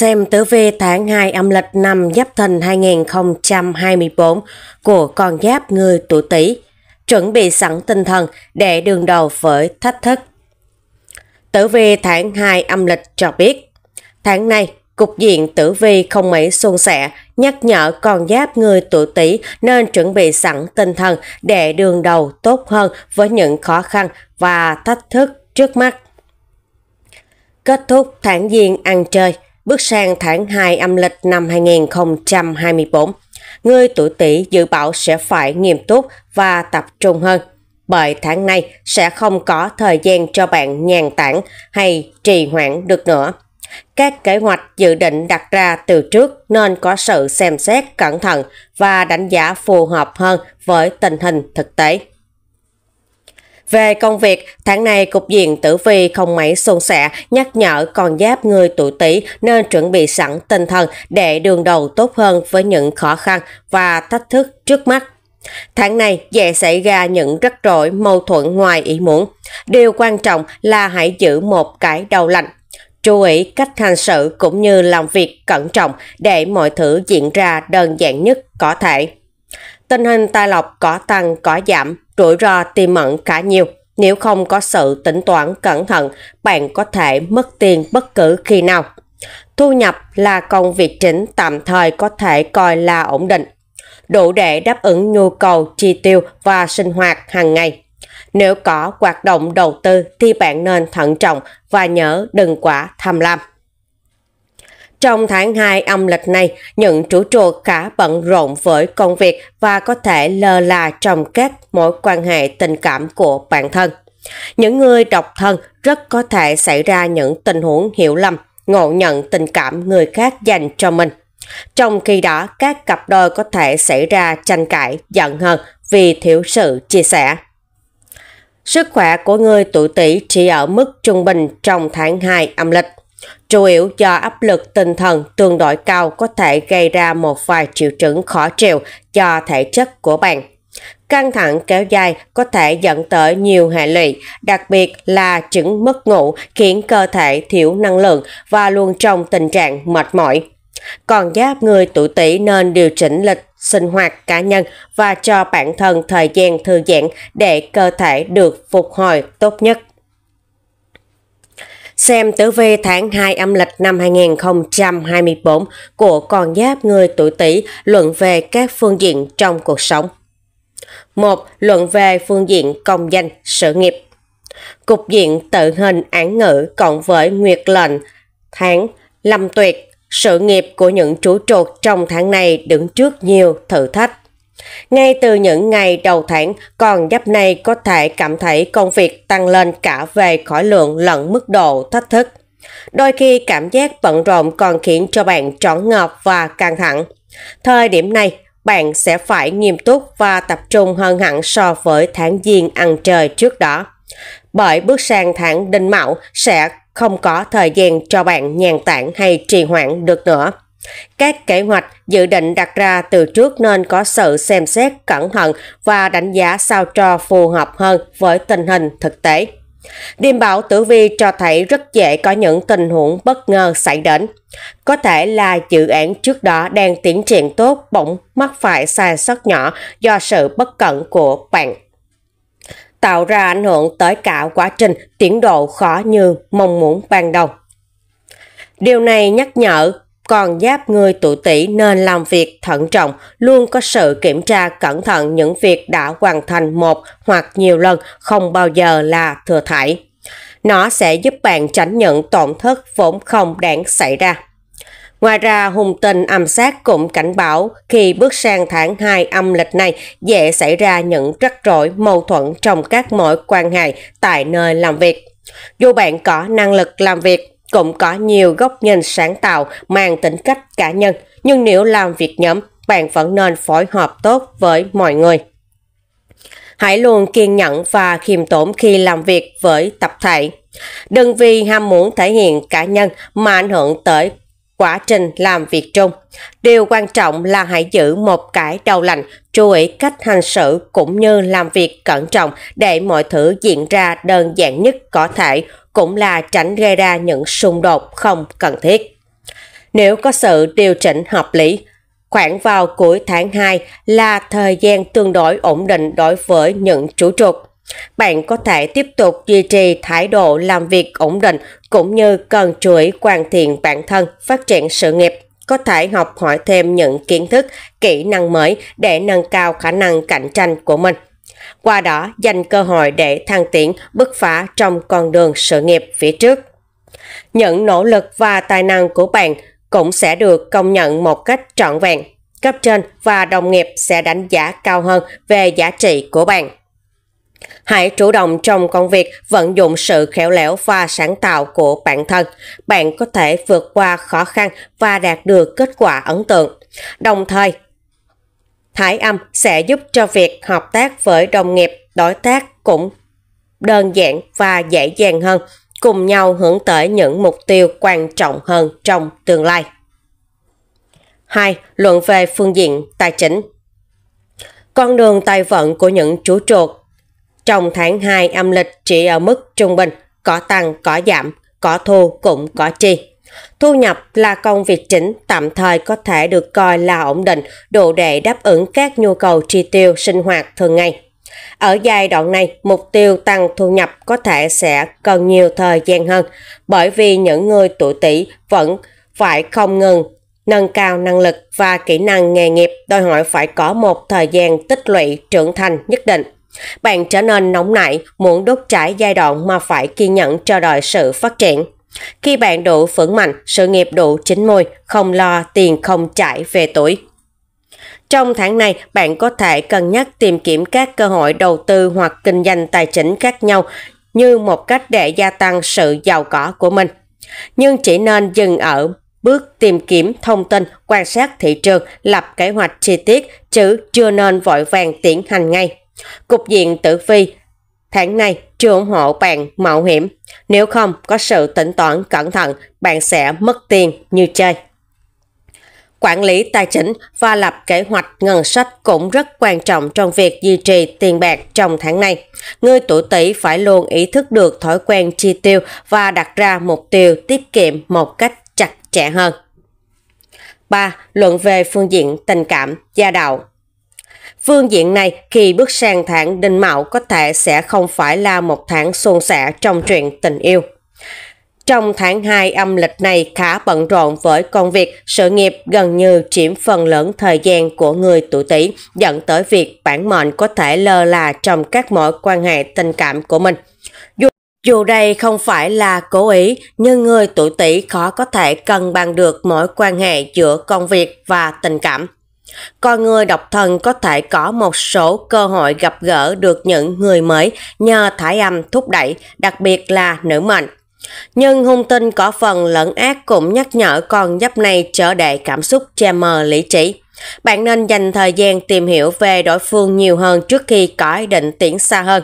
xem tử vi tháng 2 âm lịch năm Giáp Thìn 2024 của con giáp người tuổi tỵ chuẩn bị sẵn tinh thần để đương đầu với thách thức. Tử vi tháng 2 âm lịch cho biết, tháng này cục diện tử vi không mấy suôn sẻ, nhắc nhở con giáp người tuổi tỵ nên chuẩn bị sẵn tinh thần để đương đầu tốt hơn với những khó khăn và thách thức trước mắt. Kết thúc tháng giêng ăn chơi – bước sang tháng 2 âm lịch năm 2024. Người tuổi Tỵ dự báo sẽ phải nghiêm túc và tập trung hơn, bởi tháng này sẽ không có thời gian cho bạn nhàn tản hay trì hoãn được nữa. Các kế hoạch dự định đặt ra từ trước nên có sự xem xét cẩn thận và đánh giá phù hợp hơn với tình hình thực tế. Về công việc, tháng này cục diện tử vi không mấy xôn xẻ, nhắc nhở con giáp người tuổi tỵ nên chuẩn bị sẵn tinh thần để đường đầu tốt hơn với những khó khăn và thách thức trước mắt. Tháng này dễ xảy ra những rắc rối mâu thuẫn ngoài ý muốn. Điều quan trọng là hãy giữ một cái đầu lạnh. Chú ý cách hành xử cũng như làm việc cẩn trọng để mọi thứ diễn ra đơn giản nhất có thể tình hình tài lộc có tăng có giảm, rủi ro tiềm ẩn khá nhiều. Nếu không có sự tính toán cẩn thận, bạn có thể mất tiền bất cứ khi nào. Thu nhập là công việc chính tạm thời có thể coi là ổn định, đủ để đáp ứng nhu cầu chi tiêu và sinh hoạt hàng ngày. Nếu có hoạt động đầu tư thì bạn nên thận trọng và nhớ đừng quá tham lam. Trong tháng 2 âm lịch này, những chủ trùa khá bận rộn với công việc và có thể lơ là trong các mối quan hệ tình cảm của bản thân. Những người độc thân rất có thể xảy ra những tình huống hiểu lầm, ngộ nhận tình cảm người khác dành cho mình. Trong khi đó, các cặp đôi có thể xảy ra tranh cãi, giận hờn vì thiếu sự chia sẻ. Sức khỏe của người tuổi Tỵ chỉ ở mức trung bình trong tháng 2 âm lịch. Chủ yếu do áp lực tinh thần tương đối cao có thể gây ra một vài triệu chứng khó chịu cho thể chất của bạn. Căng thẳng kéo dài có thể dẫn tới nhiều hệ lụy, đặc biệt là chứng mất ngủ khiến cơ thể thiếu năng lượng và luôn trong tình trạng mệt mỏi. Còn giáp người tuổi tỷ nên điều chỉnh lịch sinh hoạt cá nhân và cho bản thân thời gian thư giãn để cơ thể được phục hồi tốt nhất xem tử vi tháng 2 âm lịch năm 2024 của con giáp người tuổi Tỵ luận về các phương diện trong cuộc sống. 1. Luận về phương diện công danh, sự nghiệp. Cục diện tự hình án ngữ cộng với nguyệt lệnh, tháng, lâm tuyệt, sự nghiệp của những chủ trột trong tháng này đứng trước nhiều thử thách. Ngay từ những ngày đầu tháng, còn giáp này có thể cảm thấy công việc tăng lên cả về khối lượng lẫn mức độ thách thức. Đôi khi cảm giác bận rộn còn khiến cho bạn trọn ngợp và căng thẳng. Thời điểm này, bạn sẽ phải nghiêm túc và tập trung hơn hẳn so với tháng giêng ăn trời trước đó. Bởi bước sang tháng đinh mão sẽ không có thời gian cho bạn nhàn tản hay trì hoãn được nữa. Các kế hoạch dự định đặt ra từ trước nên có sự xem xét cẩn thận và đánh giá sao cho phù hợp hơn với tình hình thực tế. Điềm bảo tử vi cho thấy rất dễ có những tình huống bất ngờ xảy đến. Có thể là dự án trước đó đang tiến triển tốt bỗng mắc phải sai sót nhỏ do sự bất cẩn của bạn. Tạo ra ảnh hưởng tới cả quá trình tiến độ khó như mong muốn ban đầu. Điều này nhắc nhở còn giáp người tuổi tỷ nên làm việc thận trọng, luôn có sự kiểm tra cẩn thận những việc đã hoàn thành một hoặc nhiều lần, không bao giờ là thừa thải. Nó sẽ giúp bạn tránh những tổn thất vốn không đáng xảy ra. Ngoài ra, hung tinh âm sát cũng cảnh báo khi bước sang tháng 2 âm lịch này dễ xảy ra những rắc rối mâu thuẫn trong các mối quan hệ tại nơi làm việc. Dù bạn có năng lực làm việc cũng có nhiều góc nhìn sáng tạo mang tính cách cá nhân, nhưng nếu làm việc nhóm, bạn vẫn nên phối hợp tốt với mọi người. Hãy luôn kiên nhẫn và khiêm tốn khi làm việc với tập thể. Đừng vì ham muốn thể hiện cá nhân mà ảnh hưởng tới quá trình làm việc chung. Điều quan trọng là hãy giữ một cái đầu lạnh, chú ý cách hành xử cũng như làm việc cẩn trọng để mọi thứ diễn ra đơn giản nhất có thể, cũng là tránh gây ra những xung đột không cần thiết. Nếu có sự điều chỉnh hợp lý, khoảng vào cuối tháng 2 là thời gian tương đối ổn định đối với những chủ trục. Bạn có thể tiếp tục duy trì thái độ làm việc ổn định cũng như cần chú ý hoàn thiện bản thân, phát triển sự nghiệp có thể học hỏi thêm những kiến thức, kỹ năng mới để nâng cao khả năng cạnh tranh của mình qua đó dành cơ hội để thăng tiến bứt phá trong con đường sự nghiệp phía trước. Những nỗ lực và tài năng của bạn cũng sẽ được công nhận một cách trọn vẹn. Cấp trên và đồng nghiệp sẽ đánh giá cao hơn về giá trị của bạn. Hãy chủ động trong công việc vận dụng sự khéo léo và sáng tạo của bản thân. Bạn có thể vượt qua khó khăn và đạt được kết quả ấn tượng. Đồng thời, Thái âm sẽ giúp cho việc hợp tác với đồng nghiệp, đối tác cũng đơn giản và dễ dàng hơn, cùng nhau hướng tới những mục tiêu quan trọng hơn trong tương lai. 2. Luận về phương diện tài chính Con đường tài vận của những chú chuột trong tháng 2 âm lịch chỉ ở mức trung bình, có tăng có giảm, có thu cũng có chi. Thu nhập là công việc chính tạm thời có thể được coi là ổn định, đủ để đáp ứng các nhu cầu chi tiêu sinh hoạt thường ngày. Ở giai đoạn này, mục tiêu tăng thu nhập có thể sẽ cần nhiều thời gian hơn, bởi vì những người tuổi tỷ vẫn phải không ngừng nâng cao năng lực và kỹ năng nghề nghiệp đòi hỏi phải có một thời gian tích lũy trưởng thành nhất định. Bạn trở nên nóng nảy, muốn đốt trải giai đoạn mà phải kiên nhẫn chờ đợi sự phát triển. Khi bạn đủ phẫn mạnh, sự nghiệp đủ chín môi, không lo tiền không chảy về tuổi. Trong tháng này, bạn có thể cân nhắc tìm kiếm các cơ hội đầu tư hoặc kinh doanh tài chính khác nhau như một cách để gia tăng sự giàu có của mình. Nhưng chỉ nên dừng ở bước tìm kiếm thông tin, quan sát thị trường, lập kế hoạch chi tiết chứ chưa nên vội vàng tiến hành ngay. Cục diện tử vi Tháng này, chưa ủng hộ bạn mạo hiểm. Nếu không có sự tính toán cẩn thận, bạn sẽ mất tiền như chơi. Quản lý tài chính và lập kế hoạch ngân sách cũng rất quan trọng trong việc duy trì tiền bạc trong tháng này. Người tuổi tỷ phải luôn ý thức được thói quen chi tiêu và đặt ra mục tiêu tiết kiệm một cách chặt chẽ hơn. 3. Luận về phương diện tình cảm, gia đạo, Phương diện này, khi bước sang tháng đình mạo có thể sẽ không phải là một tháng suôn sẻ trong chuyện tình yêu. Trong tháng 2 âm lịch này khá bận rộn với công việc, sự nghiệp gần như chiếm phần lớn thời gian của người tuổi Tý, dẫn tới việc bản mệnh có thể lơ là trong các mối quan hệ tình cảm của mình. Dù dù đây không phải là cố ý, nhưng người tuổi Tý khó có thể cân bằng được mối quan hệ giữa công việc và tình cảm. Con người độc thân có thể có một số cơ hội gặp gỡ được những người mới nhờ thải âm thúc đẩy, đặc biệt là nữ mệnh. Nhưng hung tinh có phần lẫn ác cũng nhắc nhở con giáp này trở để cảm xúc che mờ lý trí. Bạn nên dành thời gian tìm hiểu về đối phương nhiều hơn trước khi có ý định tiến xa hơn.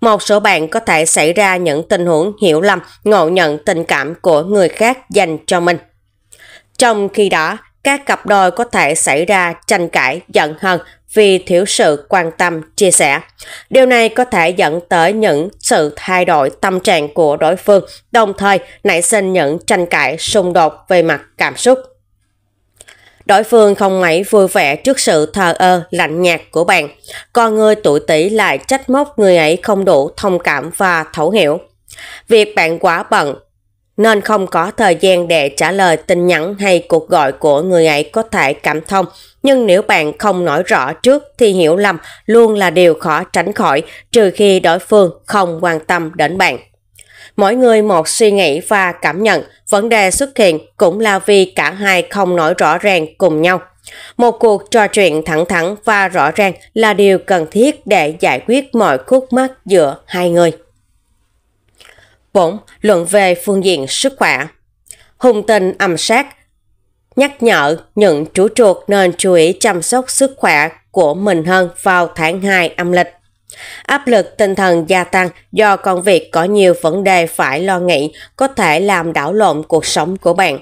Một số bạn có thể xảy ra những tình huống hiểu lầm, ngộ nhận tình cảm của người khác dành cho mình. Trong khi đó, các cặp đôi có thể xảy ra tranh cãi, giận hờn vì thiếu sự quan tâm, chia sẻ. Điều này có thể dẫn tới những sự thay đổi tâm trạng của đối phương, đồng thời nảy sinh những tranh cãi, xung đột về mặt cảm xúc. Đối phương không mấy vui vẻ trước sự thờ ơ, lạnh nhạt của bạn, còn người tuổi tỷ lại trách móc người ấy không đủ thông cảm và thấu hiểu. Việc bạn quá bận nên không có thời gian để trả lời tin nhắn hay cuộc gọi của người ấy có thể cảm thông. Nhưng nếu bạn không nói rõ trước thì hiểu lầm luôn là điều khó tránh khỏi trừ khi đối phương không quan tâm đến bạn. Mỗi người một suy nghĩ và cảm nhận, vấn đề xuất hiện cũng là vì cả hai không nói rõ ràng cùng nhau. Một cuộc trò chuyện thẳng thắn và rõ ràng là điều cần thiết để giải quyết mọi khúc mắc giữa hai người. 4. Luận về phương diện sức khỏe Hùng tình âm sát Nhắc nhở những chủ chuột nên chú ý chăm sóc sức khỏe của mình hơn vào tháng 2 âm lịch. Áp lực tinh thần gia tăng do công việc có nhiều vấn đề phải lo nghĩ có thể làm đảo lộn cuộc sống của bạn.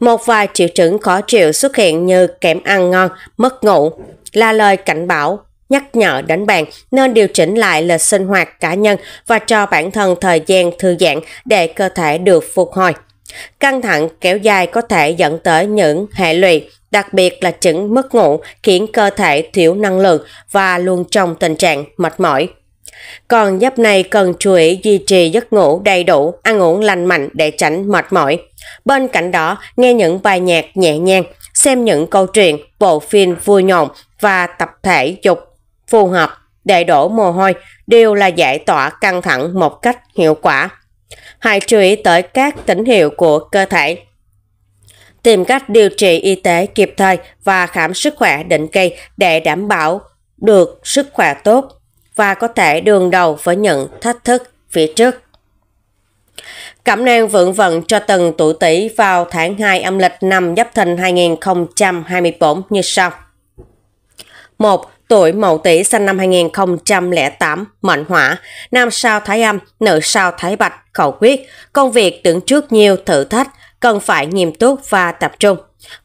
Một vài triệu chứng khó chịu xuất hiện như kém ăn ngon, mất ngủ, là lời cảnh báo nhắc nhở đến bạn nên điều chỉnh lại lịch sinh hoạt cá nhân và cho bản thân thời gian thư giãn để cơ thể được phục hồi. Căng thẳng kéo dài có thể dẫn tới những hệ lụy, đặc biệt là chứng mất ngủ khiến cơ thể thiếu năng lượng và luôn trong tình trạng mệt mỏi. Còn giáp này cần chú ý duy trì giấc ngủ đầy đủ, ăn uống lành mạnh để tránh mệt mỏi. Bên cạnh đó, nghe những bài nhạc nhẹ nhàng, xem những câu chuyện, bộ phim vui nhộn và tập thể dục phù hợp để đổ mồ hôi đều là giải tỏa căng thẳng một cách hiệu quả. Hãy chú ý tới các tín hiệu của cơ thể. Tìm cách điều trị y tế kịp thời và khám sức khỏe định kỳ để đảm bảo được sức khỏe tốt và có thể đường đầu với những thách thức phía trước. Cảm năng vượng vận cho từng tuổi tỷ vào tháng 2 âm lịch năm Giáp Thìn 2024 như sau. 1 tuổi Mậu tỵ sinh năm 2008, mệnh hỏa, nam sao thái âm, nữ sao thái bạch, khẩu quyết, công việc tưởng trước nhiều thử thách, cần phải nghiêm túc và tập trung.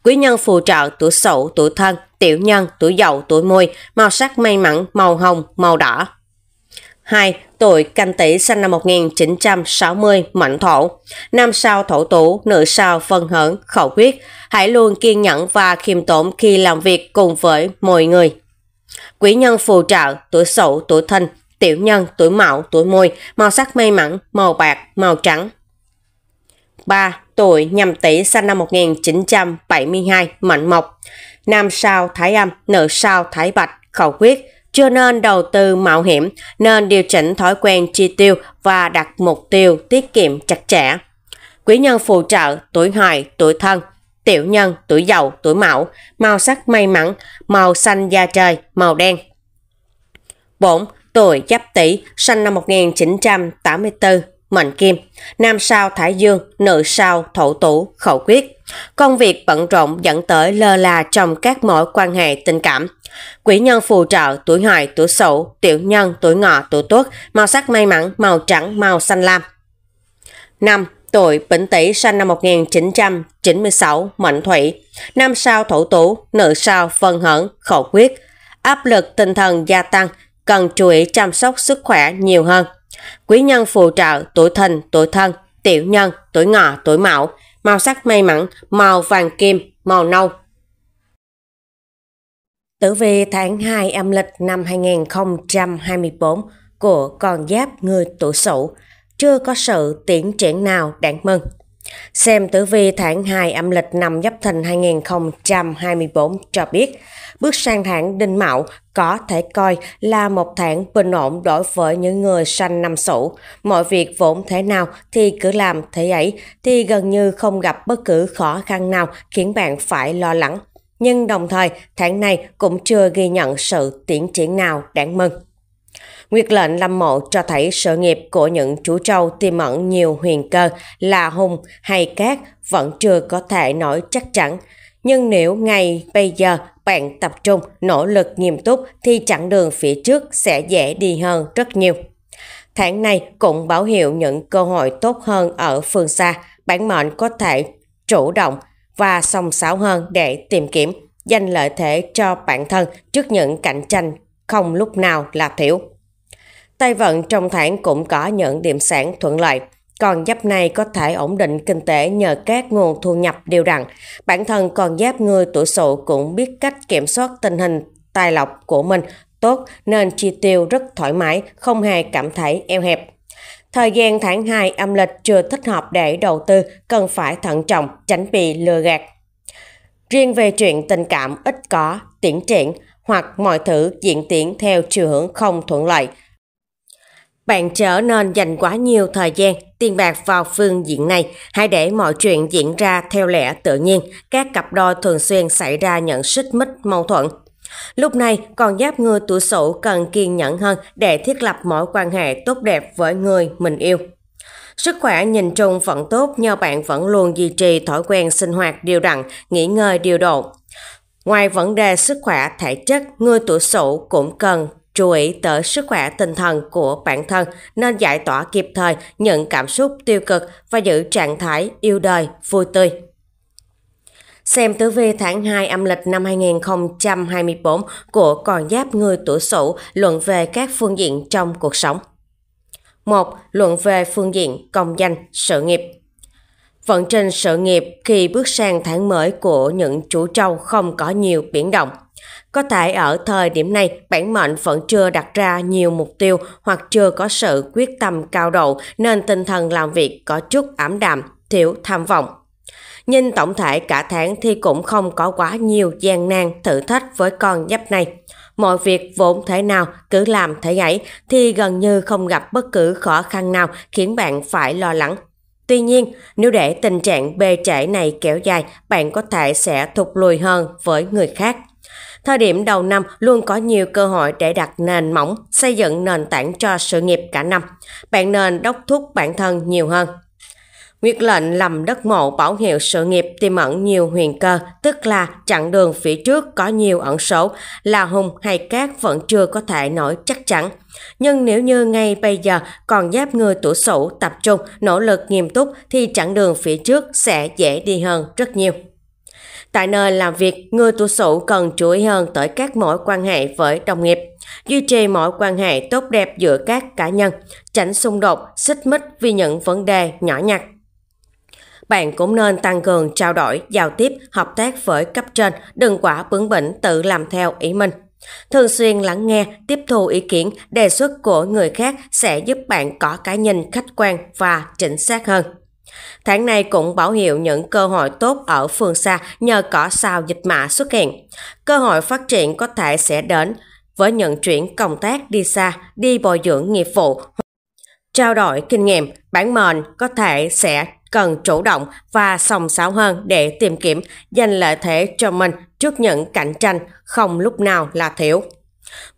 Quý nhân phù trợ tuổi Sửu, tuổi Thân, tiểu nhân, tuổi Dậu, tuổi Mùi, màu sắc may mắn, màu hồng, màu đỏ. 2. Tuổi Canh tỵ sinh năm 1960, mệnh Thổ. Nam sao Thổ Tủ, nữ sao Phân hận khẩu quyết, hãy luôn kiên nhẫn và khiêm tốn khi làm việc cùng với mọi người quý nhân phù trợ, tuổi sậu, tuổi thân, tiểu nhân, tuổi mạo, tuổi môi, màu sắc may mắn, màu bạc, màu trắng. 3. Tuổi nhâm tỵ sinh năm 1972, mệnh mộc. Nam sao thái âm, nữ sao thái bạch, khẩu quyết. Chưa nên đầu tư mạo hiểm, nên điều chỉnh thói quen chi tiêu và đặt mục tiêu tiết kiệm chặt chẽ. Quý nhân phù trợ, tuổi hợi, tuổi thân, tiểu nhân, tuổi giàu, tuổi mão, màu sắc may mắn, màu xanh da trời, màu đen. Bổn Tuổi Giáp Tỵ, sinh năm 1984, mệnh kim, nam sao Thái Dương, nữ sao Thổ Tủ, khẩu quyết. Công việc bận rộn dẫn tới lơ là trong các mối quan hệ tình cảm. Quỷ nhân phù trợ tuổi hợi, tuổi sửu, tiểu nhân, tuổi ngọ, tuổi tuất, màu sắc may mắn, màu trắng, màu xanh lam. 5 tội Bỉnh tỷ sinh năm 1996, Mệnh Thủy. Năm sao Thổ Tú, nữ sao Phân Hẩn, Khẩu Quyết. Áp lực tinh thần gia tăng, cần chú ý chăm sóc sức khỏe nhiều hơn. Quý nhân phù trợ tuổi thìn, tuổi thân, tiểu nhân, tuổi ngọ, tuổi mão. Màu sắc may mắn, màu vàng kim, màu nâu. Tử vi tháng 2 âm lịch năm 2024 của con giáp người tuổi sửu chưa có sự tiến triển nào đáng mừng. Xem tử vi tháng 2 âm lịch năm Giáp Thìn 2024 cho biết, bước sang tháng Đinh Mão có thể coi là một tháng bình ổn đối với những người sanh năm Sửu. Mọi việc vốn thế nào thì cứ làm thế ấy, thì gần như không gặp bất cứ khó khăn nào khiến bạn phải lo lắng. Nhưng đồng thời, tháng này cũng chưa ghi nhận sự tiến triển nào đáng mừng. Nguyệt lệnh lâm mộ cho thấy sự nghiệp của những chủ trâu tiềm ẩn nhiều huyền cơ là hung hay cát vẫn chưa có thể nói chắc chắn. Nhưng nếu ngay bây giờ bạn tập trung, nỗ lực nghiêm túc thì chặng đường phía trước sẽ dễ đi hơn rất nhiều. Tháng này cũng báo hiệu những cơ hội tốt hơn ở phương xa, bản mệnh có thể chủ động và song sáo hơn để tìm kiếm, giành lợi thế cho bản thân trước những cạnh tranh không lúc nào là thiểu tay vận trong tháng cũng có những điểm sáng thuận lợi. còn giáp này có thể ổn định kinh tế nhờ các nguồn thu nhập đều đặn. Bản thân còn giáp người tuổi sửu cũng biết cách kiểm soát tình hình tài lộc của mình tốt nên chi tiêu rất thoải mái, không hề cảm thấy eo hẹp. Thời gian tháng 2 âm lịch chưa thích hợp để đầu tư, cần phải thận trọng, tránh bị lừa gạt. Riêng về chuyện tình cảm ít có, tiến triển hoặc mọi thứ diễn tiến theo chiều hướng không thuận lợi – bạn trở nên dành quá nhiều thời gian, tiền bạc vào phương diện này, hãy để mọi chuyện diễn ra theo lẽ tự nhiên. Các cặp đôi thường xuyên xảy ra những xích mích mâu thuẫn. Lúc này, con giáp người tuổi sửu cần kiên nhẫn hơn để thiết lập mối quan hệ tốt đẹp với người mình yêu. Sức khỏe nhìn chung vẫn tốt nhờ bạn vẫn luôn duy trì thói quen sinh hoạt điều đặn, nghỉ ngơi điều độ. Ngoài vấn đề sức khỏe thể chất, người tuổi sửu cũng cần chú ý tới sức khỏe tinh thần của bản thân nên giải tỏa kịp thời những cảm xúc tiêu cực và giữ trạng thái yêu đời, vui tươi. Xem tử vi tháng 2 âm lịch năm 2024 của con giáp người tuổi sửu luận về các phương diện trong cuộc sống. 1. Luận về phương diện công danh, sự nghiệp. Vận trình sự nghiệp khi bước sang tháng mới của những chủ trâu không có nhiều biến động – có thể ở thời điểm này, bản mệnh vẫn chưa đặt ra nhiều mục tiêu hoặc chưa có sự quyết tâm cao độ nên tinh thần làm việc có chút ảm đạm, thiếu tham vọng. Nhìn tổng thể cả tháng thì cũng không có quá nhiều gian nan thử thách với con giáp này. Mọi việc vốn thể nào cứ làm thế ấy thì gần như không gặp bất cứ khó khăn nào khiến bạn phải lo lắng. Tuy nhiên, nếu để tình trạng bê trễ này kéo dài, bạn có thể sẽ thụt lùi hơn với người khác. Thời điểm đầu năm luôn có nhiều cơ hội để đặt nền mỏng, xây dựng nền tảng cho sự nghiệp cả năm. Bạn nên đốc thúc bản thân nhiều hơn. Nguyệt lệnh làm đất mộ bảo hiệu sự nghiệp tiềm ẩn nhiều huyền cơ, tức là chặng đường phía trước có nhiều ẩn số, là hùng hay cát vẫn chưa có thể nổi chắc chắn. Nhưng nếu như ngay bây giờ còn giáp người tuổi sửu tập trung, nỗ lực nghiêm túc thì chặng đường phía trước sẽ dễ đi hơn rất nhiều. Tại nơi làm việc, người tuổi Sửu cần chú ý hơn tới các mối quan hệ với đồng nghiệp, duy trì mối quan hệ tốt đẹp giữa các cá nhân, tránh xung đột, xích mích vì những vấn đề nhỏ nhặt. Bạn cũng nên tăng cường trao đổi, giao tiếp, hợp tác với cấp trên, đừng quá bướng bỉnh tự làm theo ý mình. Thường xuyên lắng nghe, tiếp thu ý kiến, đề xuất của người khác sẽ giúp bạn có cái nhìn khách quan và chính xác hơn. Tháng này cũng báo hiệu những cơ hội tốt ở phương xa nhờ cỏ sao dịch mã xuất hiện. Cơ hội phát triển có thể sẽ đến với những chuyển công tác đi xa, đi bồi dưỡng nghiệp vụ, trao đổi kinh nghiệm, bản mệnh có thể sẽ cần chủ động và sòng sáo hơn để tìm kiếm giành lợi thế cho mình trước những cạnh tranh không lúc nào là thiếu.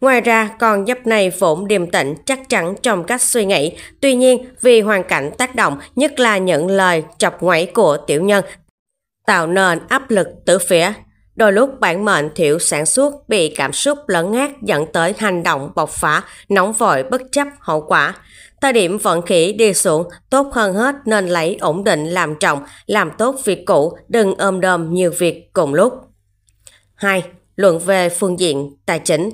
Ngoài ra, con giáp này vốn điềm tĩnh, chắc chắn trong cách suy nghĩ. Tuy nhiên, vì hoàn cảnh tác động, nhất là những lời chọc ngoảy của tiểu nhân, tạo nên áp lực từ phía. Đôi lúc bản mệnh thiểu sản xuất bị cảm xúc lẫn ngát dẫn tới hành động bộc phá, nóng vội bất chấp hậu quả. Thời điểm vận khỉ đi xuống, tốt hơn hết nên lấy ổn định làm trọng, làm tốt việc cũ, đừng ôm đồm nhiều việc cùng lúc. 2. Luận về phương diện tài chính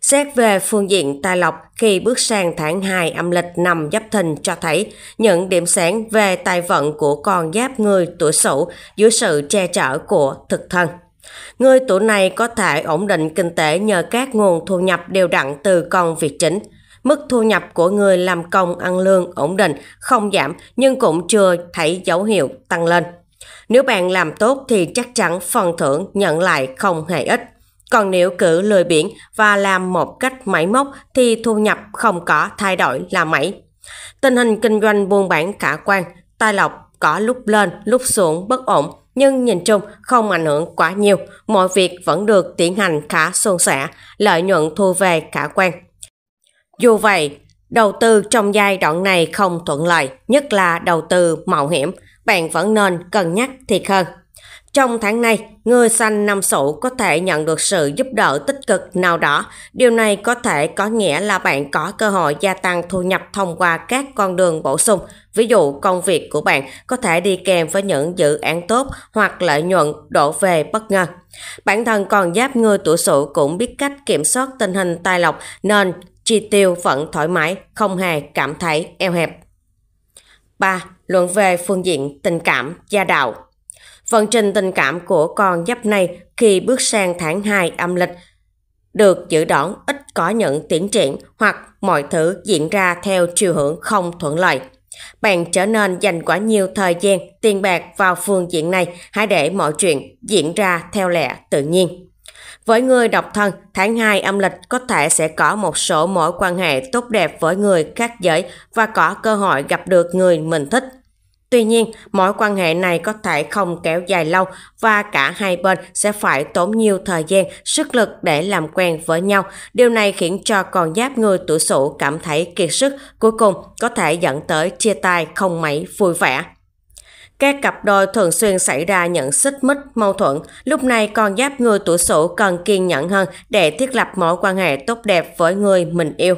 Xét về phương diện tài lộc khi bước sang tháng 2 âm lịch năm Giáp Thìn cho thấy những điểm sáng về tài vận của con giáp người tuổi Sửu dưới sự che chở của thực thân. Người tuổi này có thể ổn định kinh tế nhờ các nguồn thu nhập đều đặn từ công việc chính. Mức thu nhập của người làm công ăn lương ổn định, không giảm nhưng cũng chưa thấy dấu hiệu tăng lên. Nếu bạn làm tốt thì chắc chắn phần thưởng nhận lại không hề ít. Còn nếu cử lười biển và làm một cách máy móc thì thu nhập không có thay đổi là mấy. Tình hình kinh doanh buôn bán khả quan, tài lộc có lúc lên lúc xuống bất ổn nhưng nhìn chung không ảnh hưởng quá nhiều, mọi việc vẫn được tiến hành khá suôn sẻ, lợi nhuận thu về khả quan. Dù vậy, đầu tư trong giai đoạn này không thuận lợi, nhất là đầu tư mạo hiểm, bạn vẫn nên cân nhắc thiệt hơn. Trong tháng này, người xanh năm sửu có thể nhận được sự giúp đỡ tích cực nào đó. Điều này có thể có nghĩa là bạn có cơ hội gia tăng thu nhập thông qua các con đường bổ sung. Ví dụ, công việc của bạn có thể đi kèm với những dự án tốt hoặc lợi nhuận đổ về bất ngờ. Bản thân còn giáp người tuổi sửu cũng biết cách kiểm soát tình hình tài lộc nên chi tiêu vẫn thoải mái, không hề cảm thấy eo hẹp. 3. Luận về phương diện tình cảm, gia đạo Vận trình tình cảm của con giáp này khi bước sang tháng 2 âm lịch được dự đoán ít có những tiến triển hoặc mọi thứ diễn ra theo chiều hướng không thuận lợi. Bạn trở nên dành quá nhiều thời gian, tiền bạc vào phương diện này, hãy để mọi chuyện diễn ra theo lẽ tự nhiên. Với người độc thân, tháng 2 âm lịch có thể sẽ có một số mối quan hệ tốt đẹp với người khác giới và có cơ hội gặp được người mình thích. Tuy nhiên, mối quan hệ này có thể không kéo dài lâu và cả hai bên sẽ phải tốn nhiều thời gian, sức lực để làm quen với nhau. Điều này khiến cho con giáp người tuổi sửu cảm thấy kiệt sức, cuối cùng có thể dẫn tới chia tay không mấy vui vẻ. Các cặp đôi thường xuyên xảy ra những xích mích, mâu thuẫn. Lúc này con giáp người tuổi sửu cần kiên nhẫn hơn để thiết lập mối quan hệ tốt đẹp với người mình yêu.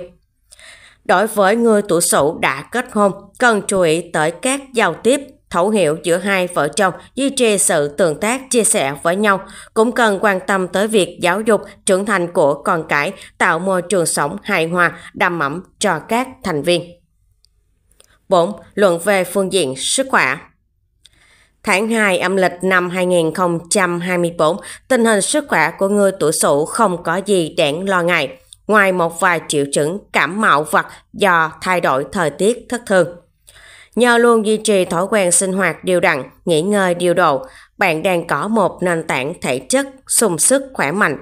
Đối với người tuổi sửu đã kết hôn, cần chú ý tới các giao tiếp, thấu hiểu giữa hai vợ chồng, duy trì sự tương tác, chia sẻ với nhau. Cũng cần quan tâm tới việc giáo dục, trưởng thành của con cái, tạo môi trường sống hài hòa, đầm ẩm cho các thành viên. 4. Luận về phương diện sức khỏe Tháng 2 âm lịch năm 2024, tình hình sức khỏe của người tuổi Sửu không có gì đáng lo ngại ngoài một vài triệu chứng cảm mạo vặt do thay đổi thời tiết thất thường. Nhờ luôn duy trì thói quen sinh hoạt điều đặn, nghỉ ngơi điều độ, bạn đang có một nền tảng thể chất sung sức khỏe mạnh.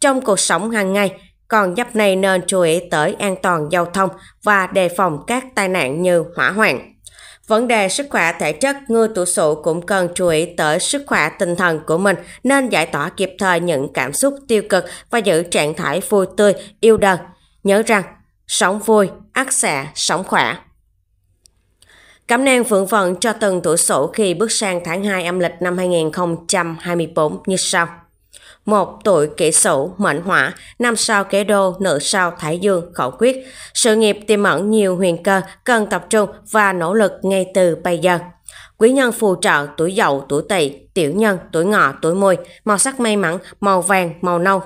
Trong cuộc sống hàng ngày, còn dấp này nên chú ý tới an toàn giao thông và đề phòng các tai nạn như hỏa hoạn. Vấn đề sức khỏe thể chất, người tuổi sửu cũng cần chú ý tới sức khỏe tinh thần của mình nên giải tỏa kịp thời những cảm xúc tiêu cực và giữ trạng thái vui tươi, yêu đời. Nhớ rằng, sống vui, ắt sẽ sống khỏe. Cảm năng phượng vận cho từng tuổi sửu khi bước sang tháng 2 âm lịch năm 2024 như sau một tuổi kỷ sửu mệnh hỏa năm sao kế đô nữ sao thái dương khẩu quyết sự nghiệp tiềm ẩn nhiều huyền cơ cần tập trung và nỗ lực ngay từ bây giờ quý nhân phù trợ tuổi dậu tuổi tỵ tiểu nhân tuổi ngọ tuổi mùi màu sắc may mắn màu vàng màu nâu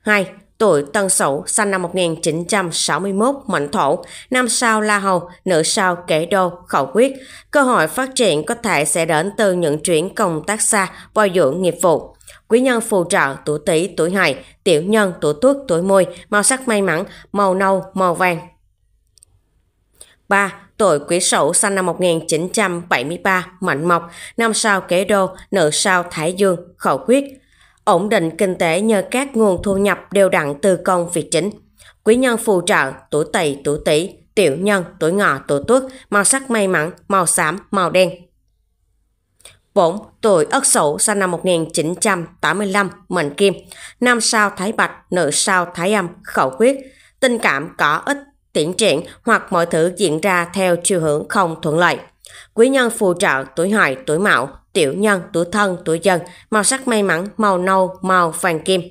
2 tuổi Tân Sửu, sinh năm 1961, mệnh thổ, năm sao La Hầu, nữ sao Kể Đô, khẩu quyết. Cơ hội phát triển có thể sẽ đến từ những chuyển công tác xa, bồi dưỡng nghiệp vụ. Quý nhân phù trợ tuổi tỵ, tuổi hợi, tiểu nhân, tuổi tuất, tuổi mùi, màu sắc may mắn, màu nâu, màu vàng. 3. Tuổi Quý Sửu sinh năm 1973, Mạnh Mộc, năm sao Kế Đô, nữ sao Thái Dương, khẩu quyết. Ổn định kinh tế nhờ các nguồn thu nhập đều đặn từ công việc chính. Quý nhân phù trợ, tuổi tỵ, tuổi tỵ, tiểu nhân, tuổi ngọ, tuổi tuất, màu sắc may mắn, màu xám, màu đen. Bổn tuổi Ất Sửu sinh năm 1985, mệnh kim, nam sao thái bạch, nữ sao thái âm, khẩu quyết, tình cảm có ít tiến triển hoặc mọi thứ diễn ra theo chiều hướng không thuận lợi. Quý nhân phù trợ tuổi hợi, tuổi mão, tiểu nhân, tuổi thân, tuổi dần, màu sắc may mắn, màu nâu, màu vàng kim.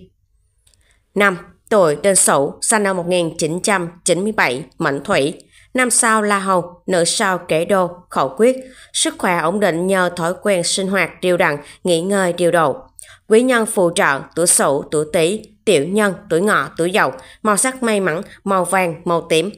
5. Tuổi Đinh Sửu, sinh năm 1997, mệnh thủy, Năm sau la hầu, nữ sau kể đô, khẩu quyết. Sức khỏe ổn định nhờ thói quen sinh hoạt điều đặn, nghỉ ngơi điều độ. Quý nhân phù trợ, tuổi sửu, tuổi tỵ, tiểu nhân, tuổi ngọ, tuổi dậu, màu sắc may mắn, màu vàng, màu tím,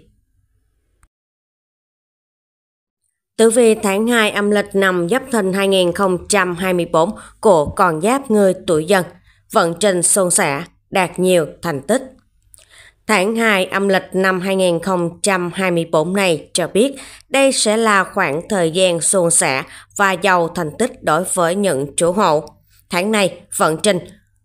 Tử vi tháng 2 âm lịch năm Giáp Thìn 2024 của con giáp người tuổi dần, vận trình xôn xả, đạt nhiều thành tích. Tháng 2 âm lịch năm 2024 này cho biết đây sẽ là khoảng thời gian suôn sẻ và giàu thành tích đối với những chủ hộ. Tháng này, vận trình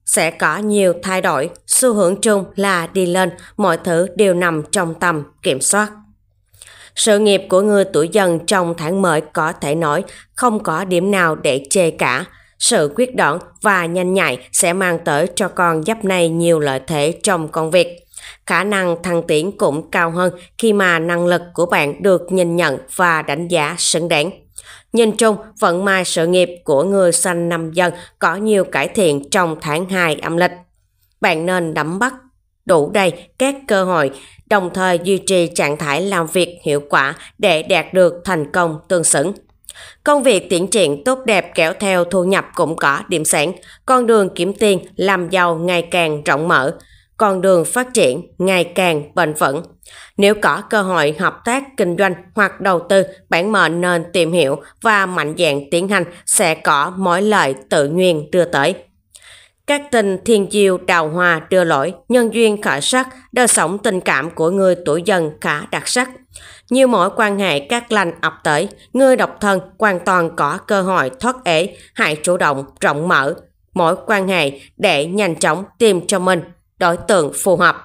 sẽ có nhiều thay đổi, xu hướng chung là đi lên, mọi thứ đều nằm trong tầm kiểm soát. Sự nghiệp của người tuổi dần trong tháng mới có thể nói không có điểm nào để chê cả. Sự quyết đoán và nhanh nhạy sẽ mang tới cho con giáp này nhiều lợi thế trong công việc khả năng thăng tiến cũng cao hơn khi mà năng lực của bạn được nhìn nhận và đánh giá xứng đáng. Nhìn chung, vận may sự nghiệp của người sanh năm dân có nhiều cải thiện trong tháng 2 âm lịch. Bạn nên nắm bắt đủ đầy các cơ hội, đồng thời duy trì trạng thái làm việc hiệu quả để đạt được thành công tương xứng. Công việc tiến triển tốt đẹp kéo theo thu nhập cũng có điểm sáng, con đường kiếm tiền làm giàu ngày càng rộng mở con đường phát triển ngày càng bền vững. Nếu có cơ hội hợp tác kinh doanh hoặc đầu tư, bản mệnh nên tìm hiểu và mạnh dạn tiến hành sẽ có mối lợi tự nhiên đưa tới. Các tình thiên chiêu đào hoa đưa lỗi, nhân duyên khởi sắc, đời sống tình cảm của người tuổi dần khá đặc sắc. Nhiều mối quan hệ các lành ập tới, người độc thân hoàn toàn có cơ hội thoát ế, hãy chủ động, rộng mở, mỗi quan hệ để nhanh chóng tìm cho mình đối tượng phù hợp.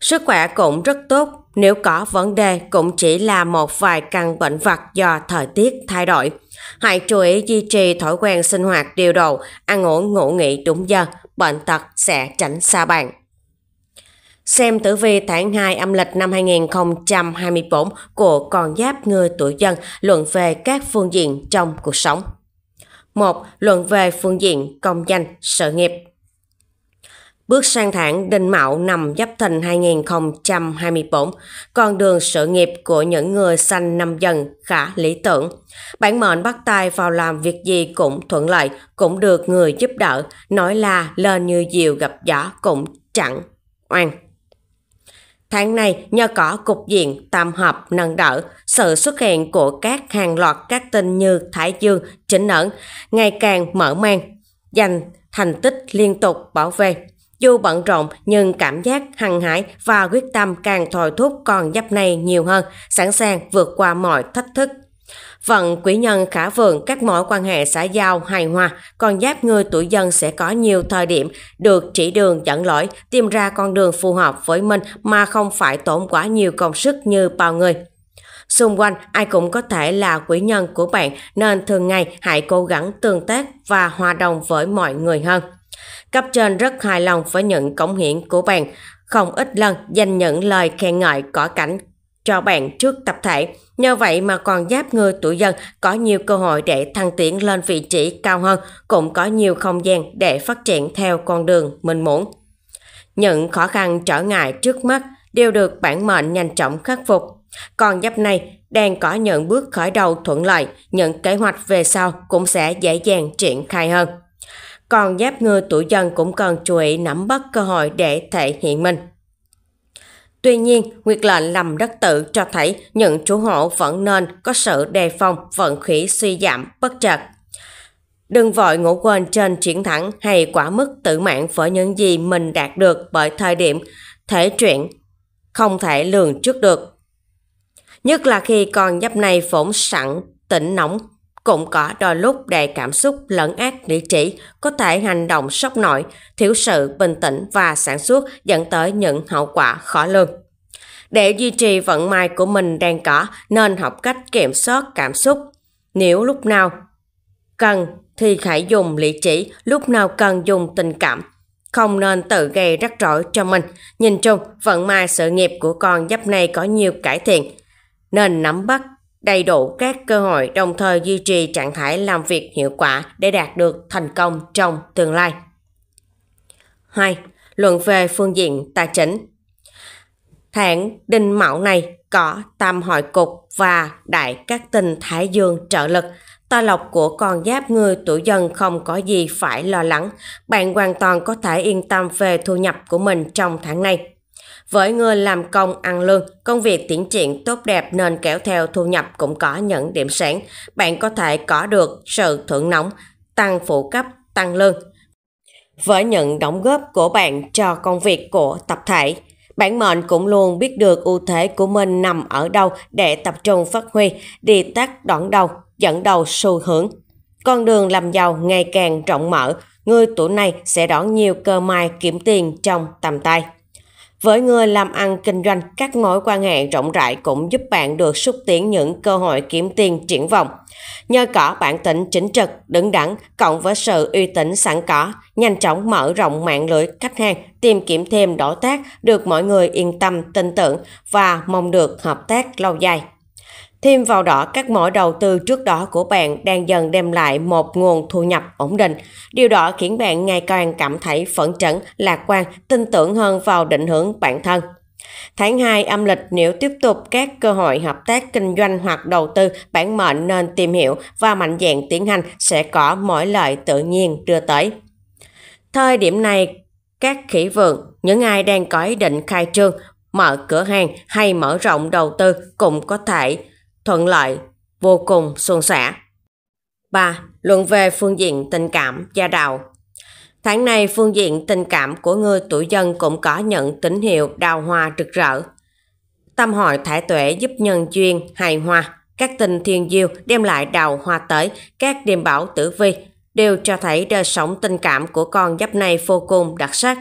Sức khỏe cũng rất tốt, nếu có vấn đề cũng chỉ là một vài căn bệnh vật do thời tiết thay đổi. Hãy chú ý duy trì thói quen sinh hoạt điều độ, ăn uống ngủ nghỉ đúng giờ, bệnh tật sẽ tránh xa bạn. Xem tử vi tháng 2 âm lịch năm 2024 của con giáp người tuổi dân luận về các phương diện trong cuộc sống. 1. Luận về phương diện công danh, sự nghiệp. Bước sang tháng Đinh Mão năm Giáp Thìn 2024, con đường sự nghiệp của những người sanh năm dần khá lý tưởng. Bản mệnh bắt tay vào làm việc gì cũng thuận lợi, cũng được người giúp đỡ, nói là lên như diều gặp gió cũng chẳng oan. Tháng này, nhờ có cục diện tam hợp nâng đỡ, sự xuất hiện của các hàng loạt các tin như Thái Dương, Chính ẩn, ngày càng mở mang, giành thành tích liên tục bảo vệ dù bận rộn nhưng cảm giác hăng hái và quyết tâm càng thôi thúc con giáp này nhiều hơn, sẵn sàng vượt qua mọi thách thức. Vận quý nhân khả vượng các mối quan hệ xã giao hài hòa, còn giáp người tuổi dân sẽ có nhiều thời điểm được chỉ đường dẫn lỗi, tìm ra con đường phù hợp với mình mà không phải tốn quá nhiều công sức như bao người. Xung quanh ai cũng có thể là quý nhân của bạn nên thường ngày hãy cố gắng tương tác và hòa đồng với mọi người hơn. Cấp trên rất hài lòng với những cống hiến của bạn, không ít lần dành những lời khen ngợi cỏ cảnh cho bạn trước tập thể. Nhờ vậy mà còn giáp người tuổi dân có nhiều cơ hội để thăng tiến lên vị trí cao hơn, cũng có nhiều không gian để phát triển theo con đường mình muốn. Những khó khăn trở ngại trước mắt đều được bản mệnh nhanh chóng khắc phục. Còn giáp này đang có những bước khởi đầu thuận lợi, những kế hoạch về sau cũng sẽ dễ dàng triển khai hơn còn giáp ngư tuổi dần cũng cần chú ý nắm bắt cơ hội để thể hiện mình. Tuy nhiên, nguyệt lệnh làm đất tự cho thấy những chủ hộ vẫn nên có sự đề phòng vận khí suy giảm bất chợt. Đừng vội ngủ quên trên chiến thắng hay quá mức tự mạng với những gì mình đạt được bởi thời điểm thể chuyển không thể lường trước được. Nhất là khi con giáp này phổn sẵn, tỉnh nóng, cũng có đôi lúc đầy cảm xúc lẫn ác lý trí, có thể hành động sốc nổi, thiếu sự bình tĩnh và sản xuất dẫn tới những hậu quả khó lường. Để duy trì vận may của mình đang có nên học cách kiểm soát cảm xúc. Nếu lúc nào cần thì hãy dùng lý trí, lúc nào cần dùng tình cảm. Không nên tự gây rắc rối cho mình. Nhìn chung, vận may sự nghiệp của con giáp này có nhiều cải thiện. Nên nắm bắt đầy đủ các cơ hội đồng thời duy trì trạng thái làm việc hiệu quả để đạt được thành công trong tương lai. 2. Luận về phương diện tài chính Tháng đinh mão này có tam hội cục và đại các tinh thái dương trợ lực. Ta lộc của con giáp người tuổi dân không có gì phải lo lắng. Bạn hoàn toàn có thể yên tâm về thu nhập của mình trong tháng này. Với người làm công ăn lương, công việc tiến triển tốt đẹp nên kéo theo thu nhập cũng có những điểm sáng. Bạn có thể có được sự thưởng nóng, tăng phụ cấp, tăng lương. Với những đóng góp của bạn cho công việc của tập thể, bản mệnh cũng luôn biết được ưu thế của mình nằm ở đâu để tập trung phát huy, đi tắt đoạn đầu, dẫn đầu xu hướng. Con đường làm giàu ngày càng rộng mở, người tuổi này sẽ đón nhiều cơ may kiếm tiền trong tầm tay. Với người làm ăn kinh doanh, các mối quan hệ rộng rãi cũng giúp bạn được xúc tiến những cơ hội kiếm tiền triển vọng. Nhờ có bản tính chính trực, đứng đắn, cộng với sự uy tín sẵn có, nhanh chóng mở rộng mạng lưới khách hàng, tìm kiếm thêm đối tác được mọi người yên tâm tin tưởng và mong được hợp tác lâu dài. Thêm vào đó, các mỏ đầu tư trước đó của bạn đang dần đem lại một nguồn thu nhập ổn định. Điều đó khiến bạn ngày càng cảm thấy phấn chấn, lạc quan, tin tưởng hơn vào định hướng bản thân. Tháng 2 âm lịch nếu tiếp tục các cơ hội hợp tác kinh doanh hoặc đầu tư, bản mệnh nên tìm hiểu và mạnh dạn tiến hành sẽ có mỗi lợi tự nhiên đưa tới. Thời điểm này, các khỉ vườn, những ai đang có ý định khai trương, mở cửa hàng hay mở rộng đầu tư cũng có thể thuận lợi, vô cùng suôn sẻ. 3. Luận về phương diện tình cảm gia đạo Tháng này phương diện tình cảm của người tuổi dân cũng có nhận tín hiệu đào hoa rực rỡ. Tâm hội thải tuệ giúp nhân duyên, hài hoa, các tình thiên diêu đem lại đào hoa tới, các điềm bảo tử vi đều cho thấy đời sống tình cảm của con giáp này vô cùng đặc sắc.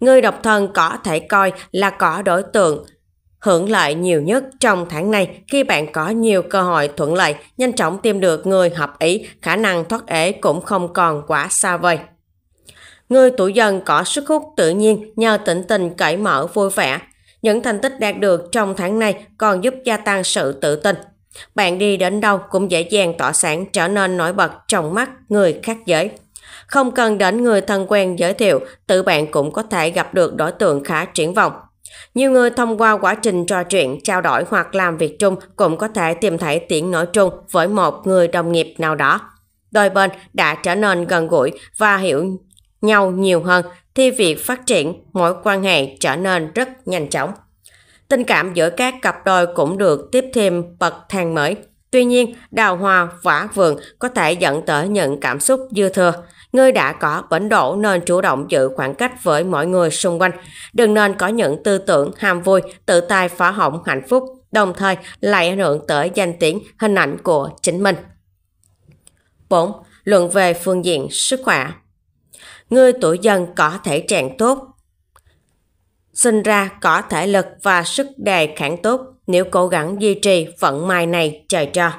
Người độc thân có thể coi là có đối tượng, Hưởng lợi nhiều nhất trong tháng này khi bạn có nhiều cơ hội thuận lợi, nhanh chóng tìm được người hợp ý, khả năng thoát ế cũng không còn quá xa vời. Người tuổi dần có sức hút tự nhiên nhờ tỉnh tình cởi mở vui vẻ. Những thành tích đạt được trong tháng này còn giúp gia tăng sự tự tin. Bạn đi đến đâu cũng dễ dàng tỏa sáng trở nên nổi bật trong mắt người khác giới. Không cần đến người thân quen giới thiệu, tự bạn cũng có thể gặp được đối tượng khá triển vọng. Nhiều người thông qua quá trình trò chuyện, trao đổi hoặc làm việc chung cũng có thể tìm thấy tiếng nói chung với một người đồng nghiệp nào đó. Đôi bên đã trở nên gần gũi và hiểu nhau nhiều hơn thì việc phát triển mối quan hệ trở nên rất nhanh chóng. Tình cảm giữa các cặp đôi cũng được tiếp thêm bậc thang mới. Tuy nhiên, đào hoa vả vườn có thể dẫn tới những cảm xúc dư thừa, Ngươi đã có bẩn độ nên chủ động giữ khoảng cách với mọi người xung quanh. Đừng nên có những tư tưởng ham vui, tự tay phá hỏng hạnh phúc, đồng thời lại ảnh hưởng tới danh tiếng, hình ảnh của chính mình. 4. Luận về phương diện sức khỏe Ngươi tuổi dần có thể trạng tốt, sinh ra có thể lực và sức đề kháng tốt nếu cố gắng duy trì vận may này trời cho.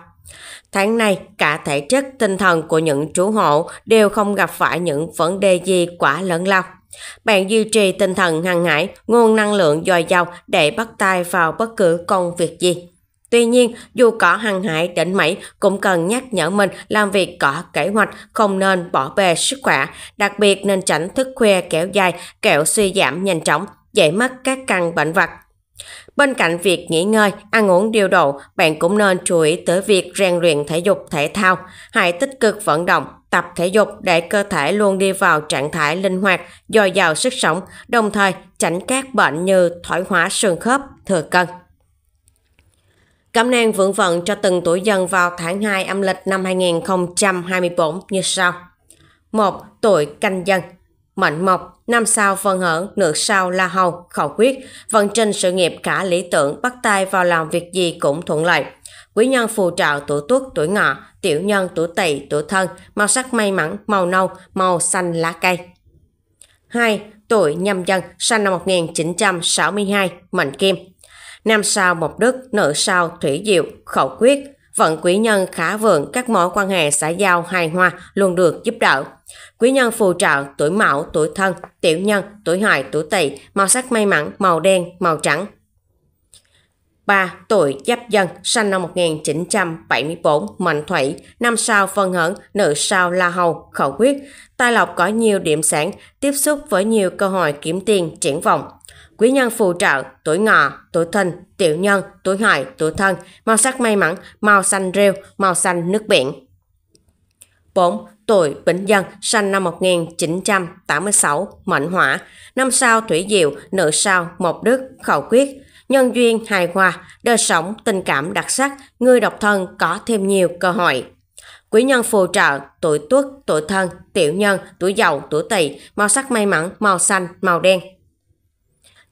Tháng nay, cả thể chất tinh thần của những chủ hộ đều không gặp phải những vấn đề gì quá lớn lao. Bạn duy trì tinh thần hăng hải, nguồn năng lượng dồi dào để bắt tay vào bất cứ công việc gì. Tuy nhiên, dù có hăng hải đến mấy cũng cần nhắc nhở mình làm việc có kế hoạch, không nên bỏ bê sức khỏe, đặc biệt nên tránh thức khuya kéo dài, kẹo suy giảm nhanh chóng, dễ mắc các căn bệnh vặt Bên cạnh việc nghỉ ngơi, ăn uống điều độ, bạn cũng nên chú ý tới việc rèn luyện thể dục thể thao. Hãy tích cực vận động, tập thể dục để cơ thể luôn đi vào trạng thái linh hoạt, dồi dào sức sống, đồng thời tránh các bệnh như thoái hóa xương khớp, thừa cân. Cẩm nang vượng vận cho từng tuổi dân vào tháng 2 âm lịch năm 2024 như sau. 1. Tuổi canh dân mạnh mộc, năm sao phân hưởng, nước sao la hầu, khẩu quyết, vận trình sự nghiệp cả lý tưởng, bắt tay vào làm việc gì cũng thuận lợi. Quý nhân phù trợ tuổi tuất, tuổi ngọ, tiểu nhân tuổi tỵ, tuổi thân, màu sắc may mắn, màu nâu, màu xanh lá cây. 2. Tuổi nhâm dần, sinh năm 1962, mệnh kim. Nam sao mộc đức, nữ sao thủy diệu, khẩu quyết, Vận quý nhân khá vượng các mối quan hệ xã giao hài hòa luôn được giúp đỡ. Quý nhân phù trợ tuổi mão, tuổi thân, tiểu nhân, tuổi hoài tuổi tỵ, màu sắc may mắn, màu đen, màu trắng. 3. Tuổi Giáp Dân, sinh năm 1974, mệnh thủy, năm sao phân hưởng, nữ sao la hầu, khẩu quyết. Tài lộc có nhiều điểm sáng, tiếp xúc với nhiều cơ hội kiếm tiền, triển vọng, quý nhân phù trợ, tuổi ngọ, tuổi thìn, tiểu nhân, tuổi hợi, tuổi thân, màu sắc may mắn, màu xanh rêu, màu xanh nước biển. 4. Tuổi Bính Dân, sinh năm 1986, Mệnh Hỏa, năm sao Thủy Diệu, nữ sao Mộc Đức, Khẩu Quyết, nhân duyên hài hòa, đời sống tình cảm đặc sắc, người độc thân có thêm nhiều cơ hội. Quý nhân phù trợ, tuổi tuất, tuổi thân, tiểu nhân, tuổi giàu, tuổi tỵ, màu sắc may mắn, màu xanh, màu đen,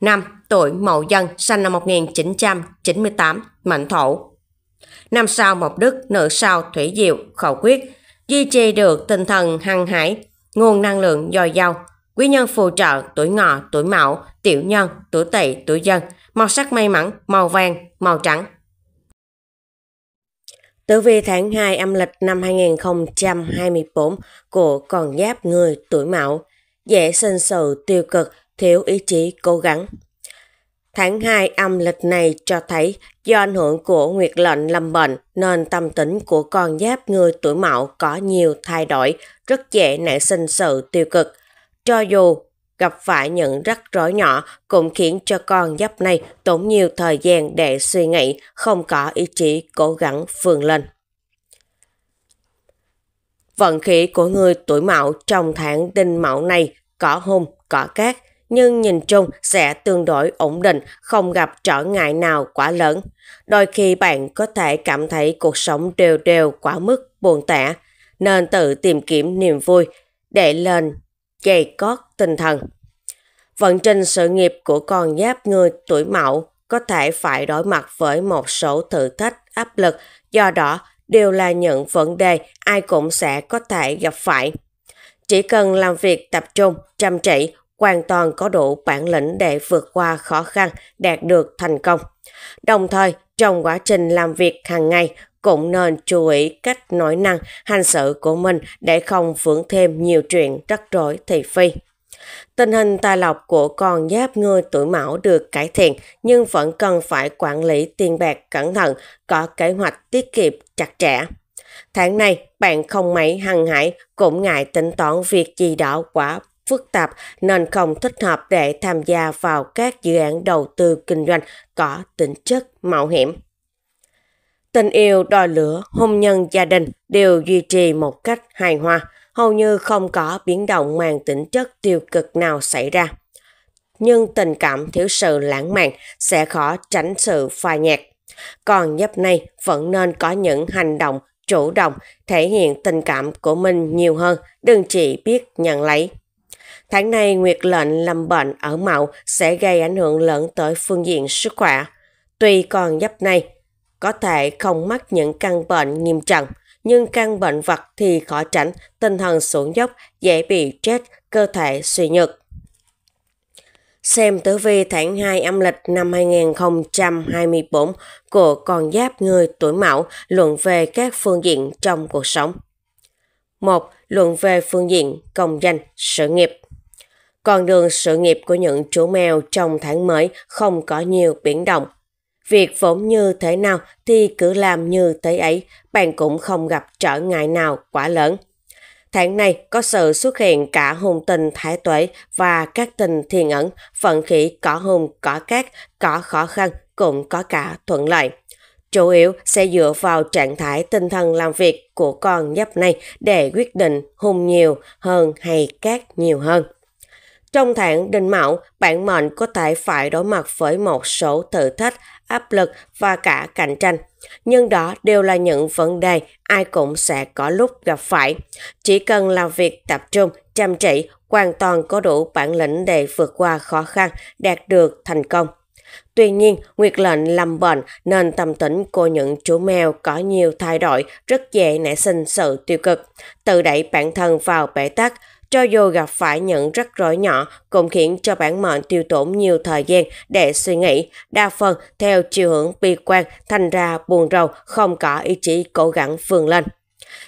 5. Tuổi Mậu Dân, sinh năm 1998, mệnh thổ. Năm sao Mộc Đức, nữ sao Thủy Diệu, khẩu quyết, duy trì được tinh thần hăng hải, nguồn năng lượng dồi dào, quý nhân phù trợ tuổi ngọ, tuổi mão, tiểu nhân, tuổi tỵ, tuổi dân, màu sắc may mắn, màu vàng, màu trắng. Tử vi tháng 2 âm lịch năm 2024 của con giáp người tuổi mão, dễ sinh sự tiêu cực, thiếu ý chí cố gắng. Tháng 2 âm lịch này cho thấy do ảnh hưởng của nguyệt lệnh lâm bệnh nên tâm tính của con giáp người tuổi mão có nhiều thay đổi, rất dễ nảy sinh sự tiêu cực. Cho dù gặp phải những rắc rối nhỏ cũng khiến cho con giáp này tốn nhiều thời gian để suy nghĩ, không có ý chí cố gắng vươn lên. Vận khí của người tuổi mão trong tháng đinh mão này có hung, có cát, nhưng nhìn chung sẽ tương đối ổn định, không gặp trở ngại nào quá lớn. Đôi khi bạn có thể cảm thấy cuộc sống đều đều quá mức buồn tẻ, nên tự tìm kiếm niềm vui để lên dày cót tinh thần. Vận trình sự nghiệp của con giáp người tuổi mậu có thể phải đối mặt với một số thử thách áp lực, do đó đều là những vấn đề ai cũng sẽ có thể gặp phải. Chỉ cần làm việc tập trung, chăm chỉ, hoàn toàn có đủ bản lĩnh để vượt qua khó khăn, đạt được thành công. Đồng thời, trong quá trình làm việc hàng ngày cũng nên chú ý cách nói năng, hành xử của mình để không vướng thêm nhiều chuyện rắc rối thị phi. Tình hình tài lộc của con giáp người tuổi mão được cải thiện nhưng vẫn cần phải quản lý tiền bạc cẩn thận, có kế hoạch tiết kiệm chặt chẽ. Tháng này, bạn không mấy hăng hải cũng ngại tính toán việc gì đó quá phức tạp nên không thích hợp để tham gia vào các dự án đầu tư kinh doanh có tính chất mạo hiểm. Tình yêu, đòi lửa, hôn nhân, gia đình đều duy trì một cách hài hòa, hầu như không có biến động mang tính chất tiêu cực nào xảy ra. Nhưng tình cảm thiếu sự lãng mạn sẽ khó tránh sự phai nhạt. Còn nhấp này vẫn nên có những hành động chủ động thể hiện tình cảm của mình nhiều hơn, đừng chỉ biết nhận lấy. Tháng này Nguyệt lệnh lâm bệnh ở Mậu sẽ gây ảnh hưởng lớn tới phương diện sức khỏe. Tuy còn giáp này có thể không mắc những căn bệnh nghiêm trọng, nhưng căn bệnh vật thì khó tránh, tinh thần xuống dốc, dễ bị chết, cơ thể suy nhược. Xem tử vi tháng 2 âm lịch năm 2024 của con giáp người tuổi mão luận về các phương diện trong cuộc sống. 1. Luận về phương diện công danh, sự nghiệp con đường sự nghiệp của những chú mèo trong tháng mới không có nhiều biến động. Việc vốn như thế nào thì cứ làm như thế ấy, bạn cũng không gặp trở ngại nào quá lớn. Tháng này có sự xuất hiện cả hùng tình thái tuế và các tình thiên ẩn, vận khí có hùng có cát, có khó khăn cũng có cả thuận lợi. Chủ yếu sẽ dựa vào trạng thái tinh thần làm việc của con nhấp này để quyết định hùng nhiều hơn hay cát nhiều hơn. Trong tháng đình mạo bạn mệnh có thể phải đối mặt với một số thử thách, áp lực và cả cạnh tranh. Nhưng đó đều là những vấn đề ai cũng sẽ có lúc gặp phải. Chỉ cần làm việc tập trung, chăm chỉ, hoàn toàn có đủ bản lĩnh để vượt qua khó khăn, đạt được thành công. Tuy nhiên, Nguyệt lệnh lâm bệnh nên tâm tính của những chú mèo có nhiều thay đổi rất dễ nảy sinh sự tiêu cực, tự đẩy bản thân vào bể tắc, cho dù gặp phải những rắc rối nhỏ cũng khiến cho bản mệnh tiêu tốn nhiều thời gian để suy nghĩ, đa phần theo chiều hướng bi quan thành ra buồn rầu, không có ý chí cố gắng vươn lên.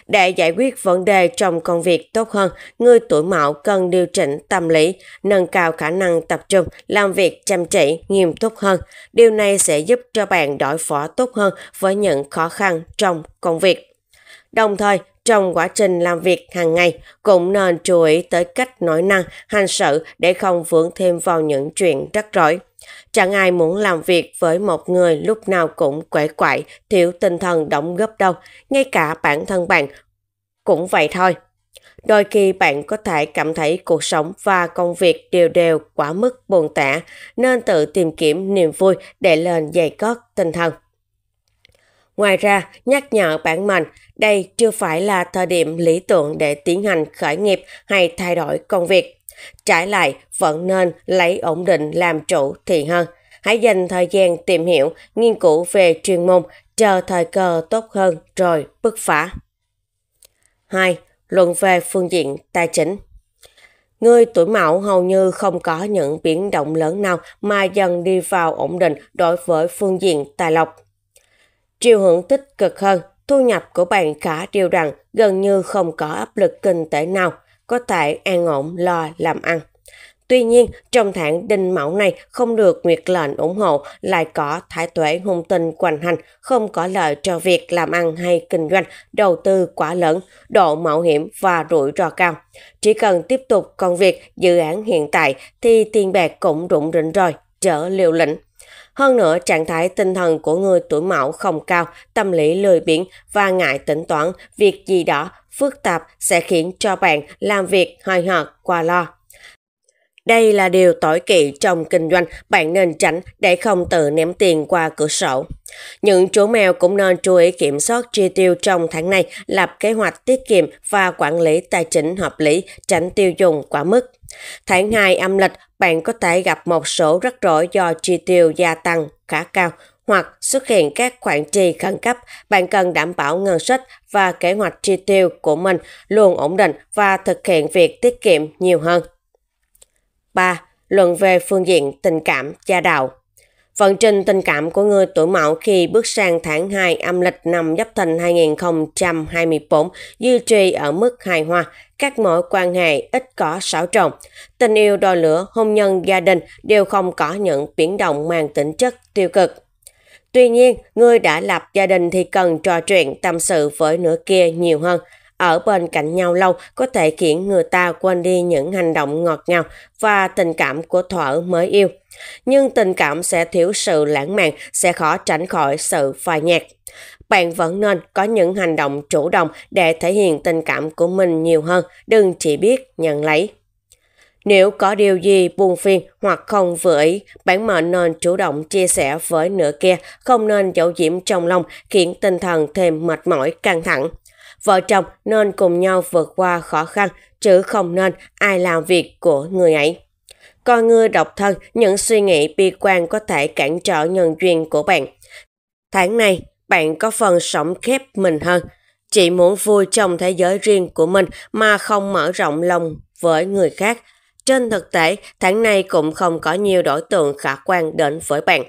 Để giải quyết vấn đề trong công việc tốt hơn, người tuổi mão cần điều chỉnh tâm lý, nâng cao khả năng tập trung, làm việc chăm chỉ, nghiêm túc hơn. Điều này sẽ giúp cho bạn đối phó tốt hơn với những khó khăn trong công việc. Đồng thời, trong quá trình làm việc hàng ngày, cũng nên chú ý tới cách nói năng, hành sự để không vướng thêm vào những chuyện rắc rối. Chẳng ai muốn làm việc với một người lúc nào cũng quể quại, thiếu tinh thần đóng góp đâu, ngay cả bản thân bạn cũng vậy thôi. Đôi khi bạn có thể cảm thấy cuộc sống và công việc đều đều quá mức buồn tẻ, nên tự tìm kiếm niềm vui để lên dày cót tinh thần. Ngoài ra, nhắc nhở bản mệnh, đây chưa phải là thời điểm lý tưởng để tiến hành khởi nghiệp hay thay đổi công việc. Trái lại, vẫn nên lấy ổn định làm chủ thì hơn. Hãy dành thời gian tìm hiểu, nghiên cứu về chuyên môn, chờ thời cơ tốt hơn rồi bứt phá. 2. Luận về phương diện tài chính Người tuổi mão hầu như không có những biến động lớn nào mà dần đi vào ổn định đối với phương diện tài lộc. Triều Hướng tích cực hơn, thu nhập của bạn khả đều rằng gần như không có áp lực kinh tế nào, có thể an ổn lo làm ăn. Tuy nhiên, trong tháng đinh mão này không được nguyệt lệnh ủng hộ, lại có thái tuế hung tinh quanh hành, không có lợi cho việc làm ăn hay kinh doanh, đầu tư quá lớn, độ mạo hiểm và rủi ro cao. Chỉ cần tiếp tục công việc, dự án hiện tại thì tiền bạc cũng rụng rỉnh rồi, trở liều lĩnh. Hơn nữa, trạng thái tinh thần của người tuổi mão không cao, tâm lý lười biếng và ngại tính toán, việc gì đó phức tạp sẽ khiến cho bạn làm việc hời hợt qua lo. Đây là điều tối kỵ trong kinh doanh, bạn nên tránh để không tự ném tiền qua cửa sổ. Những chú mèo cũng nên chú ý kiểm soát chi tiêu trong tháng này, lập kế hoạch tiết kiệm và quản lý tài chính hợp lý, tránh tiêu dùng quá mức. Tháng 2 âm lịch, bạn có thể gặp một số rắc rối do chi tiêu gia tăng khá cao hoặc xuất hiện các khoản chi khẩn cấp, bạn cần đảm bảo ngân sách và kế hoạch chi tiêu của mình luôn ổn định và thực hiện việc tiết kiệm nhiều hơn. 3. Luận về phương diện tình cảm gia đạo Phần trình tình cảm của người tuổi mão khi bước sang tháng 2 âm lịch năm Giáp Thìn 2024 duy trì ở mức hài hòa, các mối quan hệ ít có xáo trộn. Tình yêu đôi lửa, hôn nhân, gia đình đều không có những biến động mang tính chất tiêu cực. Tuy nhiên, người đã lập gia đình thì cần trò chuyện tâm sự với nửa kia nhiều hơn – ở bên cạnh nhau lâu có thể khiến người ta quên đi những hành động ngọt ngào và tình cảm của thuở mới yêu. Nhưng tình cảm sẽ thiếu sự lãng mạn, sẽ khó tránh khỏi sự phai nhạt. Bạn vẫn nên có những hành động chủ động để thể hiện tình cảm của mình nhiều hơn, đừng chỉ biết nhận lấy. Nếu có điều gì buồn phiền hoặc không vừa ý, bạn mệnh nên chủ động chia sẻ với nửa kia, không nên giấu diễm trong lòng khiến tinh thần thêm mệt mỏi, căng thẳng vợ chồng nên cùng nhau vượt qua khó khăn chứ không nên ai làm việc của người ấy. Còn người độc thân, những suy nghĩ bi quan có thể cản trở nhân duyên của bạn. Tháng này, bạn có phần sống khép mình hơn. Chỉ muốn vui trong thế giới riêng của mình mà không mở rộng lòng với người khác. Trên thực tế, tháng này cũng không có nhiều đối tượng khả quan đến với bạn.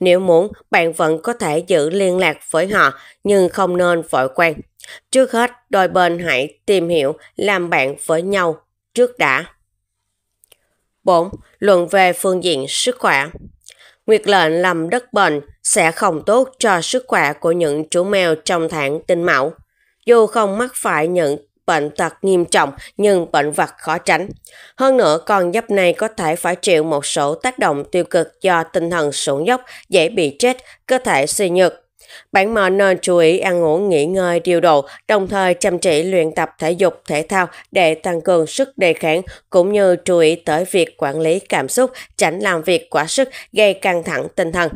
Nếu muốn, bạn vẫn có thể giữ liên lạc với họ, nhưng không nên vội quen. Trước hết, đôi bên hãy tìm hiểu, làm bạn với nhau trước đã. 4. Luận về phương diện sức khỏe Nguyệt lệnh làm đất bệnh sẽ không tốt cho sức khỏe của những chú mèo trong tháng tinh mão. Dù không mắc phải những bệnh tật nghiêm trọng nhưng bệnh vật khó tránh. Hơn nữa, con giáp này có thể phải chịu một số tác động tiêu cực do tinh thần xuống dốc, dễ bị chết, cơ thể suy nhược. Bạn mò nên chú ý ăn uống nghỉ ngơi điều độ, đồng thời chăm chỉ luyện tập thể dục thể thao để tăng cường sức đề kháng, cũng như chú ý tới việc quản lý cảm xúc, tránh làm việc quá sức gây căng thẳng tinh thần.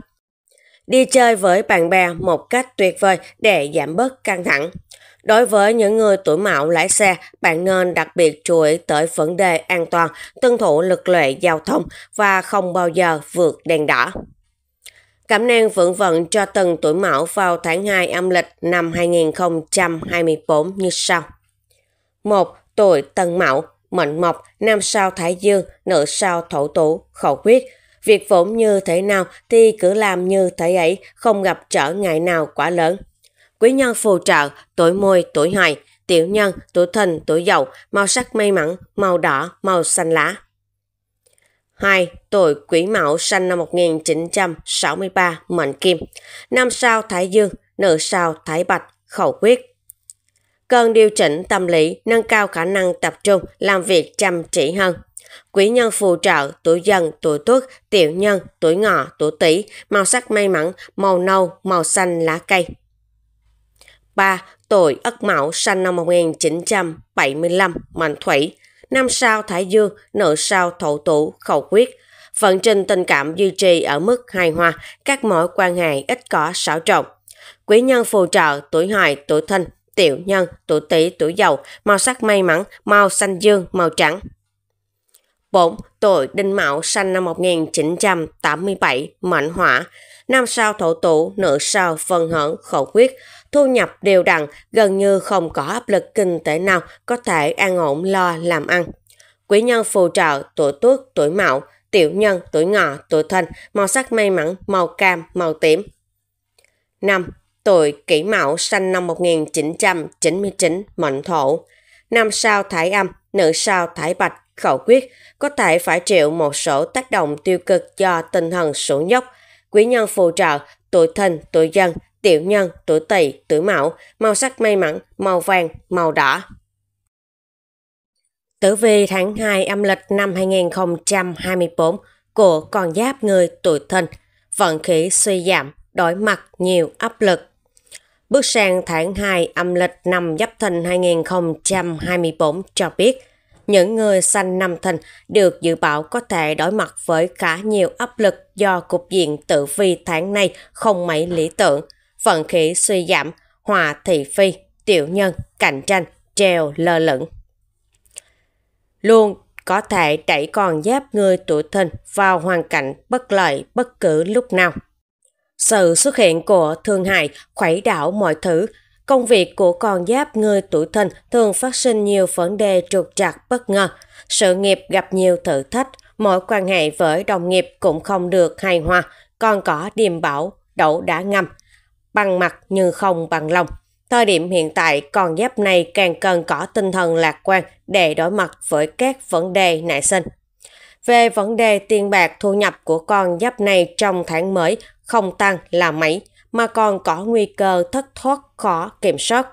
Đi chơi với bạn bè một cách tuyệt vời để giảm bớt căng thẳng. Đối với những người tuổi mạo lái xe, bạn nên đặc biệt chú ý tới vấn đề an toàn, tuân thủ lực lệ giao thông và không bao giờ vượt đèn đỏ. Cảm năng vượng vận cho từng tuổi mão vào tháng 2 âm lịch năm 2024 như sau. 1. Tuổi tân mão, mệnh mộc, nam sao thái dương, nữ sao thổ tú, khẩu quyết. Việc vốn như thế nào thì cứ làm như thế ấy, không gặp trở ngại nào quá lớn quý nhân phù trợ, tuổi mùi, tuổi hợi, tiểu nhân, tuổi thìn, tuổi dậu, màu sắc may mắn, màu đỏ, màu xanh lá. 2. Tuổi Quỷ Mão sinh năm 1963, mệnh Kim. Năm sao Thái Dương, nữ sao Thái Bạch, khẩu quyết. Cần điều chỉnh tâm lý, nâng cao khả năng tập trung, làm việc chăm chỉ hơn. Quý nhân phù trợ, tuổi dần, tuổi tuất, tiểu nhân, tuổi ngọ, tuổi tỵ, màu sắc may mắn, màu nâu, màu xanh lá cây. 3 tuổi Ất Mão sinh năm 1975, Mạnh Thủy, năm sao Thái Dương, nữ sao Thổ Tủ, Khẩu Quyết. Vận trình tình cảm duy trì ở mức hài hòa, các mối quan hệ ít có xáo trộn. Quý nhân phù trợ tuổi hài tuổi thìn, tiểu nhân, tuổi tỵ, tuổi dậu, màu sắc may mắn, màu xanh dương, màu trắng. 4. Tuổi Đinh Mão sinh năm 1987, mệnh hỏa, năm sao thổ tủ, nữ sao phần hở, khẩu quyết, thu nhập đều đặn, gần như không có áp lực kinh tế nào có thể an ổn lo làm ăn. Quý nhân phù trợ tuổi tuất, tuổi mạo, tiểu nhân, tuổi ngọ, tuổi thân, màu sắc may mắn, màu cam, màu tím. 5. Tuổi kỷ mão sanh năm 1999, mệnh thổ. Năm sao thái âm, nữ sao thái bạch, khẩu quyết, có thể phải chịu một số tác động tiêu cực do tinh thần sủ nhóc Quý nhân phù trợ, tuổi thân, tuổi dân, tiểu nhân, tuổi tỵ, tuổi mão, màu sắc may mắn, màu vàng, màu đỏ. Tử vi tháng 2 âm lịch năm 2024 của con giáp người tuổi thìn, vận khí suy giảm, đối mặt nhiều áp lực. Bước sang tháng 2 âm lịch năm Giáp Thìn 2024 cho biết, những người sanh năm Thìn được dự báo có thể đối mặt với khá nhiều áp lực do cục diện tử vi tháng này không mấy lý tưởng – vận khí suy giảm, hòa thị phi, tiểu nhân, cạnh tranh, treo lơ lửng. Luôn có thể đẩy con giáp người tuổi thìn vào hoàn cảnh bất lợi bất cứ lúc nào. Sự xuất hiện của thương hại khuấy đảo mọi thứ. Công việc của con giáp người tuổi thìn thường phát sinh nhiều vấn đề trục trặc bất ngờ. Sự nghiệp gặp nhiều thử thách, mọi quan hệ với đồng nghiệp cũng không được hài hòa, còn có điềm bảo, đậu đã ngâm bằng mặt nhưng không bằng lòng. Thời điểm hiện tại, con giáp này càng cần có tinh thần lạc quan để đối mặt với các vấn đề nảy sinh. Về vấn đề tiền bạc thu nhập của con giáp này trong tháng mới không tăng là mấy, mà còn có nguy cơ thất thoát khó kiểm soát.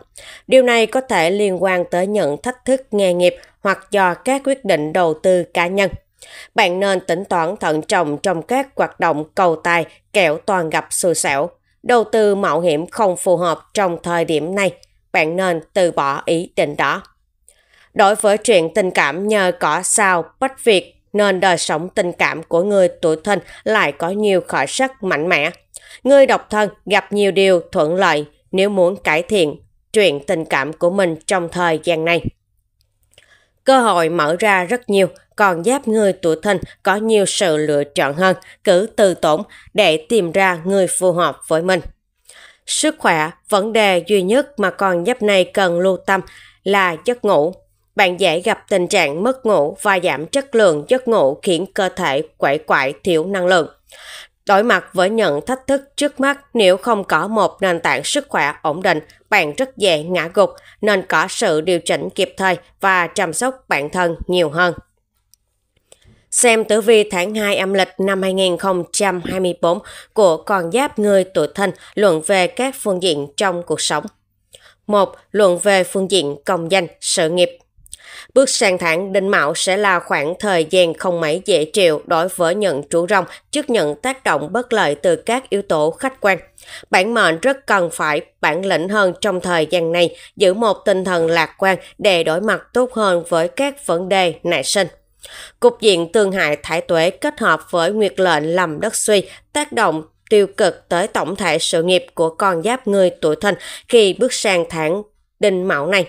Điều này có thể liên quan tới những thách thức nghề nghiệp hoặc do các quyết định đầu tư cá nhân. Bạn nên tính toán thận trọng trong các hoạt động cầu tài kẻo toàn gặp xui xẻo đầu tư mạo hiểm không phù hợp trong thời điểm này, bạn nên từ bỏ ý định đó. Đối với chuyện tình cảm nhờ cỏ sao bách việc nên đời sống tình cảm của người tuổi thân lại có nhiều khởi sắc mạnh mẽ. Người độc thân gặp nhiều điều thuận lợi nếu muốn cải thiện chuyện tình cảm của mình trong thời gian này. Cơ hội mở ra rất nhiều, còn giáp người tuổi thìn có nhiều sự lựa chọn hơn, cứ từ tổn để tìm ra người phù hợp với mình. Sức khỏe, vấn đề duy nhất mà con giáp này cần lưu tâm là giấc ngủ. Bạn dễ gặp tình trạng mất ngủ và giảm chất lượng giấc ngủ khiến cơ thể quậy quại thiếu năng lượng. Đối mặt với những thách thức trước mắt, nếu không có một nền tảng sức khỏe ổn định, bạn rất dễ ngã gục nên có sự điều chỉnh kịp thời và chăm sóc bản thân nhiều hơn xem tử vi tháng 2 âm lịch năm 2024 của con giáp người tuổi thân luận về các phương diện trong cuộc sống. 1. Luận về phương diện công danh, sự nghiệp. Bước sang tháng Đinh Mão sẽ là khoảng thời gian không mấy dễ chịu đối với những chủ rong trước những tác động bất lợi từ các yếu tố khách quan. Bản mệnh rất cần phải bản lĩnh hơn trong thời gian này, giữ một tinh thần lạc quan để đối mặt tốt hơn với các vấn đề nảy sinh. Cục diện tương hại thải tuế kết hợp với nguyệt lệnh lầm đất suy tác động tiêu cực tới tổng thể sự nghiệp của con giáp người tuổi thìn khi bước sang tháng đinh mão này.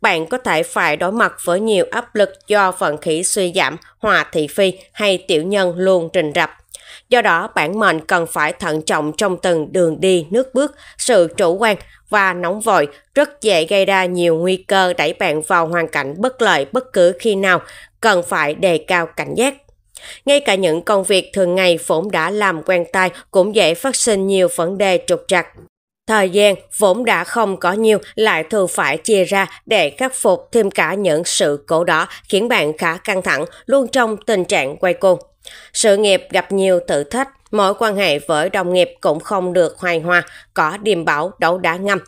Bạn có thể phải đối mặt với nhiều áp lực do vận khí suy giảm, hòa thị phi hay tiểu nhân luôn trình rập. Do đó, bản mệnh cần phải thận trọng trong từng đường đi nước bước, sự chủ quan và nóng vội rất dễ gây ra nhiều nguy cơ đẩy bạn vào hoàn cảnh bất lợi bất cứ khi nào, cần phải đề cao cảnh giác. Ngay cả những công việc thường ngày vốn đã làm quen tay cũng dễ phát sinh nhiều vấn đề trục trặc. Thời gian vốn đã không có nhiều lại thường phải chia ra để khắc phục thêm cả những sự cố đó khiến bạn khá căng thẳng, luôn trong tình trạng quay cuồng. Sự nghiệp gặp nhiều thử thách, mối quan hệ với đồng nghiệp cũng không được hoài hòa, có điềm bảo đấu đá ngâm.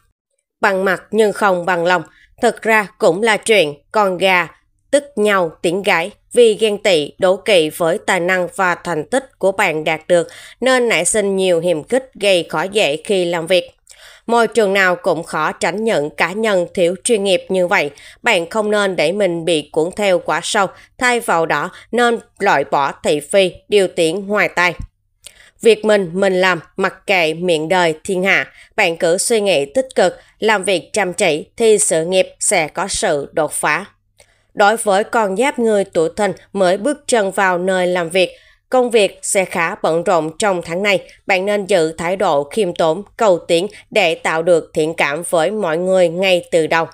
Bằng mặt nhưng không bằng lòng, thật ra cũng là chuyện con gà tức nhau tiếng gãi vì ghen tị, đổ kỵ với tài năng và thành tích của bạn đạt được nên nảy sinh nhiều hiềm khích gây khó dễ khi làm việc. Môi trường nào cũng khó tránh nhận cá nhân thiếu chuyên nghiệp như vậy. Bạn không nên để mình bị cuốn theo quá sâu, thay vào đó nên loại bỏ thị phi, điều tiễn hoài tay Việc mình mình làm, mặc kệ miệng đời thiên hạ, bạn cứ suy nghĩ tích cực, làm việc chăm chỉ thì sự nghiệp sẽ có sự đột phá đối với con giáp người tuổi thìn mới bước chân vào nơi làm việc, công việc sẽ khá bận rộn trong tháng này. Bạn nên giữ thái độ khiêm tốn, cầu tiến để tạo được thiện cảm với mọi người ngay từ đầu.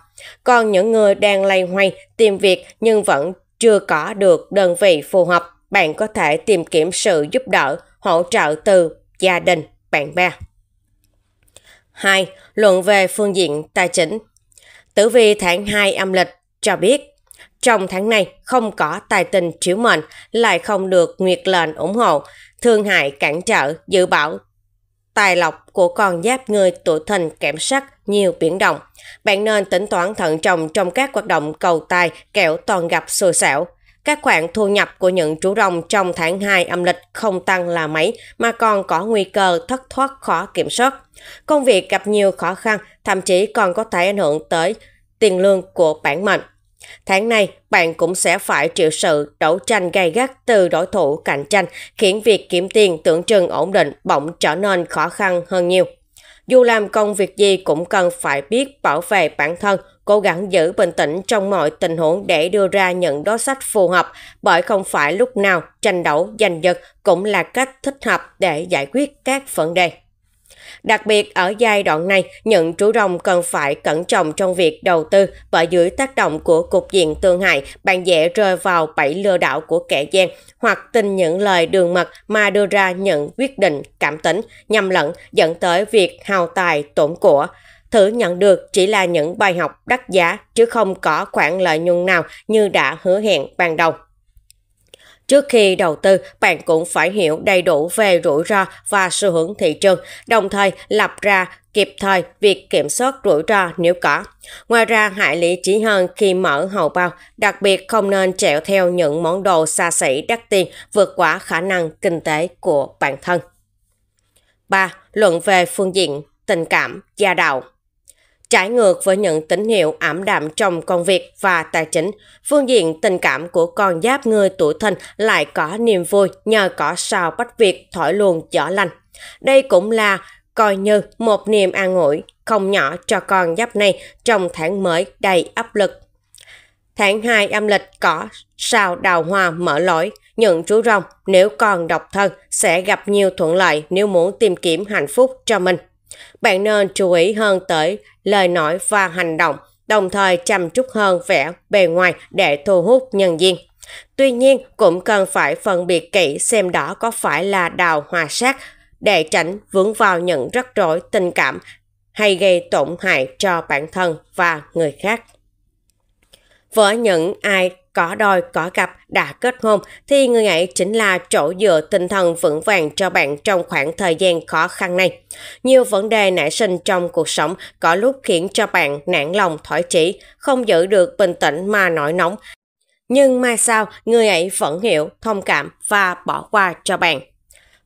Còn những người đang lay hoay tìm việc nhưng vẫn chưa có được đơn vị phù hợp, bạn có thể tìm kiếm sự giúp đỡ, hỗ trợ từ gia đình, bạn bè. 2. Luận về phương diện tài chính Tử vi tháng 2 âm lịch cho biết trong tháng này, không có tài tình chiếu mệnh, lại không được nguyệt lệnh ủng hộ, thương hại cản trở, dự bảo tài lộc của con giáp người tuổi thìn kẽm sắt nhiều biến động. Bạn nên tính toán thận trọng trong các hoạt động cầu tài kẻo toàn gặp xui xẻo. Các khoản thu nhập của những chú rồng trong tháng 2 âm lịch không tăng là mấy mà còn có nguy cơ thất thoát khó kiểm soát. Công việc gặp nhiều khó khăn, thậm chí còn có thể ảnh hưởng tới tiền lương của bản mệnh. Tháng này, bạn cũng sẽ phải chịu sự đấu tranh gay gắt từ đối thủ cạnh tranh, khiến việc kiếm tiền tưởng chừng ổn định bỗng trở nên khó khăn hơn nhiều. Dù làm công việc gì cũng cần phải biết bảo vệ bản thân, cố gắng giữ bình tĩnh trong mọi tình huống để đưa ra những đối sách phù hợp, bởi không phải lúc nào tranh đấu giành giật cũng là cách thích hợp để giải quyết các vấn đề. Đặc biệt ở giai đoạn này, những chủ rồng cần phải cẩn trọng trong việc đầu tư và dưới tác động của cục diện tương hại, bạn dễ rơi vào bẫy lừa đảo của kẻ gian hoặc tin những lời đường mật mà đưa ra những quyết định cảm tính, nhầm lẫn dẫn tới việc hào tài tổn của thử nhận được chỉ là những bài học đắt giá chứ không có khoản lợi nhuận nào như đã hứa hẹn ban đầu. Trước khi đầu tư, bạn cũng phải hiểu đầy đủ về rủi ro và xu hướng thị trường, đồng thời lập ra kịp thời việc kiểm soát rủi ro nếu có. Ngoài ra, hại lý trí hơn khi mở hầu bao, đặc biệt không nên trèo theo những món đồ xa xỉ đắt tiền vượt quá khả năng kinh tế của bản thân. 3. Luận về phương diện tình cảm, gia đạo Trái ngược với những tín hiệu ảm đạm trong công việc và tài chính, phương diện tình cảm của con giáp người tuổi thân lại có niềm vui nhờ có sao bách việc thổi luồng gió lành. Đây cũng là coi như một niềm an ủi không nhỏ cho con giáp này trong tháng mới đầy áp lực. Tháng 2 âm lịch có sao đào hoa mở lối, những chú rồng nếu còn độc thân sẽ gặp nhiều thuận lợi nếu muốn tìm kiếm hạnh phúc cho mình. Bạn nên chú ý hơn tới lời nói và hành động, đồng thời chăm chút hơn vẻ bề ngoài để thu hút nhân viên. Tuy nhiên, cũng cần phải phân biệt kỹ xem đó có phải là đào hòa sát để tránh vướng vào những rắc rối tình cảm hay gây tổn hại cho bản thân và người khác. Với những ai có đôi có cặp đã kết hôn thì người ấy chính là chỗ dựa tinh thần vững vàng cho bạn trong khoảng thời gian khó khăn này. Nhiều vấn đề nảy sinh trong cuộc sống có lúc khiến cho bạn nản lòng thoải chỉ, không giữ được bình tĩnh mà nổi nóng. Nhưng mai sau, người ấy vẫn hiểu, thông cảm và bỏ qua cho bạn.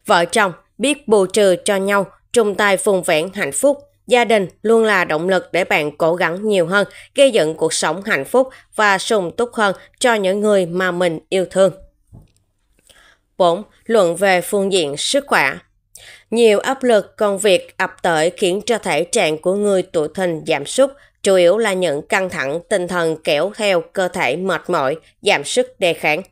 Vợ chồng biết bù trừ cho nhau, chung tay phùng vẹn hạnh phúc Gia đình luôn là động lực để bạn cố gắng nhiều hơn, gây dựng cuộc sống hạnh phúc và sung túc hơn cho những người mà mình yêu thương. 4. Luận về phương diện sức khỏe Nhiều áp lực công việc ập tới khiến cho thể trạng của người tuổi thìn giảm sút, chủ yếu là những căng thẳng tinh thần kéo theo cơ thể mệt mỏi, giảm sức đề kháng.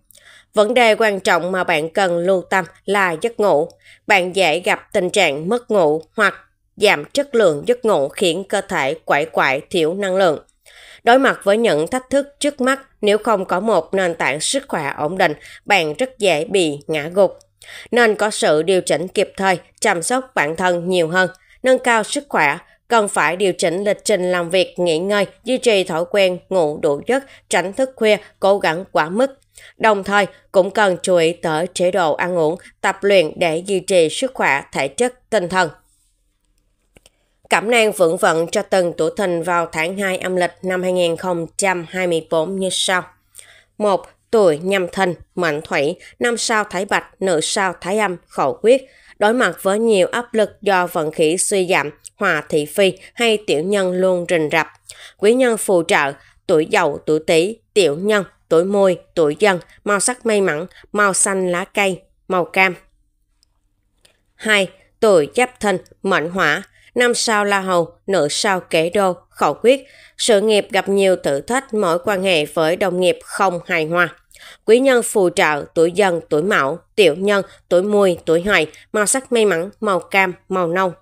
Vấn đề quan trọng mà bạn cần lưu tâm là giấc ngủ. Bạn dễ gặp tình trạng mất ngủ hoặc giảm chất lượng giấc ngủ khiến cơ thể quậy quại thiếu năng lượng. Đối mặt với những thách thức trước mắt, nếu không có một nền tảng sức khỏe ổn định, bạn rất dễ bị ngã gục. Nên có sự điều chỉnh kịp thời, chăm sóc bản thân nhiều hơn, nâng cao sức khỏe, cần phải điều chỉnh lịch trình làm việc, nghỉ ngơi, duy trì thói quen ngủ đủ giấc, tránh thức khuya, cố gắng quá mức. Đồng thời, cũng cần chú ý tới chế độ ăn uống, tập luyện để duy trì sức khỏe thể chất, tinh thần. Cẩm nang vượng vận cho từng tuổi thìn vào tháng 2 âm lịch năm 2024 như sau. 1. Tuổi nhâm thìn, mệnh thủy, năm sao thái bạch, nữ sao thái âm, khẩu quyết. Đối mặt với nhiều áp lực do vận khí suy giảm, hòa thị phi hay tiểu nhân luôn rình rập. Quý nhân phù trợ, tuổi giàu tuổi tý, tiểu nhân, tuổi môi, tuổi dân màu sắc may mắn, màu xanh lá cây, màu cam. 2. Tuổi giáp thìn, mệnh hỏa, năm sao la hầu, nữ sao kẻ đô, khẩu quyết. Sự nghiệp gặp nhiều thử thách mối quan hệ với đồng nghiệp không hài hòa. Quý nhân phù trợ tuổi dần, tuổi mão, tiểu nhân, tuổi mùi, tuổi hoài màu sắc may mắn, màu cam, màu nâu.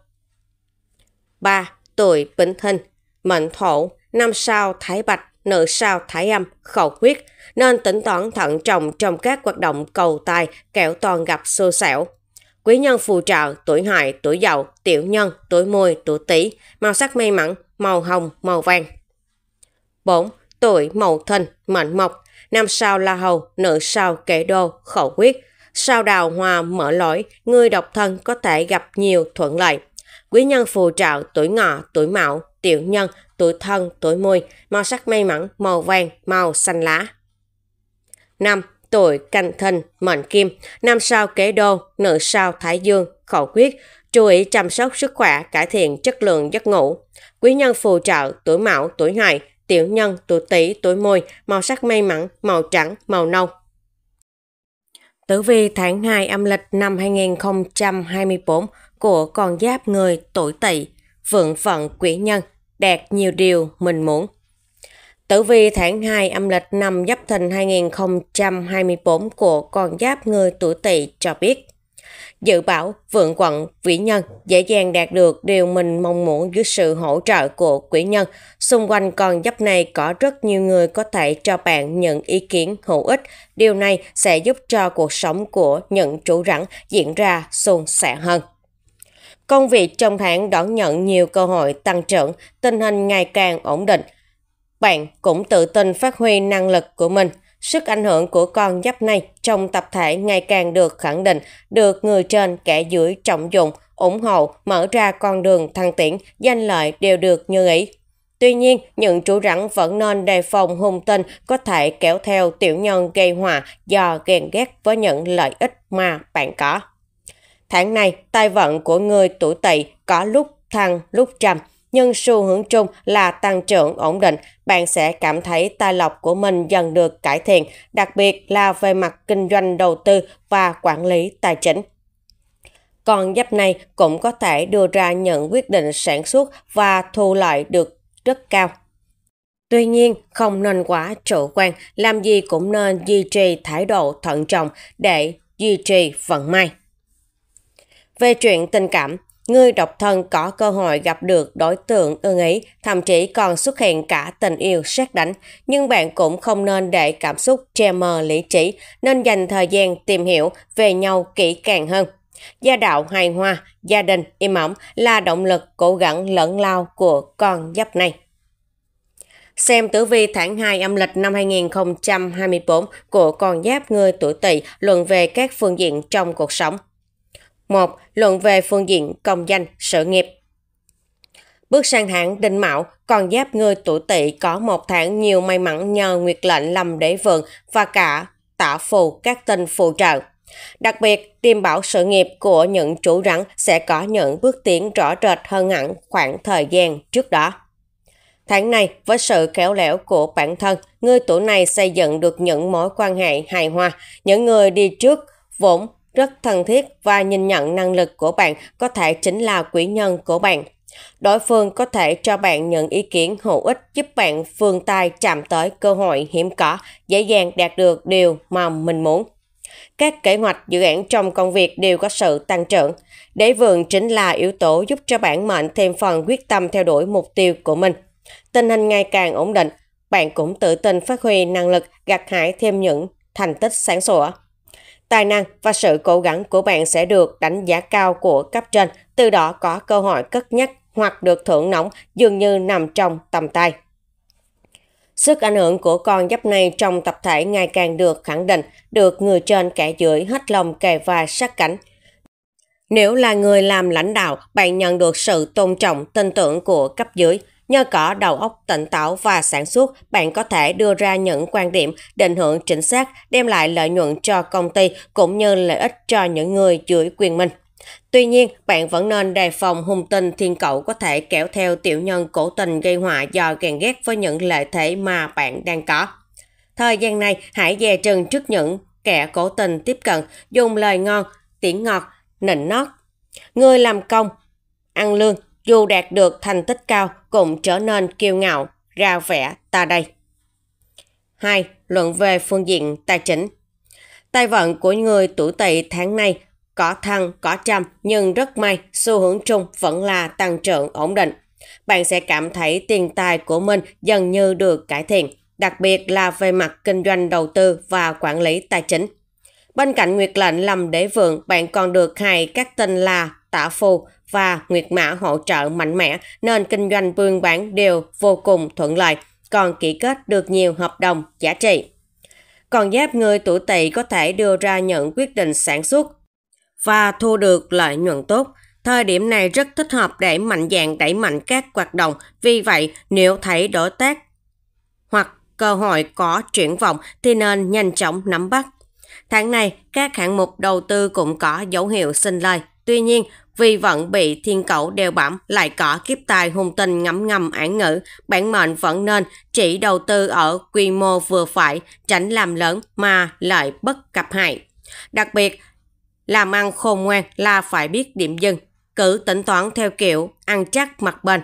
3. Tuổi Bính thân mệnh thổ, năm sao Thái Bạch, nữ sao Thái Âm, khẩu quyết, nên tính toán thận trọng trong các hoạt động cầu tài, kẻo toàn gặp xui xẻo. Quý nhân phù trợ, tuổi hợi, tuổi dậu, tiểu nhân, tuổi mùi, tuổi tỵ, màu sắc may mắn, màu hồng, màu vàng. 4. Tuổi mậu thân mệnh mộc, nam sao la hầu, nữ sao kẻ đô, khẩu quyết. Sao đào hoa mở lỗi, người độc thân có thể gặp nhiều thuận lợi. Quý nhân phù trợ, tuổi ngọ, tuổi mão, tiểu nhân, tuổi thân, tuổi mùi, màu sắc may mắn, màu vàng, màu xanh lá. 5 tuổi canh thân, mệnh kim, năm sao kế đô, nữ sao thái dương, khẩu quyết, chú ý chăm sóc sức khỏe, cải thiện chất lượng giấc ngủ. Quý nhân phù trợ, tuổi mão, tuổi hợi, tiểu nhân, tuổi tỵ, tuổi mùi, màu sắc may mắn, màu trắng, màu nâu. Tử vi tháng 2 âm lịch năm 2024 của con giáp người tuổi tỵ, vượng phận quý nhân, đạt nhiều điều mình muốn. Tử vi tháng 2 âm lịch năm Giáp Thìn 2024 của con giáp người tuổi Tỵ cho biết. Dự báo vượng quận vĩ nhân dễ dàng đạt được điều mình mong muốn dưới sự hỗ trợ của quỹ nhân. Xung quanh con giáp này có rất nhiều người có thể cho bạn những ý kiến hữu ích. Điều này sẽ giúp cho cuộc sống của những chủ rắn diễn ra suôn sẻ hơn. Công việc trong tháng đón nhận nhiều cơ hội tăng trưởng, tình hình ngày càng ổn định, bạn cũng tự tin phát huy năng lực của mình. Sức ảnh hưởng của con giáp này trong tập thể ngày càng được khẳng định, được người trên kẻ dưới trọng dụng, ủng hộ, mở ra con đường thăng tiến, danh lợi đều được như ý. Tuy nhiên, những chủ rắn vẫn nên đề phòng hung tinh có thể kéo theo tiểu nhân gây hòa do ghen ghét với những lợi ích mà bạn có. Tháng này, tai vận của người tuổi tỵ có lúc thăng lúc trầm, nhưng xu hướng chung là tăng trưởng ổn định, bạn sẽ cảm thấy tài lộc của mình dần được cải thiện, đặc biệt là về mặt kinh doanh đầu tư và quản lý tài chính. Còn giáp này cũng có thể đưa ra những quyết định sản xuất và thu lợi được rất cao. Tuy nhiên, không nên quá chủ quan, làm gì cũng nên duy trì thái độ thận trọng để duy trì vận may. Về chuyện tình cảm, Người độc thân có cơ hội gặp được đối tượng ưng ý, thậm chí còn xuất hiện cả tình yêu sát đánh. Nhưng bạn cũng không nên để cảm xúc che mờ lý trí, nên dành thời gian tìm hiểu về nhau kỹ càng hơn. Gia đạo hài hòa, gia đình im ắng là động lực cố gắng lẫn lao của con giáp này. Xem tử vi tháng 2 âm lịch năm 2024 của con giáp người tuổi tỵ luận về các phương diện trong cuộc sống. 1. Luận về phương diện công danh, sự nghiệp. Bước sang tháng đinh mạo con giáp người tuổi tỵ có một tháng nhiều may mắn nhờ nguyệt lệnh lâm đế vượng và cả tả phù các tinh phụ trợ. Đặc biệt, tìm bảo sự nghiệp của những chủ rắn sẽ có những bước tiến rõ rệt hơn hẳn khoảng thời gian trước đó. Tháng này, với sự khéo léo của bản thân, người tuổi này xây dựng được những mối quan hệ hài hòa, những người đi trước vốn rất thân thiết và nhìn nhận năng lực của bạn có thể chính là quỹ nhân của bạn. Đối phương có thể cho bạn những ý kiến hữu ích giúp bạn phương tay chạm tới cơ hội hiểm có, dễ dàng đạt được điều mà mình muốn. Các kế hoạch dự án trong công việc đều có sự tăng trưởng. Đế vườn chính là yếu tố giúp cho bản mệnh thêm phần quyết tâm theo đuổi mục tiêu của mình. Tình hình ngày càng ổn định, bạn cũng tự tin phát huy năng lực gặt hái thêm những thành tích sáng sủa tài năng và sự cố gắng của bạn sẽ được đánh giá cao của cấp trên, từ đó có cơ hội cất nhắc hoặc được thưởng nóng dường như nằm trong tầm tay. Sức ảnh hưởng của con giáp này trong tập thể ngày càng được khẳng định, được người trên kẻ dưới hết lòng kề và sát cánh. Nếu là người làm lãnh đạo, bạn nhận được sự tôn trọng, tin tưởng của cấp dưới – Nhờ có đầu óc tỉnh táo và sản xuất, bạn có thể đưa ra những quan điểm định hướng chính xác, đem lại lợi nhuận cho công ty cũng như lợi ích cho những người dưới quyền mình. Tuy nhiên, bạn vẫn nên đề phòng hung tinh thiên cậu có thể kéo theo tiểu nhân cổ tình gây họa do ghen ghét với những lợi thế mà bạn đang có. Thời gian này, hãy dè chừng trước những kẻ cổ tình tiếp cận, dùng lời ngon, tiếng ngọt, nịnh nót. Người làm công, ăn lương dù đạt được thành tích cao cũng trở nên kiêu ngạo, ra vẻ ta đây. 2. Luận về phương diện tài chính Tài vận của người tuổi tỵ tháng nay có thăng, có trăm nhưng rất may xu hướng chung vẫn là tăng trưởng ổn định. Bạn sẽ cảm thấy tiền tài của mình dần như được cải thiện, đặc biệt là về mặt kinh doanh đầu tư và quản lý tài chính. Bên cạnh nguyệt lệnh lầm đế vượng, bạn còn được hài các tên là Tạ Phù và Nguyệt Mã hỗ trợ mạnh mẽ nên kinh doanh buôn bán đều vô cùng thuận lợi, còn ký kết được nhiều hợp đồng giá trị. Còn giáp người tuổi tỵ có thể đưa ra những quyết định sản xuất và thu được lợi nhuận tốt. Thời điểm này rất thích hợp để mạnh dạng đẩy mạnh các hoạt động, vì vậy nếu thấy đối tác hoặc cơ hội có chuyển vọng thì nên nhanh chóng nắm bắt. Tháng này, các hạng mục đầu tư cũng có dấu hiệu sinh lời. Tuy nhiên, vì vẫn bị thiên cẩu đeo bám, lại cỏ kiếp tài hung tinh ngấm ngầm án ngữ, bản mệnh vẫn nên chỉ đầu tư ở quy mô vừa phải, tránh làm lớn mà lợi bất cập hại. Đặc biệt, làm ăn khôn ngoan là phải biết điểm dừng, cứ tính toán theo kiểu ăn chắc mặt bền.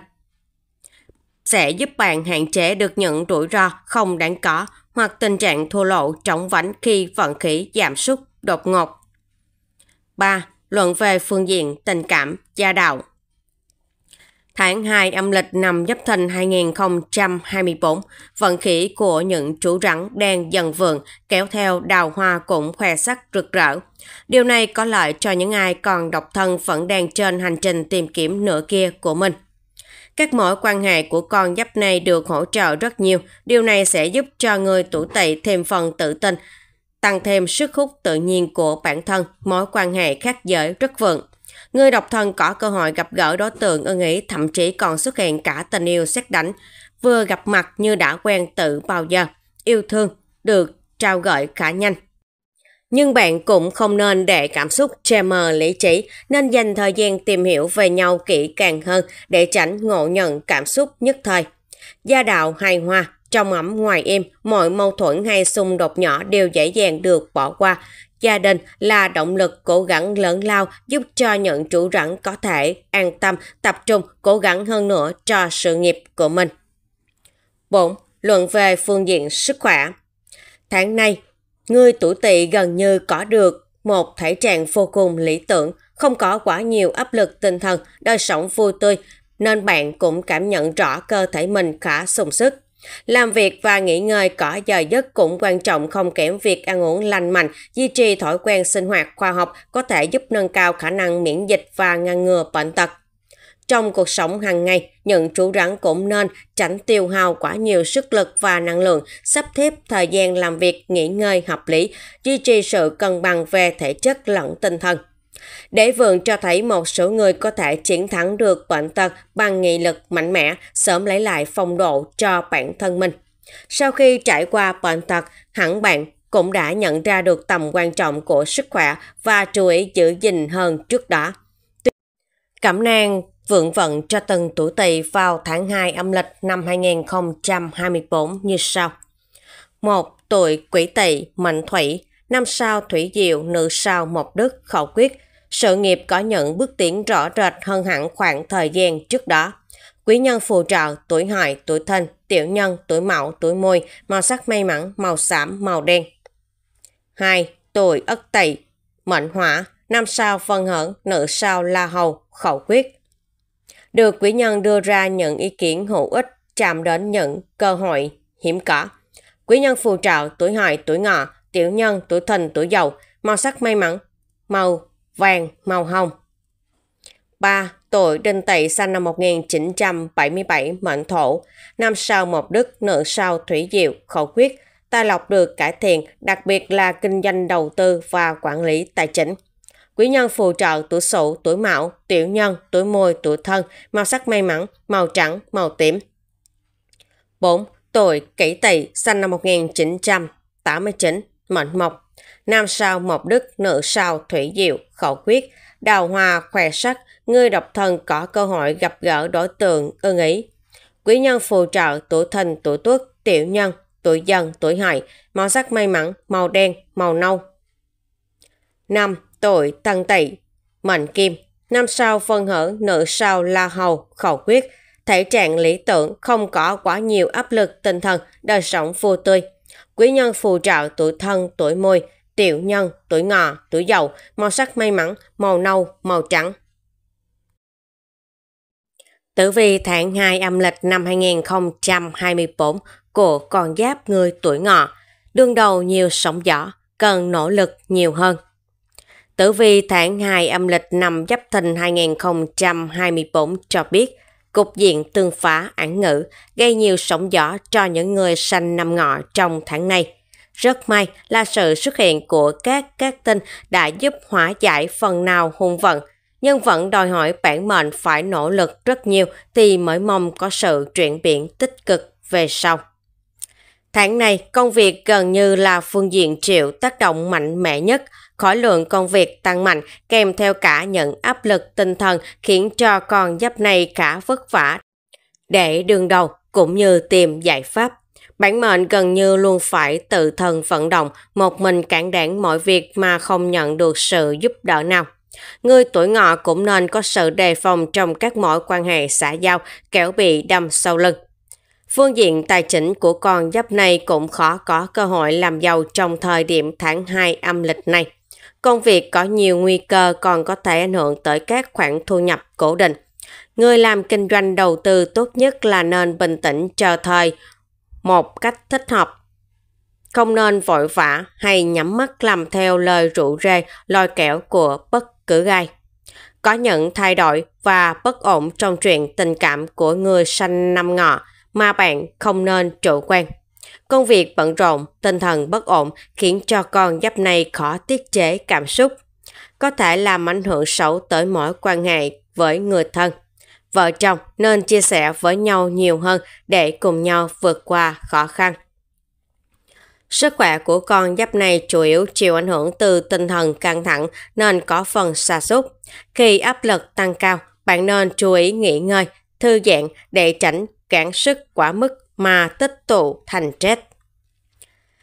Sẽ giúp bạn hạn chế được những rủi ro không đáng có hoặc tình trạng thua lỗ trống vánh khi vận khí giảm sút đột ngột. 3 luận về phương diện tình cảm, gia đạo. Tháng 2 âm lịch năm Giáp Thìn 2024, vận khí của những chú rắn đen dần vườn kéo theo đào hoa cũng khoe sắc rực rỡ. Điều này có lợi cho những ai còn độc thân vẫn đang trên hành trình tìm kiếm nửa kia của mình. Các mối quan hệ của con giáp này được hỗ trợ rất nhiều, điều này sẽ giúp cho người tuổi tỵ thêm phần tự tin tăng thêm sức hút tự nhiên của bản thân, mối quan hệ khác giới rất vượng. Người độc thân có cơ hội gặp gỡ đối tượng ưng ý thậm chí còn xuất hiện cả tình yêu xét đánh, vừa gặp mặt như đã quen tự bao giờ, yêu thương, được trao gợi khá nhanh. Nhưng bạn cũng không nên để cảm xúc che mờ lý trí, nên dành thời gian tìm hiểu về nhau kỹ càng hơn để tránh ngộ nhận cảm xúc nhất thời. Gia đạo hài hòa trong ẩm ngoài em, mọi mâu thuẫn hay xung đột nhỏ đều dễ dàng được bỏ qua. Gia đình là động lực cố gắng lớn lao giúp cho những chủ rắn có thể an tâm, tập trung, cố gắng hơn nữa cho sự nghiệp của mình. 4. Luận về phương diện sức khỏe Tháng nay, người tuổi tỵ gần như có được một thể trạng vô cùng lý tưởng, không có quá nhiều áp lực tinh thần, đời sống vui tươi, nên bạn cũng cảm nhận rõ cơ thể mình khá sung sức. Làm việc và nghỉ ngơi cỏ giờ giấc cũng quan trọng không kém việc ăn uống lành mạnh, duy trì thói quen sinh hoạt khoa học có thể giúp nâng cao khả năng miễn dịch và ngăn ngừa bệnh tật. Trong cuộc sống hàng ngày, những chủ rắn cũng nên tránh tiêu hao quá nhiều sức lực và năng lượng, sắp xếp thời gian làm việc nghỉ ngơi hợp lý, duy trì sự cân bằng về thể chất lẫn tinh thần. Để vườn cho thấy một số người có thể chiến thắng được bệnh tật bằng nghị lực mạnh mẽ, sớm lấy lại phong độ cho bản thân mình. Sau khi trải qua bệnh tật, hẳn bạn cũng đã nhận ra được tầm quan trọng của sức khỏe và chú ý giữ gìn hơn trước đó. Cẩm nang vượng vận cho từng tuổi tỵ vào tháng 2 âm lịch năm 2024 như sau. 1. Tuổi quỷ tỵ, mệnh thủy, năm sao thủy diệu, nữ sao mộc đức, khẩu quyết, sự nghiệp có những bước tiến rõ rệt hơn hẳn khoảng thời gian trước đó. Quý nhân phù trợ, tuổi hợi, tuổi thân, tiểu nhân, tuổi mão, tuổi mùi, màu sắc may mắn, màu xám, màu đen. 2. Tuổi ất tỵ, mệnh hỏa, năm sao phân hưởng, nữ sao la hầu, khẩu quyết. Được quý nhân đưa ra những ý kiến hữu ích chạm đến những cơ hội hiểm có. Quý nhân phù trợ, tuổi hợi, tuổi ngọ, tiểu nhân, tuổi thìn, tuổi dậu, màu sắc may mắn, màu vàng, màu hồng. 3. tuổi Đinh tỵ sinh năm 1977 mệnh thổ, năm sau mộc đức, nữ sau thủy diệu, khẩu quyết, tài lộc được cải thiện, đặc biệt là kinh doanh đầu tư và quản lý tài chính. Quý nhân phù trợ tuổi sửu, tuổi mão, tiểu nhân, tuổi mùi, tuổi thân, màu sắc may mắn, màu trắng, màu tím. 4. Tuổi kỷ tỵ sinh năm 1989, mệnh mộc, Nam sao mộc đức, nữ sao thủy diệu, khẩu quyết, đào hoa khỏe sắc, người độc thân có cơ hội gặp gỡ đối tượng ưng ý. Quý nhân phù trợ tuổi thìn, tuổi tuất, tiểu nhân, tuổi dần, tuổi hợi, màu sắc may mắn, màu đen, màu nâu. năm Tuổi thân tỵ Mệnh kim Năm sao phân hở, nữ sao la hầu, khẩu quyết. Thể trạng lý tưởng, không có quá nhiều áp lực tinh thần, đời sống vui tươi. Quý nhân phù trợ tuổi thân, tuổi môi, tiểu nhân, tuổi ngọ, tuổi dậu, màu sắc may mắn, màu nâu, màu trắng. Tử vi tháng 2 âm lịch năm 2024 của con giáp người tuổi ngọ, đương đầu nhiều sóng gió, cần nỗ lực nhiều hơn. Tử vi tháng 2 âm lịch năm Giáp Thìn 2024 cho biết, cục diện tương phá ảnh ngữ gây nhiều sóng gió cho những người sanh năm ngọ trong tháng này. Rất may là sự xuất hiện của các các tinh đã giúp hóa giải phần nào hung vận, nhưng vẫn đòi hỏi bản mệnh phải nỗ lực rất nhiều thì mới mong có sự chuyển biến tích cực về sau. Tháng này, công việc gần như là phương diện chịu tác động mạnh mẽ nhất, khối lượng công việc tăng mạnh kèm theo cả những áp lực tinh thần khiến cho con giáp này cả vất vả để đường đầu cũng như tìm giải pháp Bản mệnh gần như luôn phải tự thân vận động, một mình cản đảm mọi việc mà không nhận được sự giúp đỡ nào. Người tuổi ngọ cũng nên có sự đề phòng trong các mối quan hệ xã giao, kẻo bị đâm sau lưng. Phương diện tài chính của con giáp này cũng khó có cơ hội làm giàu trong thời điểm tháng 2 âm lịch này. Công việc có nhiều nguy cơ còn có thể ảnh hưởng tới các khoản thu nhập cố định. Người làm kinh doanh đầu tư tốt nhất là nên bình tĩnh chờ thời, một cách thích hợp. Không nên vội vã hay nhắm mắt làm theo lời rụ rê lôi kẹo của bất cứ ai. Có những thay đổi và bất ổn trong chuyện tình cảm của người sanh năm ngọ mà bạn không nên chủ quan. Công việc bận rộn, tinh thần bất ổn khiến cho con giáp này khó tiết chế cảm xúc, có thể làm ảnh hưởng xấu tới mối quan hệ với người thân vợ chồng nên chia sẻ với nhau nhiều hơn để cùng nhau vượt qua khó khăn. Sức khỏe của con giáp này chủ yếu chịu ảnh hưởng từ tinh thần căng thẳng nên có phần sa sút. Khi áp lực tăng cao, bạn nên chú ý nghỉ ngơi, thư giãn để tránh cản sức quá mức mà tích tụ thành stress.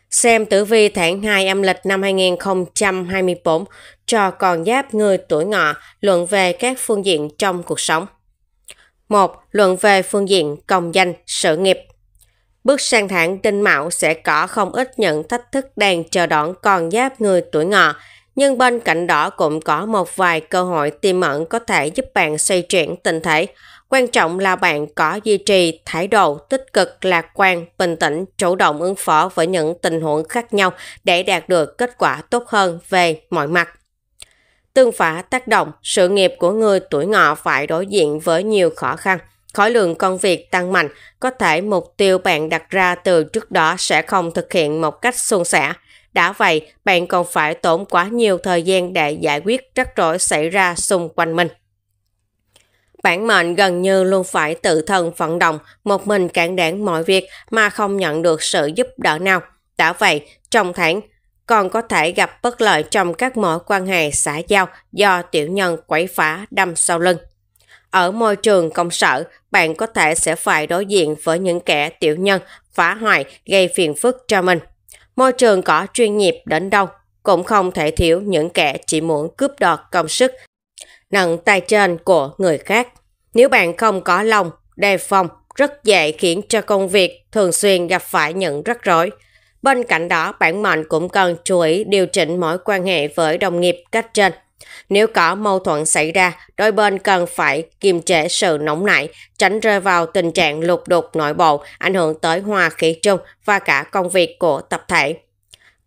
Xem tử vi tháng 2 âm lịch năm 2024 cho con giáp người tuổi ngọ luận về các phương diện trong cuộc sống. 1. Luận về phương diện công danh, sự nghiệp Bước sang tháng đinh mạo sẽ có không ít những thách thức đang chờ đón con giáp người tuổi ngọ, nhưng bên cạnh đó cũng có một vài cơ hội tiềm ẩn có thể giúp bạn xoay chuyển tình thể. Quan trọng là bạn có duy trì thái độ tích cực, lạc quan, bình tĩnh, chủ động ứng phó với những tình huống khác nhau để đạt được kết quả tốt hơn về mọi mặt. Tương phả tác động, sự nghiệp của người tuổi ngọ phải đối diện với nhiều khó khăn. Khối lượng công việc tăng mạnh, có thể mục tiêu bạn đặt ra từ trước đó sẽ không thực hiện một cách suôn sẻ. Đã vậy, bạn còn phải tốn quá nhiều thời gian để giải quyết rắc rối xảy ra xung quanh mình. Bản mệnh gần như luôn phải tự thân vận động, một mình cản đáng mọi việc mà không nhận được sự giúp đỡ nào. Đã vậy, trong tháng, còn có thể gặp bất lợi trong các mối quan hệ xã giao do tiểu nhân quấy phá đâm sau lưng. Ở môi trường công sở, bạn có thể sẽ phải đối diện với những kẻ tiểu nhân phá hoại gây phiền phức cho mình. Môi trường có chuyên nghiệp đến đâu cũng không thể thiếu những kẻ chỉ muốn cướp đoạt công sức, nâng tay trên của người khác. Nếu bạn không có lòng, đề phòng, rất dễ khiến cho công việc thường xuyên gặp phải những rắc rối, Bên cạnh đó, bản mệnh cũng cần chú ý điều chỉnh mối quan hệ với đồng nghiệp cách trên. Nếu có mâu thuẫn xảy ra, đôi bên cần phải kiềm chế sự nóng nảy, tránh rơi vào tình trạng lục đục nội bộ, ảnh hưởng tới hòa khí chung và cả công việc của tập thể.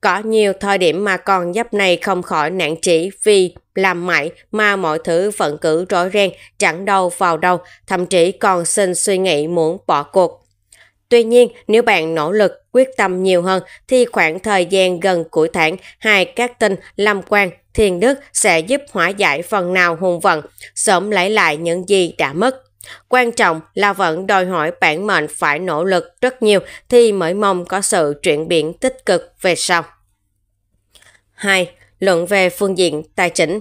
Có nhiều thời điểm mà con giáp này không khỏi nản chỉ vì làm mãi mà mọi thứ vẫn cứ rối ren, chẳng đâu vào đâu, thậm chí còn xin suy nghĩ muốn bỏ cuộc. Tuy nhiên, nếu bạn nỗ lực, quyết tâm nhiều hơn thì khoảng thời gian gần cuối tháng hai các tinh Lâm Quan, Thiền Đức sẽ giúp hóa giải phần nào hùng vận, sớm lấy lại những gì đã mất. Quan trọng là vẫn đòi hỏi bản mệnh phải nỗ lực rất nhiều thì mới mong có sự chuyển biến tích cực về sau. 2. Luận về phương diện tài chính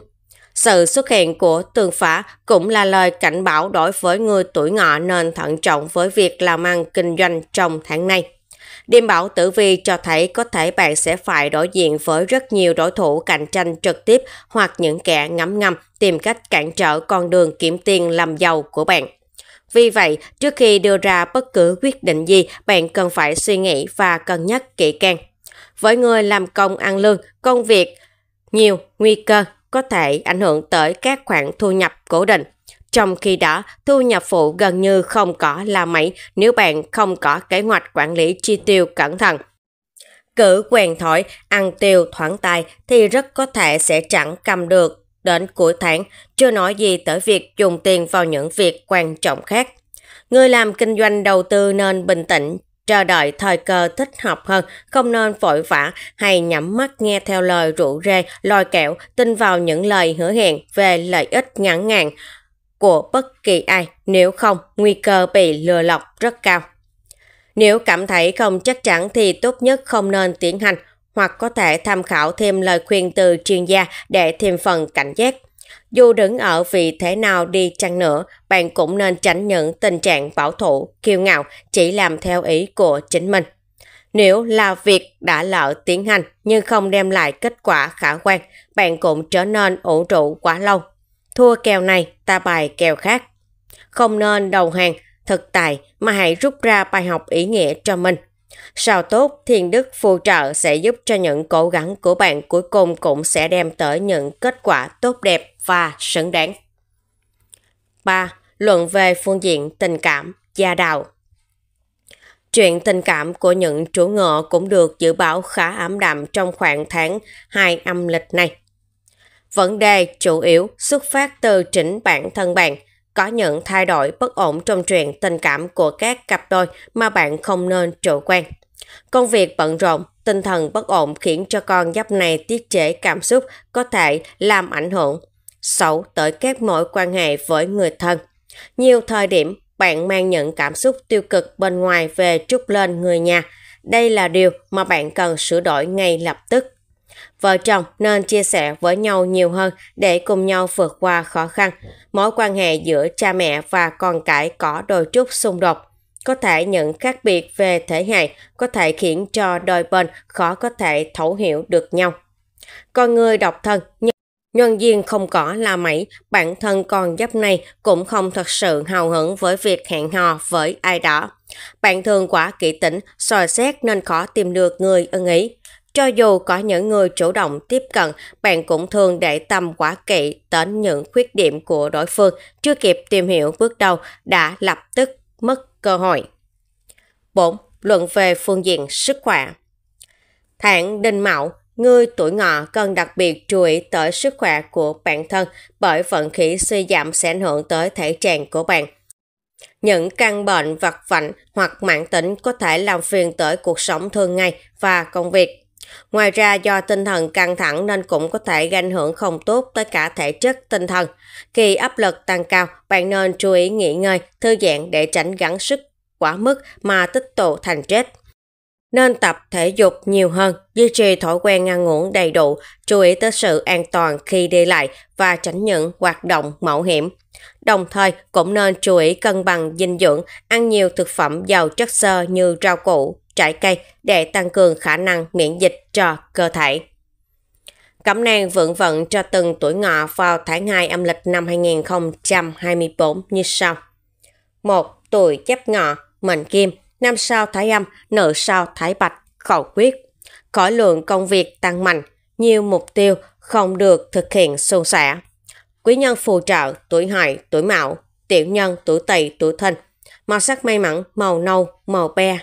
sự xuất hiện của tường phá cũng là lời cảnh báo đối với người tuổi ngọ nên thận trọng với việc làm ăn kinh doanh trong tháng này. Điềm bảo tử vi cho thấy có thể bạn sẽ phải đối diện với rất nhiều đối thủ cạnh tranh trực tiếp hoặc những kẻ ngấm ngầm tìm cách cản trở con đường kiếm tiền làm giàu của bạn. Vì vậy, trước khi đưa ra bất cứ quyết định gì, bạn cần phải suy nghĩ và cân nhắc kỹ càng. Với người làm công ăn lương, công việc nhiều, nguy cơ có thể ảnh hưởng tới các khoản thu nhập cố định. Trong khi đó, thu nhập phụ gần như không có là mấy nếu bạn không có kế hoạch quản lý chi tiêu cẩn thận. Cứ quen thói, ăn tiêu thoảng tài thì rất có thể sẽ chẳng cầm được đến cuối tháng, chưa nói gì tới việc dùng tiền vào những việc quan trọng khác. Người làm kinh doanh đầu tư nên bình tĩnh chờ đợi thời cơ thích hợp hơn, không nên vội vã hay nhắm mắt nghe theo lời rủ rê, lôi kẹo, tin vào những lời hứa hẹn về lợi ích ngắn ngàn của bất kỳ ai, nếu không nguy cơ bị lừa lọc rất cao. Nếu cảm thấy không chắc chắn thì tốt nhất không nên tiến hành hoặc có thể tham khảo thêm lời khuyên từ chuyên gia để thêm phần cảnh giác. Dù đứng ở vị thế nào đi chăng nữa, bạn cũng nên tránh những tình trạng bảo thủ, kiêu ngạo, chỉ làm theo ý của chính mình. Nếu là việc đã lỡ tiến hành nhưng không đem lại kết quả khả quan, bạn cũng trở nên ủ trụ quá lâu. Thua kèo này, ta bài kèo khác. Không nên đầu hàng, thực tài, mà hãy rút ra bài học ý nghĩa cho mình. Sao tốt, thiên đức phù trợ sẽ giúp cho những cố gắng của bạn cuối cùng cũng sẽ đem tới những kết quả tốt đẹp và xứng đáng. 3. Luận về phương diện tình cảm, gia đạo. Chuyện tình cảm của những chủ ngựa cũng được dự báo khá ảm đạm trong khoảng tháng 2 âm lịch này. Vấn đề chủ yếu xuất phát từ chính bản thân bạn. Có những thay đổi bất ổn trong chuyện tình cảm của các cặp đôi mà bạn không nên chủ quan. Công việc bận rộn, tinh thần bất ổn khiến cho con giáp này tiết chế cảm xúc có thể làm ảnh hưởng xấu tới các mối quan hệ với người thân. Nhiều thời điểm, bạn mang những cảm xúc tiêu cực bên ngoài về trút lên người nhà. Đây là điều mà bạn cần sửa đổi ngay lập tức. Vợ chồng nên chia sẻ với nhau nhiều hơn để cùng nhau vượt qua khó khăn. Mối quan hệ giữa cha mẹ và con cái có đôi chút xung đột. Có thể những khác biệt về thể hệ có thể khiến cho đôi bên khó có thể thấu hiểu được nhau. Con người độc thân Nhân viên không có là mẩy, bản thân con giáp này cũng không thật sự hào hứng với việc hẹn hò với ai đó. Bạn thường quá kỹ tính, soi xét nên khó tìm được người ưng ý. Cho dù có những người chủ động tiếp cận, bạn cũng thường để tâm quá kỹ đến những khuyết điểm của đối phương, chưa kịp tìm hiểu bước đầu đã lập tức mất cơ hội. 4. Luận về phương diện sức khỏe Tháng Đinh Mão Người tuổi ngọ cần đặc biệt chú ý tới sức khỏe của bản thân bởi vận khí suy giảm sẽ ảnh hưởng tới thể trạng của bạn. Những căn bệnh vặt vảnh hoặc mạng tính có thể làm phiền tới cuộc sống thường ngày và công việc. Ngoài ra do tinh thần căng thẳng nên cũng có thể gây ảnh hưởng không tốt tới cả thể chất tinh thần. Khi áp lực tăng cao, bạn nên chú ý nghỉ ngơi, thư giãn để tránh gắng sức quá mức mà tích tụ thành stress nên tập thể dục nhiều hơn, duy trì thói quen ăn uống đầy đủ, chú ý tới sự an toàn khi đi lại và tránh những hoạt động mạo hiểm. Đồng thời cũng nên chú ý cân bằng dinh dưỡng, ăn nhiều thực phẩm giàu chất xơ như rau củ, trái cây để tăng cường khả năng miễn dịch cho cơ thể. Cẩm nang vượng vận cho từng tuổi ngọ vào tháng 2 âm lịch năm 2024 như sau. 1. Tuổi giáp ngọ, mệnh kim, Nam sao thái âm, nợ sao thái bạch, khẩu quyết. Khối lượng công việc tăng mạnh, nhiều mục tiêu không được thực hiện suôn sẻ. Quý nhân phù trợ tuổi hợi, tuổi mạo, tiểu nhân tuổi tỵ, tuổi Thân. Màu sắc may mắn màu nâu, màu be.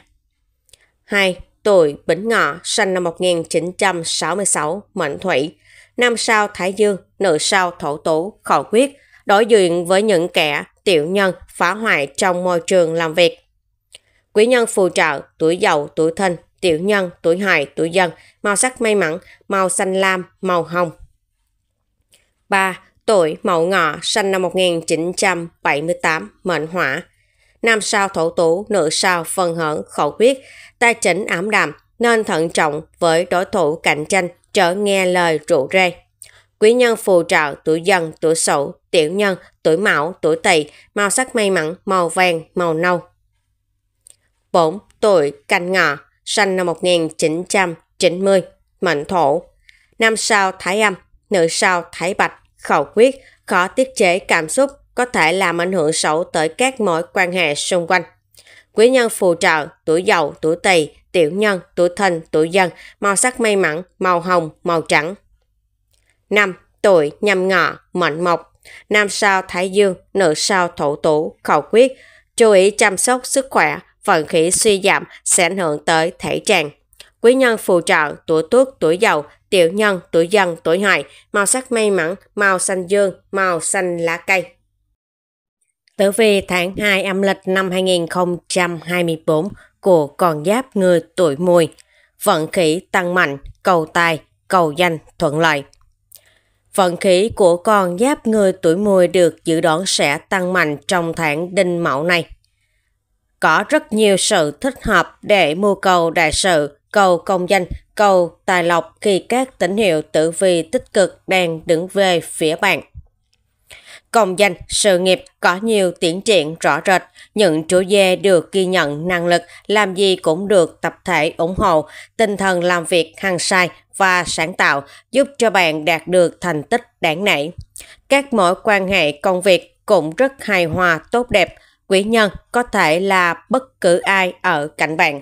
2. Tuổi Bính Ngọ, sinh năm 1966, mệnh thủy. Nam sao Thái Dương, nữ sao Thổ Tố, khẩu quyết, đối diện với những kẻ tiểu nhân phá hoại trong môi trường làm việc quý nhân phù trợ, tuổi giàu tuổi thân, tiểu nhân, tuổi hài tuổi dân, màu sắc may mắn, màu xanh lam, màu hồng. 3. Tuổi Mậu Ngọ, sinh năm 1978, mệnh hỏa. Nam sao thổ tú, nữ sao phân hưởng, khẩu quyết, tai chỉnh ảm đạm, nên thận trọng với đối thủ cạnh tranh, trở nghe lời rủ rê. Quý nhân phù trợ tuổi dần, tuổi sậu, tiểu nhân, tuổi mão, tuổi tỵ, màu sắc may mắn, màu vàng, màu nâu. 4 tuổi Canh Ngọ, sinh năm 1990, mệnh thổ. Nam sao Thái Âm, nữ sao Thái Bạch, khẩu quyết, khó tiết chế cảm xúc, có thể làm ảnh hưởng xấu tới các mối quan hệ xung quanh. Quý nhân phù trợ, tuổi dậu, tuổi tỳ, tiểu nhân, tuổi thân, tuổi dân, màu sắc may mắn, màu hồng, màu trắng. 5. Tuổi nhâm ngọ, mệnh mộc, nam sao thái dương, nữ sao thổ tủ, khẩu quyết. Chú ý chăm sóc sức khỏe, vận khí suy giảm sẽ ảnh hưởng tới thể trạng. Quý nhân phù trợ, tuổi tuất, tuổi dậu, tiểu nhân, tuổi dần, tuổi hợi, màu sắc may mắn, màu xanh dương, màu xanh lá cây. Tử vi tháng 2 âm lịch năm 2024 của con giáp người tuổi mùi, vận khí tăng mạnh, cầu tài, cầu danh thuận lợi. Vận khí của con giáp người tuổi mùi được dự đoán sẽ tăng mạnh trong tháng đinh mão này có rất nhiều sự thích hợp để mưu cầu đại sự, cầu công danh, cầu tài lộc khi các tín hiệu tử vi tích cực đang đứng về phía bạn. Công danh, sự nghiệp có nhiều tiến triển rõ rệt, những chủ dê được ghi nhận năng lực, làm gì cũng được tập thể ủng hộ, tinh thần làm việc hăng sai và sáng tạo giúp cho bạn đạt được thành tích đáng nảy. Các mối quan hệ công việc cũng rất hài hòa tốt đẹp, quỷ nhân có thể là bất cứ ai ở cạnh bạn.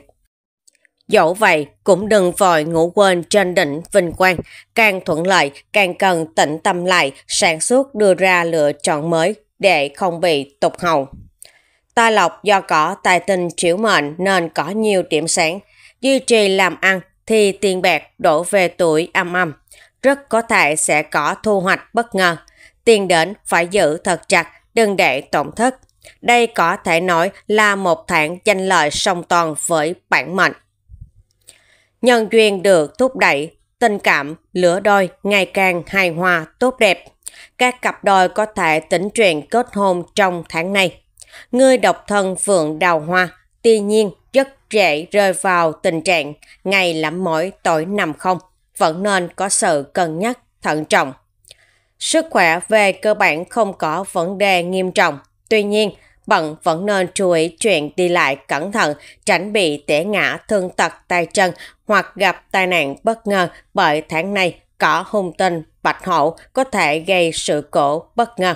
Dẫu vậy, cũng đừng vội ngủ quên trên đỉnh vinh quang. Càng thuận lợi, càng cần tĩnh tâm lại, sản xuất đưa ra lựa chọn mới để không bị tục hậu. tài lộc do có tài tình triểu mệnh nên có nhiều điểm sáng. Duy trì làm ăn thì tiền bạc đổ về tuổi âm âm. Rất có thể sẽ có thu hoạch bất ngờ. Tiền đến phải giữ thật chặt, đừng để tổn thất. Đây có thể nói là một tháng tranh lợi song toàn với bản mệnh. Nhân duyên được thúc đẩy, tình cảm, lửa đôi ngày càng hài hòa, tốt đẹp. Các cặp đôi có thể tính chuyện kết hôn trong tháng này. Người độc thân phượng đào hoa, tuy nhiên rất dễ rơi vào tình trạng ngày lắm mỗi tối nằm không, vẫn nên có sự cân nhắc thận trọng. Sức khỏe về cơ bản không có vấn đề nghiêm trọng, Tuy nhiên, bạn vẫn nên chú ý chuyện đi lại cẩn thận, tránh bị té ngã thương tật tay chân hoặc gặp tai nạn bất ngờ bởi tháng này cỏ hung tinh bạch hổ có thể gây sự cố bất ngờ.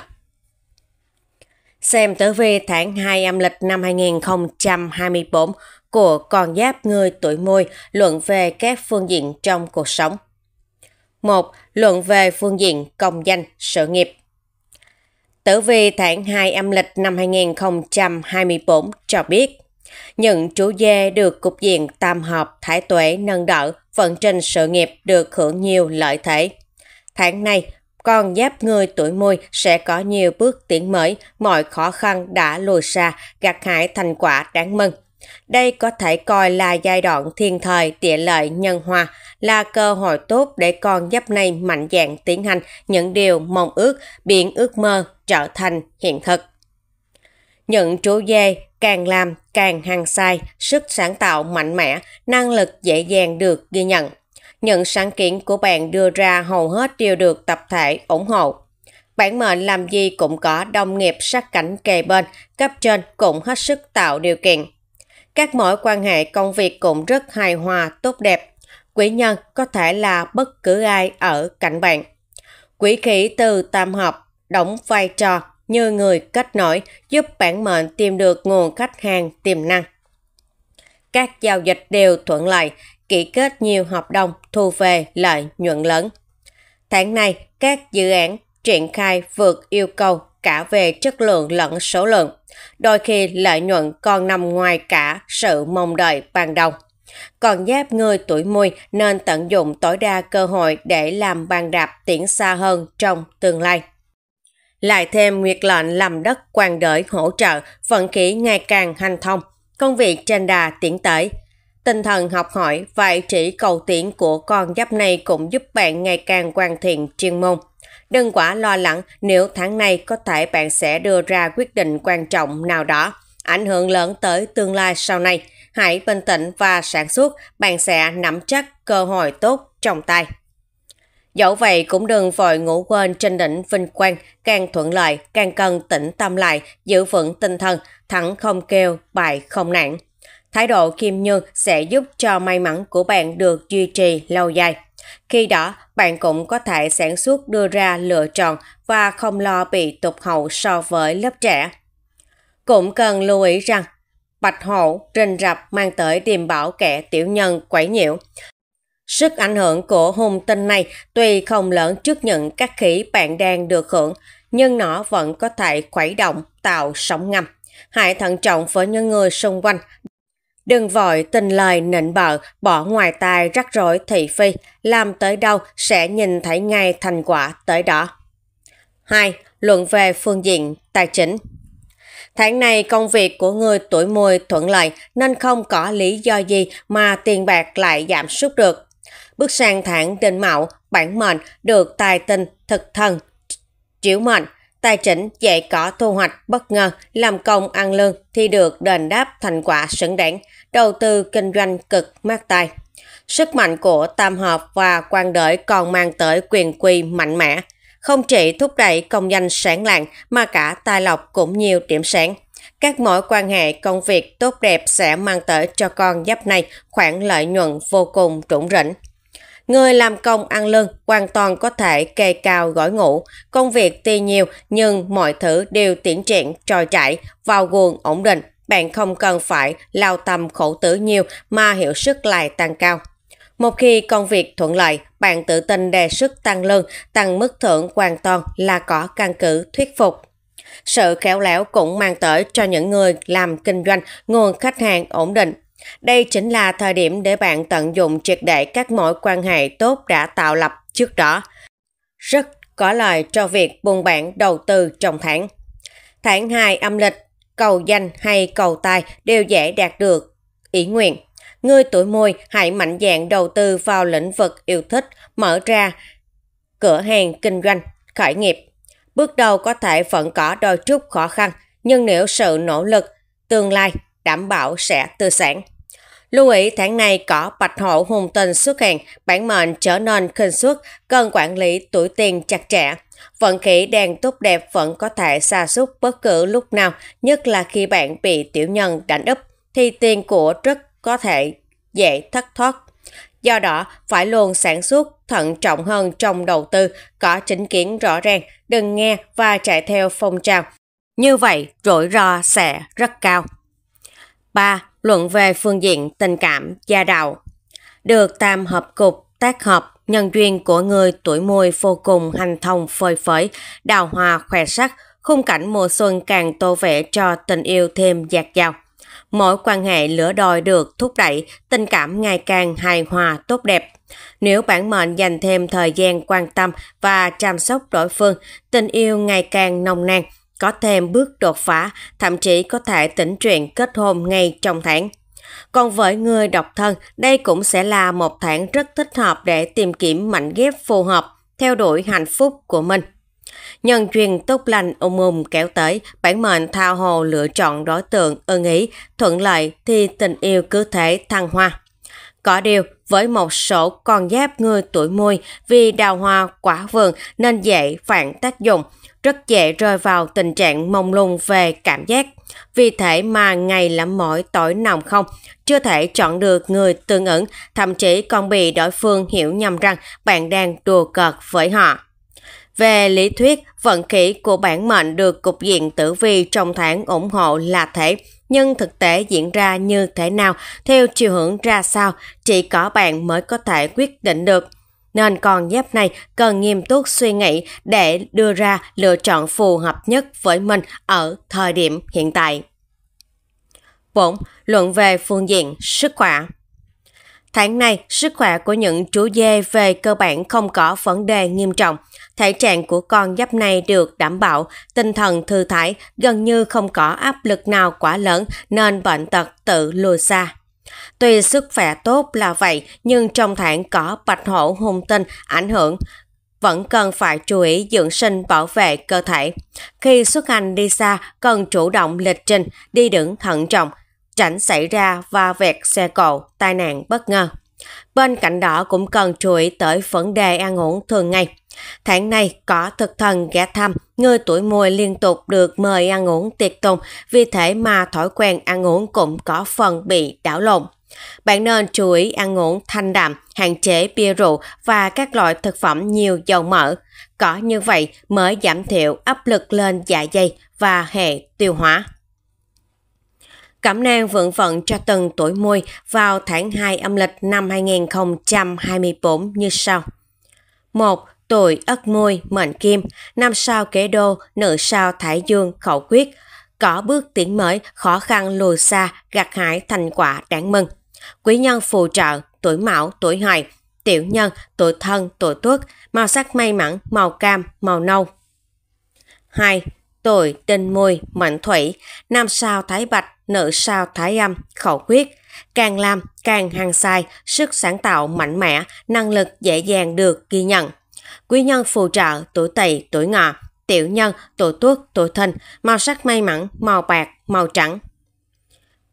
Xem tử vi tháng 2 âm lịch năm 2024 của con giáp người tuổi mùi luận về các phương diện trong cuộc sống. 1. Luận về phương diện công danh, sự nghiệp. Tử vi tháng 2 âm lịch năm 2024 cho biết, những chủ dê được cục diện tam hợp thái tuệ nâng đỡ, vận trình sự nghiệp được hưởng nhiều lợi thế. Tháng này, con giáp người tuổi mùi sẽ có nhiều bước tiến mới, mọi khó khăn đã lùi xa, gặt hại thành quả đáng mừng – đây có thể coi là giai đoạn thiên thời địa lợi nhân hòa, là cơ hội tốt để con giáp này mạnh dạn tiến hành những điều mong ước, biến ước mơ trở thành hiện thực. Những chú dê càng làm càng hăng sai, sức sáng tạo mạnh mẽ, năng lực dễ dàng được ghi nhận. Những sáng kiến của bạn đưa ra hầu hết đều được tập thể ủng hộ. Bản mệnh làm gì cũng có đồng nghiệp sát cánh kề bên, cấp trên cũng hết sức tạo điều kiện các mối quan hệ công việc cũng rất hài hòa, tốt đẹp. Quý nhân có thể là bất cứ ai ở cạnh bạn. Quý khí từ tam hợp đóng vai trò như người kết nối giúp bản mệnh tìm được nguồn khách hàng tiềm năng. Các giao dịch đều thuận lợi, ký kết nhiều hợp đồng thu về lợi nhuận lớn. Tháng này, các dự án triển khai vượt yêu cầu cả về chất lượng lẫn số lượng. Đôi khi lợi nhuận còn nằm ngoài cả sự mong đợi ban đầu. Còn giáp người tuổi mùi nên tận dụng tối đa cơ hội để làm bàn đạp tiến xa hơn trong tương lai. Lại thêm nguyệt lệnh làm đất quan đợi hỗ trợ, vận khí ngày càng hành thông, công việc trên đà tiến tới. Tinh thần học hỏi và chỉ cầu tiến của con giáp này cũng giúp bạn ngày càng hoàn thiện chuyên môn. Đừng quá lo lắng nếu tháng này có thể bạn sẽ đưa ra quyết định quan trọng nào đó, ảnh hưởng lớn tới tương lai sau này. Hãy bình tĩnh và sản xuất, bạn sẽ nắm chắc cơ hội tốt trong tay. Dẫu vậy cũng đừng vội ngủ quên trên đỉnh vinh quang, càng thuận lợi, càng cần tĩnh tâm lại, giữ vững tinh thần, thẳng không kêu, bại không nản. Thái độ khiêm nhường sẽ giúp cho may mắn của bạn được duy trì lâu dài. Khi đó, bạn cũng có thể sản xuất đưa ra lựa chọn và không lo bị tụt hậu so với lớp trẻ. Cũng cần lưu ý rằng, bạch hổ rình rập mang tới điềm bảo kẻ tiểu nhân quấy nhiễu. Sức ảnh hưởng của hung tinh này tuy không lớn trước những các khí bạn đang được hưởng, nhưng nó vẫn có thể khuấy động, tạo sóng ngầm. Hãy thận trọng với những người xung quanh Đừng vội tình lời nịnh bợ, bỏ ngoài tai rắc rối thị phi, làm tới đâu sẽ nhìn thấy ngay thành quả tới đó. 2. Luận về phương diện tài chính Tháng này công việc của người tuổi mùi thuận lợi nên không có lý do gì mà tiền bạc lại giảm sút được. Bước sang tháng đinh mạo, bản mệnh được tài tinh, thực thần, chiếu mệnh tài chỉnh dạy cỏ thu hoạch bất ngờ, làm công ăn lương thì được đền đáp thành quả xứng đáng, đầu tư kinh doanh cực mát tài. Sức mạnh của tam hợp và quan đợi còn mang tới quyền quy mạnh mẽ, không chỉ thúc đẩy công danh sáng lạng mà cả tài lộc cũng nhiều điểm sáng. Các mối quan hệ công việc tốt đẹp sẽ mang tới cho con giáp này khoản lợi nhuận vô cùng trũng rỉnh. Người làm công ăn lương hoàn toàn có thể kê cao gõi ngủ, công việc tuy nhiều nhưng mọi thứ đều tiến triển trôi chạy vào guồng ổn định. Bạn không cần phải lao tâm khổ tử nhiều mà hiệu sức lại tăng cao. Một khi công việc thuận lợi, bạn tự tin đề xuất tăng lương, tăng mức thưởng hoàn toàn là có căn cứ thuyết phục. Sự khéo léo cũng mang tới cho những người làm kinh doanh nguồn khách hàng ổn định đây chính là thời điểm để bạn tận dụng triệt để các mối quan hệ tốt đã tạo lập trước đó. Rất có lợi cho việc buôn bản đầu tư trong tháng. Tháng 2 âm lịch, cầu danh hay cầu tài đều dễ đạt được ý nguyện. Người tuổi mùi hãy mạnh dạn đầu tư vào lĩnh vực yêu thích, mở ra cửa hàng kinh doanh, khởi nghiệp. Bước đầu có thể vẫn có đôi chút khó khăn, nhưng nếu sự nỗ lực, tương lai đảm bảo sẽ tư sản. Lưu ý tháng này có bạch hổ hùng tinh xuất hiện, bản mệnh trở nên khinh suất, cần quản lý tuổi tiền chặt chẽ. Vận khí đang tốt đẹp vẫn có thể xa xúc bất cứ lúc nào, nhất là khi bạn bị tiểu nhân đánh úp, thì tiền của rất có thể dễ thất thoát. Do đó, phải luôn sản xuất, thận trọng hơn trong đầu tư, có chính kiến rõ ràng, đừng nghe và chạy theo phong trào. Như vậy, rủi ro sẽ rất cao. 3. Luận về phương diện tình cảm, gia đạo. Được tam hợp cục, tác hợp, nhân duyên của người tuổi mùi vô cùng hành thông phơi phới, đào hoa khỏe sắc, khung cảnh mùa xuân càng tô vẽ cho tình yêu thêm dạt dào. Mỗi quan hệ lửa đòi được thúc đẩy, tình cảm ngày càng hài hòa tốt đẹp. Nếu bản mệnh dành thêm thời gian quan tâm và chăm sóc đối phương, tình yêu ngày càng nồng nàn, có thêm bước đột phá, thậm chí có thể tỉnh chuyện kết hôn ngay trong tháng. Còn với người độc thân, đây cũng sẽ là một tháng rất thích hợp để tìm kiếm mảnh ghép phù hợp, theo đuổi hạnh phúc của mình. Nhân duyên tốt lành ùm ùm kéo tới, bản mệnh thao hồ lựa chọn đối tượng ưng ý, thuận lợi thì tình yêu cứ thể thăng hoa. Có điều, với một số con giáp người tuổi mùi vì đào hoa quả vườn nên dễ phản tác dụng, rất dễ rơi vào tình trạng mông lung về cảm giác. Vì thế mà ngày lắm mỏi tối nòng không, chưa thể chọn được người tương ứng, thậm chí còn bị đối phương hiểu nhầm rằng bạn đang đùa cợt với họ. Về lý thuyết, vận khí của bản mệnh được cục diện tử vi trong tháng ủng hộ là thế, nhưng thực tế diễn ra như thế nào, theo chiều hướng ra sao, chỉ có bạn mới có thể quyết định được nên con giáp này cần nghiêm túc suy nghĩ để đưa ra lựa chọn phù hợp nhất với mình ở thời điểm hiện tại. 4. Luận về phương diện sức khỏe Tháng này, sức khỏe của những chú dê về cơ bản không có vấn đề nghiêm trọng. Thể trạng của con giáp này được đảm bảo, tinh thần thư thái, gần như không có áp lực nào quá lớn nên bệnh tật tự lùi xa. Tuy sức khỏe tốt là vậy, nhưng trong tháng có bạch hổ hung tinh ảnh hưởng, vẫn cần phải chú ý dưỡng sinh bảo vệ cơ thể. Khi xuất hành đi xa, cần chủ động lịch trình, đi đứng thận trọng, tránh xảy ra va vẹt xe cộ, tai nạn bất ngờ. Bên cạnh đó cũng cần chú ý tới vấn đề ăn uống thường ngày. Tháng này có thực thần ghé thăm, người tuổi mùi liên tục được mời ăn uống tiệc tùng, vì thế mà thói quen ăn uống cũng có phần bị đảo lộn. Bạn nên chú ý ăn uống thanh đạm, hạn chế bia rượu và các loại thực phẩm nhiều dầu mỡ. Có như vậy mới giảm thiểu áp lực lên dạ dày và hệ tiêu hóa. Cẩm nang vượng vận cho từng tuổi môi vào tháng 2 âm lịch năm 2024 như sau. 1. Tuổi Ất Mùi, Mệnh Kim, năm sao Kế Đô, nữ sao Thái Dương, Khẩu Quyết, có bước tiến mới, khó khăn lùi xa, gặt hái thành quả đáng mừng. Quý nhân phù trợ, tuổi Mão, tuổi Hợi, tiểu nhân, tuổi Thân, tuổi Tuất, màu sắc may mắn, màu cam, màu nâu. 2. Tuổi Đinh Mùi, Mệnh Thủy, năm sao Thái Bạch, nữ sao thái âm, khẩu quyết. Càng làm, càng hăng sai, sức sáng tạo mạnh mẽ, năng lực dễ dàng được ghi nhận. Quý nhân phù trợ tuổi tỵ, tuổi ngọ, tiểu nhân, tuổi tuất, tuổi thân, màu sắc may mắn, màu bạc, màu trắng.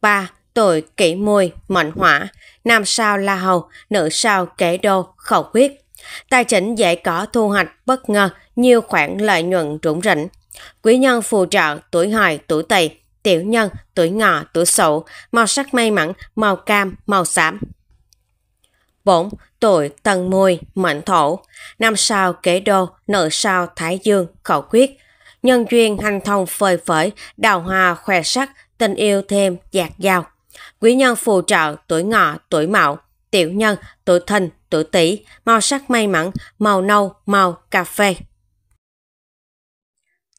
3. Tuổi kỷ mùi, mệnh hỏa, nam sao la hầu, nữ sao kế đô, khẩu quyết. Tài chính dễ có thu hoạch bất ngờ, nhiều khoản lợi nhuận rủng rỉnh. Quý nhân phù trợ tuổi hài, tuổi tỵ, tiểu nhân, tuổi ngọ, tuổi sậu, màu sắc may mắn, màu cam, màu xám. bổn Tuổi Tân Mùi, Mệnh Thổ Năm sao Kế Đô, nợ sao Thái Dương, Khẩu Quyết Nhân duyên hành thông phơi phới, đào hoa khoe sắc, tình yêu thêm dạt dao. Quý nhân phù trợ tuổi ngọ, tuổi mạo, tiểu nhân, tuổi thìn, tuổi tỵ, màu sắc may mắn, màu nâu, màu cà phê.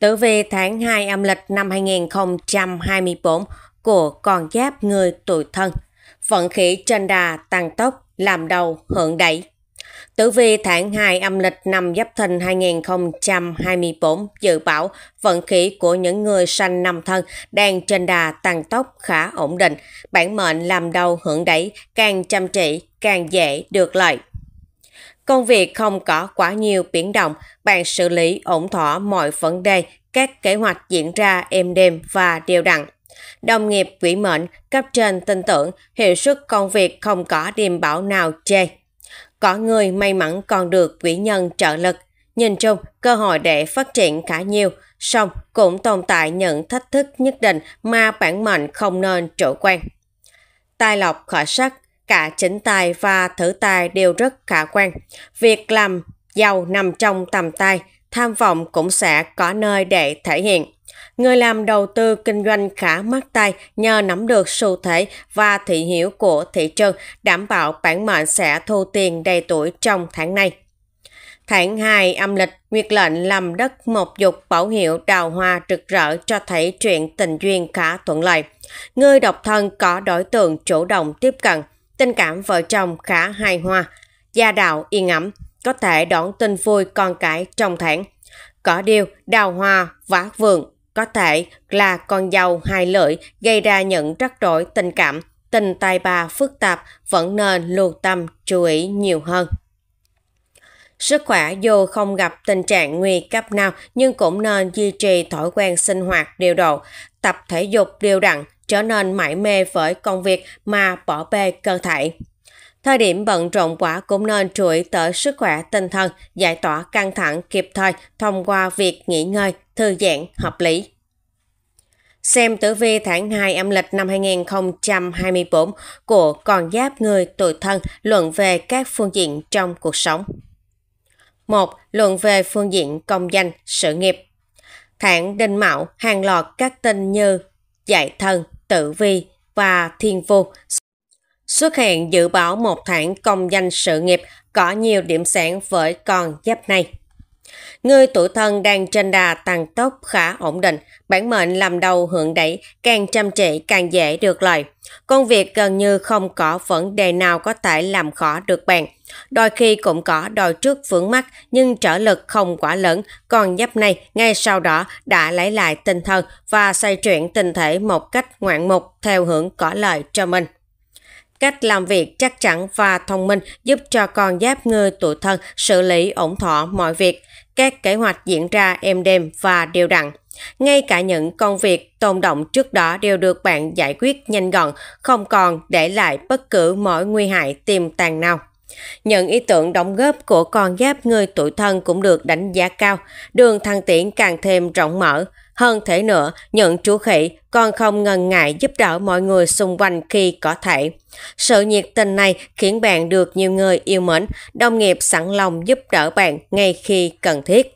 Tử vi tháng 2 âm lịch năm 2024 của con giáp người tuổi thân. Vận khí trên đà tăng tốc, làm đầu hưởng đẩy. Tử vi tháng 2 âm lịch năm Giáp Thìn 2024 dự báo vận khí của những người sanh năm thân đang trên đà tăng tốc khá ổn định, bản mệnh làm đầu hưởng đẩy, càng chăm chỉ càng dễ được lợi. Công việc không có quá nhiều biến động, bạn xử lý ổn thỏa mọi vấn đề, các kế hoạch diễn ra êm đềm và đều đặn. Đồng nghiệp quỷ mệnh, cấp trên tin tưởng, hiệu suất công việc không có điềm bảo nào chê. Có người may mắn còn được quỷ nhân trợ lực. Nhìn chung, cơ hội để phát triển khá nhiều, song cũng tồn tại những thách thức nhất định mà bản mệnh không nên chủ quan. tài lộc khởi sắc, cả chỉnh tài và thử tài đều rất khả quan. Việc làm giàu nằm trong tầm tay, tham vọng cũng sẽ có nơi để thể hiện. Người làm đầu tư kinh doanh khá mắc tay nhờ nắm được xu thế và thị hiếu của thị trường, đảm bảo bản mệnh sẽ thu tiền đầy tuổi trong tháng này. Tháng 2 âm lịch, Nguyệt lệnh làm đất một dục bảo hiệu đào hoa rực rỡ cho thấy chuyện tình duyên khá thuận lợi. Người độc thân có đối tượng chủ động tiếp cận, Tình cảm vợ chồng khá hài hòa, gia đạo yên ấm, có thể đón tin vui con cái trong tháng. Có điều đào hoa vá vườn có thể là con dâu hai lợi gây ra những rắc rối tình cảm, tình tài ba phức tạp vẫn nên lưu tâm chú ý nhiều hơn. Sức khỏe dù không gặp tình trạng nguy cấp nào nhưng cũng nên duy trì thói quen sinh hoạt điều độ, tập thể dục điều đặn, trở nên mải mê với công việc mà bỏ bê cơ thể. Thời điểm bận rộn quá cũng nên chú ý tới sức khỏe tinh thần, giải tỏa căng thẳng kịp thời thông qua việc nghỉ ngơi, thư giãn hợp lý. Xem tử vi tháng 2 âm lịch năm 2024 của con giáp người tuổi thân luận về các phương diện trong cuộc sống. 1. Luận về phương diện công danh, sự nghiệp. Tháng đinh mạo hàng loạt các tin như dạy thân, tử vi và thiên vu. Xuất hiện dự báo một tháng công danh sự nghiệp có nhiều điểm sáng với con giáp này. Người tuổi thân đang trên đà tăng tốc khá ổn định, bản mệnh làm đầu hưởng đẩy, càng chăm chỉ càng dễ được lời. Công việc gần như không có vấn đề nào có thể làm khó được bạn. Đôi khi cũng có đòi trước vướng mắt nhưng trở lực không quá lớn, còn nhấp này ngay sau đó đã lấy lại tinh thần và xoay chuyển tình thể một cách ngoạn mục theo hướng có lợi cho mình. Cách làm việc chắc chắn và thông minh giúp cho con giáp người tuổi thân xử lý ổn thỏa mọi việc. Các kế hoạch diễn ra êm đềm và đều đặn. Ngay cả những công việc tồn động trước đó đều được bạn giải quyết nhanh gọn, không còn để lại bất cứ mối nguy hại tiềm tàng nào. Những ý tưởng đóng góp của con giáp người tuổi thân cũng được đánh giá cao, đường thăng tiến càng thêm rộng mở, hơn thế nữa, những chú khỉ còn không ngần ngại giúp đỡ mọi người xung quanh khi có thể. Sự nhiệt tình này khiến bạn được nhiều người yêu mến, đồng nghiệp sẵn lòng giúp đỡ bạn ngay khi cần thiết.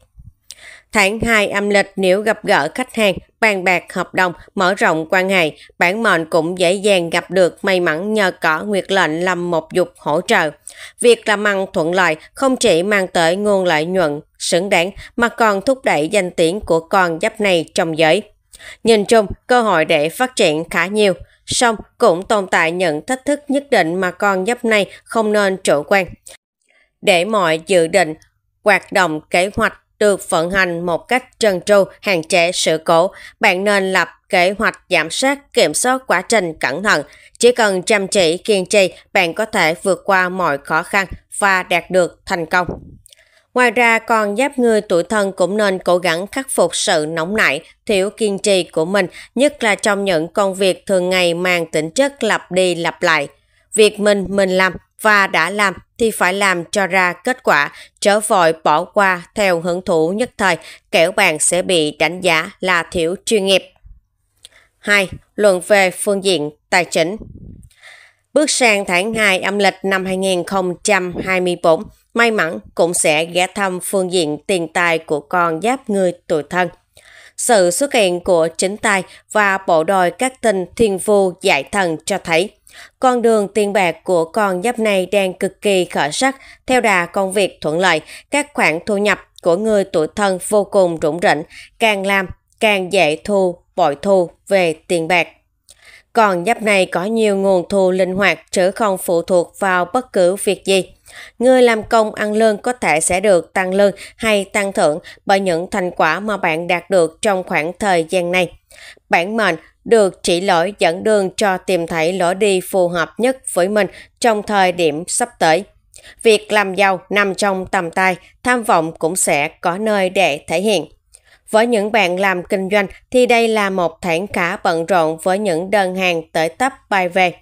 Tháng 2 âm lịch nếu gặp gỡ khách hàng, bàn bạc hợp đồng, mở rộng quan hệ, bản mệnh cũng dễ dàng gặp được may mắn nhờ có nguyệt lệnh làm một dục hỗ trợ. Việc làm ăn thuận lợi không chỉ mang tới nguồn lợi nhuận, xứng đáng mà còn thúc đẩy danh tiếng của con giáp này trong giới. Nhìn chung, cơ hội để phát triển khá nhiều, song cũng tồn tại những thách thức nhất định mà con giáp này không nên chủ quan. Để mọi dự định, hoạt động kế hoạch được vận hành một cách trần tru, hạn chế sự cố. Bạn nên lập kế hoạch giảm sát, kiểm soát quá trình cẩn thận. Chỉ cần chăm chỉ, kiên trì, bạn có thể vượt qua mọi khó khăn và đạt được thành công. Ngoài ra, còn giáp người tuổi thân cũng nên cố gắng khắc phục sự nóng nảy, thiếu kiên trì của mình, nhất là trong những công việc thường ngày mang tính chất lặp đi lặp lại. Việc mình mình làm và đã làm thì phải làm cho ra kết quả, trở vội bỏ qua theo hưởng thụ nhất thời, kẻo bạn sẽ bị đánh giá là thiểu chuyên nghiệp. 2. Luận về phương diện tài chính Bước sang tháng 2 âm lịch năm 2024, may mắn cũng sẽ ghé thăm phương diện tiền tài của con giáp người tuổi thân. Sự xuất hiện của chính tài và bộ đôi các tinh thiên vu giải thần cho thấy con đường tiền bạc của con giáp này đang cực kỳ khởi sắc, theo đà công việc thuận lợi, các khoản thu nhập của người tuổi thân vô cùng rủng rỉnh, càng làm càng dễ thu, bội thu về tiền bạc. Con giáp này có nhiều nguồn thu linh hoạt chứ không phụ thuộc vào bất cứ việc gì. Người làm công ăn lương có thể sẽ được tăng lương hay tăng thưởng bởi những thành quả mà bạn đạt được trong khoảng thời gian này. Bản mệnh được chỉ lỗi dẫn đường cho tìm thấy lối đi phù hợp nhất với mình trong thời điểm sắp tới. Việc làm giàu nằm trong tầm tay, tham vọng cũng sẽ có nơi để thể hiện. Với những bạn làm kinh doanh thì đây là một tháng khá bận rộn với những đơn hàng tới tấp bay về.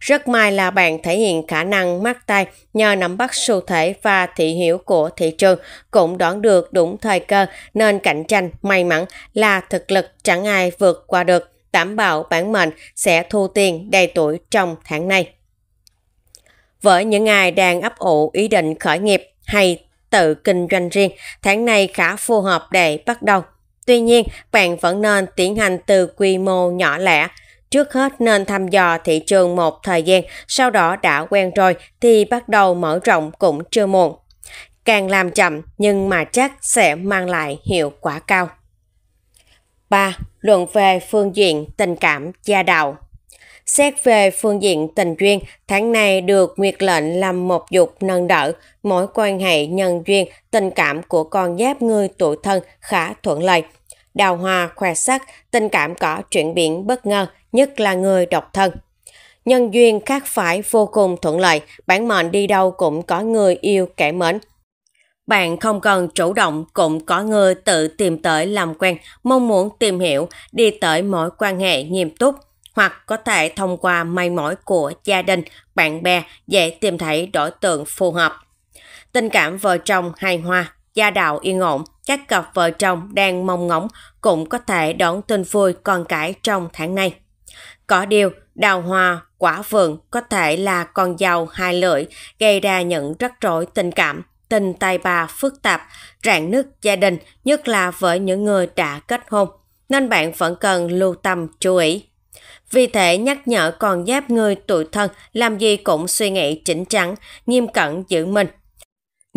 Rất may là bạn thể hiện khả năng mắc tay nhờ nắm bắt xu thế và thị hiểu của thị trường, cũng đoán được đúng thời cơ nên cạnh tranh may mắn là thực lực chẳng ai vượt qua được đảm bảo bản mệnh sẽ thu tiền đầy tuổi trong tháng này. Với những ai đang ấp ủ ý định khởi nghiệp hay tự kinh doanh riêng, tháng này khá phù hợp để bắt đầu. Tuy nhiên, bạn vẫn nên tiến hành từ quy mô nhỏ lẻ. Trước hết nên thăm dò thị trường một thời gian, sau đó đã quen rồi thì bắt đầu mở rộng cũng chưa muộn. Càng làm chậm nhưng mà chắc sẽ mang lại hiệu quả cao. 3 luận về phương diện tình cảm gia đạo. Xét về phương diện tình duyên, tháng này được nguyệt lệnh làm một dục nâng đỡ, mối quan hệ nhân duyên, tình cảm của con giáp người tuổi thân khá thuận lợi. Đào hoa khoe sắc, tình cảm có chuyển biến bất ngờ, nhất là người độc thân. Nhân duyên khác phải vô cùng thuận lợi, bản mệnh đi đâu cũng có người yêu kẻ mến. Bạn không cần chủ động cũng có người tự tìm tới làm quen, mong muốn tìm hiểu, đi tới mối quan hệ nghiêm túc hoặc có thể thông qua may mối của gia đình, bạn bè dễ tìm thấy đối tượng phù hợp. Tình cảm vợ chồng hài hòa, gia đạo yên ổn, các cặp vợ chồng đang mong ngóng cũng có thể đón tin vui con cái trong tháng này. Có điều, đào hoa, quả vườn có thể là con dao hai lưỡi gây ra những rắc rối tình cảm tình tài bà phức tạp, rạn nứt gia đình, nhất là với những người đã kết hôn, nên bạn vẫn cần lưu tâm chú ý. Vì thế nhắc nhở còn giáp người tuổi thân làm gì cũng suy nghĩ chỉnh chắn, nghiêm cẩn giữ mình,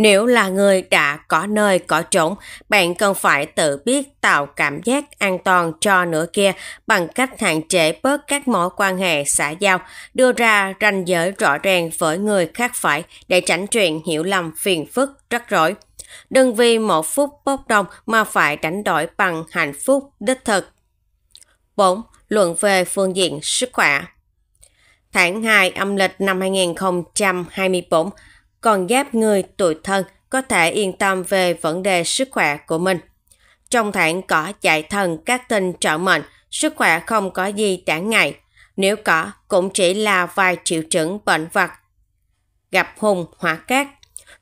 nếu là người đã có nơi có trốn, bạn cần phải tự biết tạo cảm giác an toàn cho nửa kia bằng cách hạn chế bớt các mối quan hệ xã giao, đưa ra ranh giới rõ ràng với người khác phải để tránh chuyện hiểu lầm phiền phức rắc rối. Đừng vì một phút bốc đồng mà phải đánh đổi bằng hạnh phúc đích thực. 4. Luận về phương diện sức khỏe Tháng 2 âm lịch năm 2024, còn giáp người tuổi thân có thể yên tâm về vấn đề sức khỏe của mình. Trong tháng có chạy thần các tinh trợ mệnh, sức khỏe không có gì đáng ngại. Nếu có, cũng chỉ là vài triệu chứng bệnh vật Gặp hùng hỏa cát.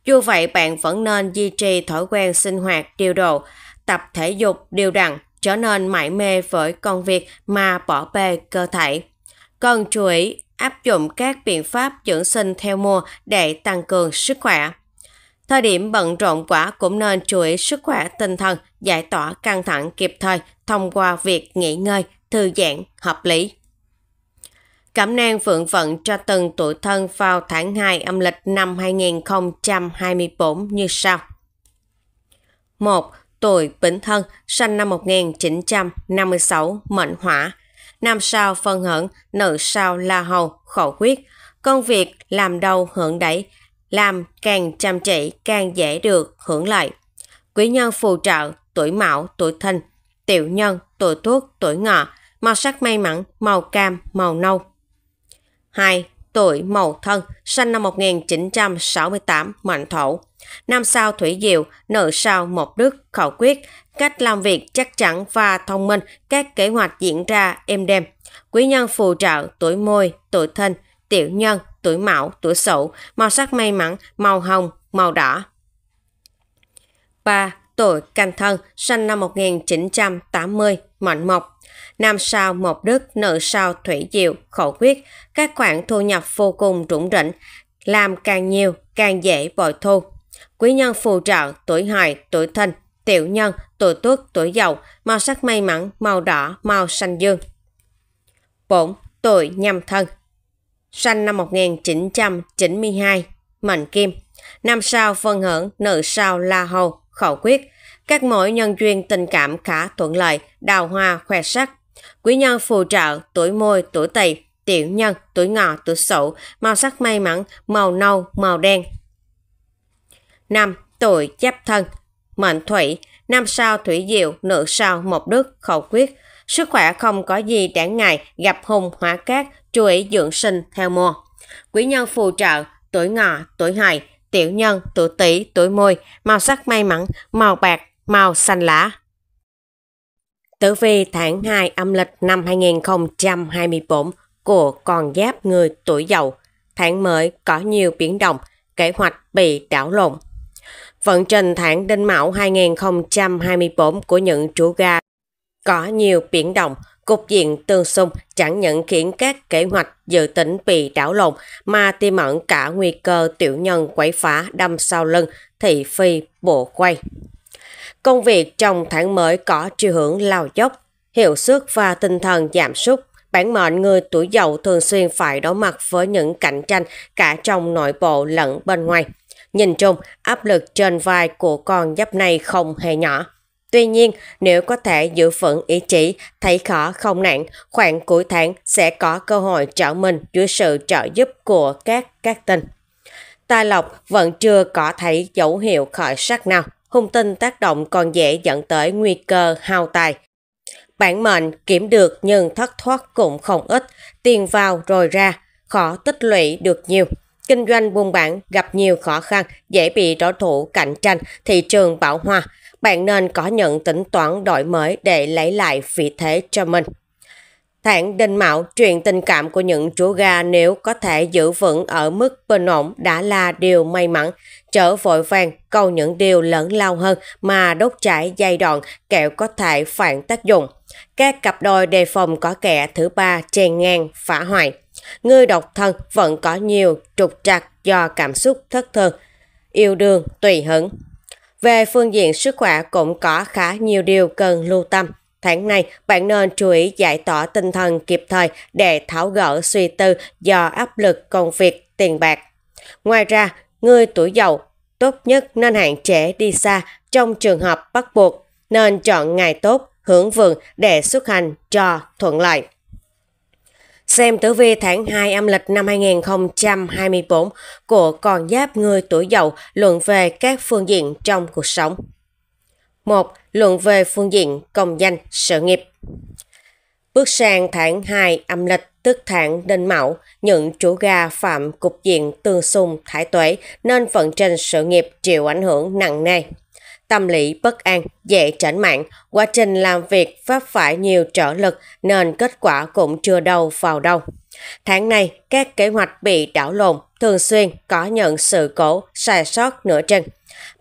Dù vậy bạn vẫn nên duy trì thói quen sinh hoạt điều độ, tập thể dục điều đặn, trở nên mải mê với công việc mà bỏ bê cơ thể. Cần chú ý áp dụng các biện pháp dưỡng sinh theo mùa để tăng cường sức khỏe. Thời điểm bận rộn quá cũng nên chú ý sức khỏe tinh thần, giải tỏa căng thẳng kịp thời thông qua việc nghỉ ngơi, thư giãn, hợp lý. Cảm năng vượng vận cho từng tuổi thân vào tháng 2 âm lịch năm 2024 như sau. 1. Tuổi Bính Thân, sinh năm 1956, mệnh hỏa, nam sao phân hận, nữ sao la hầu, khẩu quyết. Công việc làm đầu hưởng đẩy, làm càng chăm chỉ càng dễ được hưởng lợi. Quý nhân phù trợ, tuổi mão, tuổi thìn, tiểu nhân, tuổi tuất, tuổi ngọ, màu sắc may mắn, màu cam, màu nâu. 2. Tuổi Mậu Thân, sinh năm 1968, mệnh thổ. Nam sao Thủy Diệu, nữ sao Mộc Đức, khẩu quyết, cách làm việc chắc chắn và thông minh, các kế hoạch diễn ra êm đềm. Quý nhân phù trợ tuổi môi, tuổi thân, tiểu nhân, tuổi mão, tuổi sửu, màu sắc may mắn, màu hồng, màu đỏ. 3. Tuổi canh thân, sinh năm 1980, mệnh mộc. Nam sao mộc đức, nữ sao thủy diệu, khẩu quyết. Các khoản thu nhập vô cùng rủng rỉnh, làm càng nhiều càng dễ bội thu. Quý nhân phù trợ tuổi hợi, tuổi thân tiểu nhân, tuổi tuất, tuổi giàu màu sắc may mắn, màu đỏ, màu xanh dương. 4. Tuổi nhâm thân Sinh năm 1992, mệnh kim. Năm sao phân hưởng, nữ sao la hầu, khẩu quyết. Các mối nhân duyên tình cảm khá thuận lợi, đào hoa khoe sắc. Quý nhân phù trợ, tuổi môi, tuổi tỵ, tiểu nhân, tuổi ngọ, tuổi sửu, màu sắc may mắn, màu nâu, màu đen. 5. Tuổi giáp thân mệnh thủy, năm sao thủy diệu, nữ sao mộc đức, khẩu quyết. Sức khỏe không có gì đáng ngại, gặp hùng hóa cát, chú ý dưỡng sinh theo mùa. Quý nhân phù trợ, tuổi ngọ, tuổi hợi, tiểu nhân, tuổi tỵ, tuổi mùi, màu sắc may mắn, màu bạc, màu xanh lá. Tử vi tháng 2 âm lịch năm 2024 của con giáp người tuổi dậu, tháng mới có nhiều biến động, kế hoạch bị đảo lộn, vận trình tháng Đinh Mão 2024 của những chủ ga. Có nhiều biển động, cục diện tương xung chẳng những khiến các kế hoạch dự tính bị đảo lộn mà tiềm ẩn cả nguy cơ tiểu nhân quấy phá đâm sau lưng, thị phi, bộ quay. Công việc trong tháng mới có chiều hướng lao dốc, hiệu suất và tinh thần giảm sút. Bản mệnh người tuổi dậu thường xuyên phải đối mặt với những cạnh tranh cả trong nội bộ lẫn bên ngoài. Nhìn chung, áp lực trên vai của con giáp này không hề nhỏ. Tuy nhiên, nếu có thể giữ vững ý chí, thấy khó không nặng khoảng cuối tháng sẽ có cơ hội trở mình dưới sự trợ giúp của các các tinh. Tài lộc vẫn chưa có thấy dấu hiệu khởi sắc nào. Hung tinh tác động còn dễ dẫn tới nguy cơ hao tài. Bản mệnh kiếm được nhưng thất thoát cũng không ít, tiền vào rồi ra, khó tích lũy được nhiều. Kinh doanh buôn bán gặp nhiều khó khăn, dễ bị đối thủ cạnh tranh, thị trường bão hòa. Bạn nên có những tính toán đổi mới để lấy lại vị thế cho mình. Thản Đinh Mạo, chuyện tình cảm của những chú gà nếu có thể giữ vững ở mức bình ổn đã là điều may mắn. Trở vội vàng, cầu những điều lớn lao hơn mà đốt cháy giai đoạn kẹo có thể phản tác dụng. Các cặp đôi đề phòng có kẻ thứ ba chèn ngang phá hoại. Người độc thân vẫn có nhiều trục trặc do cảm xúc thất thường, yêu đương, tùy hứng. Về phương diện sức khỏe cũng có khá nhiều điều cần lưu tâm. Tháng này, bạn nên chú ý giải tỏa tinh thần kịp thời để tháo gỡ suy tư do áp lực công việc, tiền bạc. Ngoài ra, người tuổi Dậu tốt nhất nên hạn chế đi xa trong trường hợp bắt buộc, nên chọn ngày tốt, hưởng vượng để xuất hành cho thuận lợi. Xem tử vi tháng 2 âm lịch năm 2024 của con giáp người tuổi dậu luận về các phương diện trong cuộc sống. 1. Luận về phương diện công danh, sự nghiệp. Bước sang tháng 2 âm lịch tức tháng đinh mão, những chủ gia phạm cục diện tương xung thái tuế nên vận trình sự nghiệp chịu ảnh hưởng nặng nề tâm lý bất an, dễ tránh mạng. Quá trình làm việc vấp phải nhiều trở lực nên kết quả cũng chưa đâu vào đâu. Tháng này, các kế hoạch bị đảo lộn, thường xuyên có nhận sự cố, sai sót nửa chân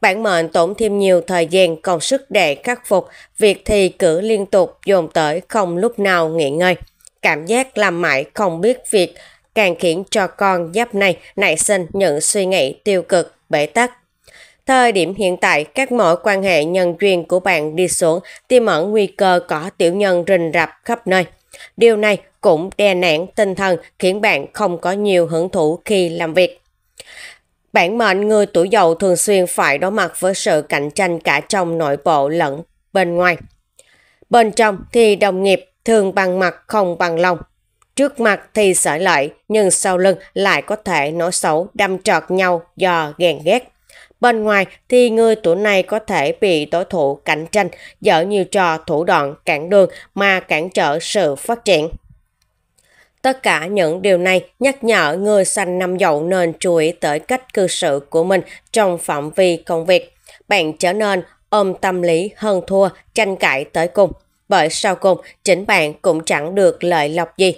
Bản mệnh tổn thêm nhiều thời gian công sức để khắc phục, việc thì cử liên tục dồn tới không lúc nào nghỉ ngơi. Cảm giác làm mãi không biết việc càng khiến cho con giáp này nảy sinh những suy nghĩ tiêu cực, bể tắc, Thời điểm hiện tại, các mối quan hệ nhân duyên của bạn đi xuống tiềm ẩn nguy cơ có tiểu nhân rình rập khắp nơi. Điều này cũng đè nản tinh thần khiến bạn không có nhiều hưởng thụ khi làm việc. Bản mệnh người tuổi dậu thường xuyên phải đối mặt với sự cạnh tranh cả trong nội bộ lẫn bên ngoài. Bên trong thì đồng nghiệp thường bằng mặt không bằng lòng. Trước mặt thì sở lợi nhưng sau lưng lại có thể nói xấu đâm trọt nhau do ghen ghét. Bên ngoài thì người tuổi này có thể bị đối thủ cạnh tranh, dở nhiều trò thủ đoạn cản đường mà cản trở sự phát triển. Tất cả những điều này nhắc nhở người sanh năm dậu nên chú ý tới cách cư xử của mình trong phạm vi công việc. Bạn trở nên ôm tâm lý hơn thua, tranh cãi tới cùng. Bởi sau cùng, chính bạn cũng chẳng được lợi lộc gì.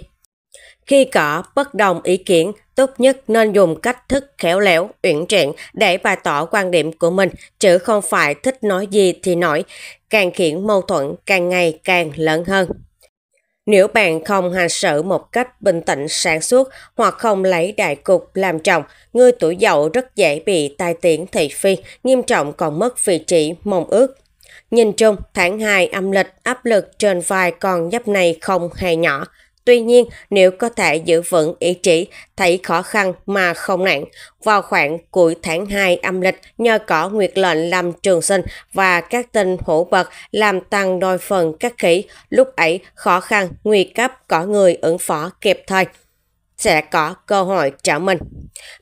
Khi có bất đồng ý kiến, tốt nhất nên dùng cách thức khéo léo, uyển chuyển để bày tỏ quan điểm của mình, chứ không phải thích nói gì thì nói, càng khiến mâu thuẫn càng ngày càng lớn hơn. Nếu bạn không hành xử một cách bình tĩnh sáng suốt hoặc không lấy đại cục làm trọng, người tuổi dậu rất dễ bị tai tiếng thị phi, nghiêm trọng còn mất vị trí mong ước. Nhìn chung, tháng 2 âm lịch áp lực trên vai còn giáp này không hề nhỏ. Tuy nhiên, nếu có thể giữ vững ý chí, thấy khó khăn mà không nản, vào khoảng cuối tháng 2 âm lịch nhờ có nguyệt lệnh làm trường sinh và các tinh hữu bậc làm tăng đôi phần các khí, lúc ấy khó khăn, nguy cấp có người ứng phó kịp thời sẽ có cơ hội trả mình.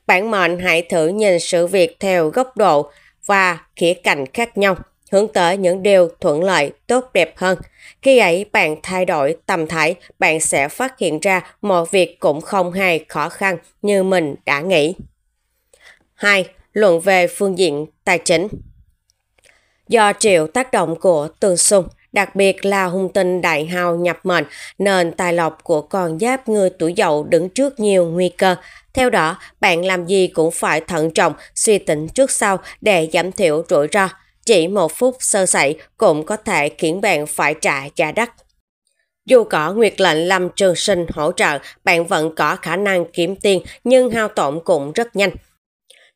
Bản mệnh hãy thử nhìn sự việc theo góc độ và khía cạnh khác nhau hướng tới những điều thuận lợi, tốt đẹp hơn. Khi ấy bạn thay đổi tâm thái, bạn sẽ phát hiện ra mọi việc cũng không hề khó khăn như mình đã nghĩ. hai Luận về phương diện tài chính Do chịu tác động của tương xung, đặc biệt là hung tinh đại hào nhập mệnh nên tài lộc của con giáp người tuổi dậu đứng trước nhiều nguy cơ. Theo đó, bạn làm gì cũng phải thận trọng, suy tính trước sau để giảm thiểu rủi ro. Chỉ một phút sơ sẩy cũng có thể khiến bạn phải trả giá đắt. Dù có nguyệt lệnh làm Trường Sinh hỗ trợ, bạn vẫn có khả năng kiếm tiền nhưng hao tổn cũng rất nhanh.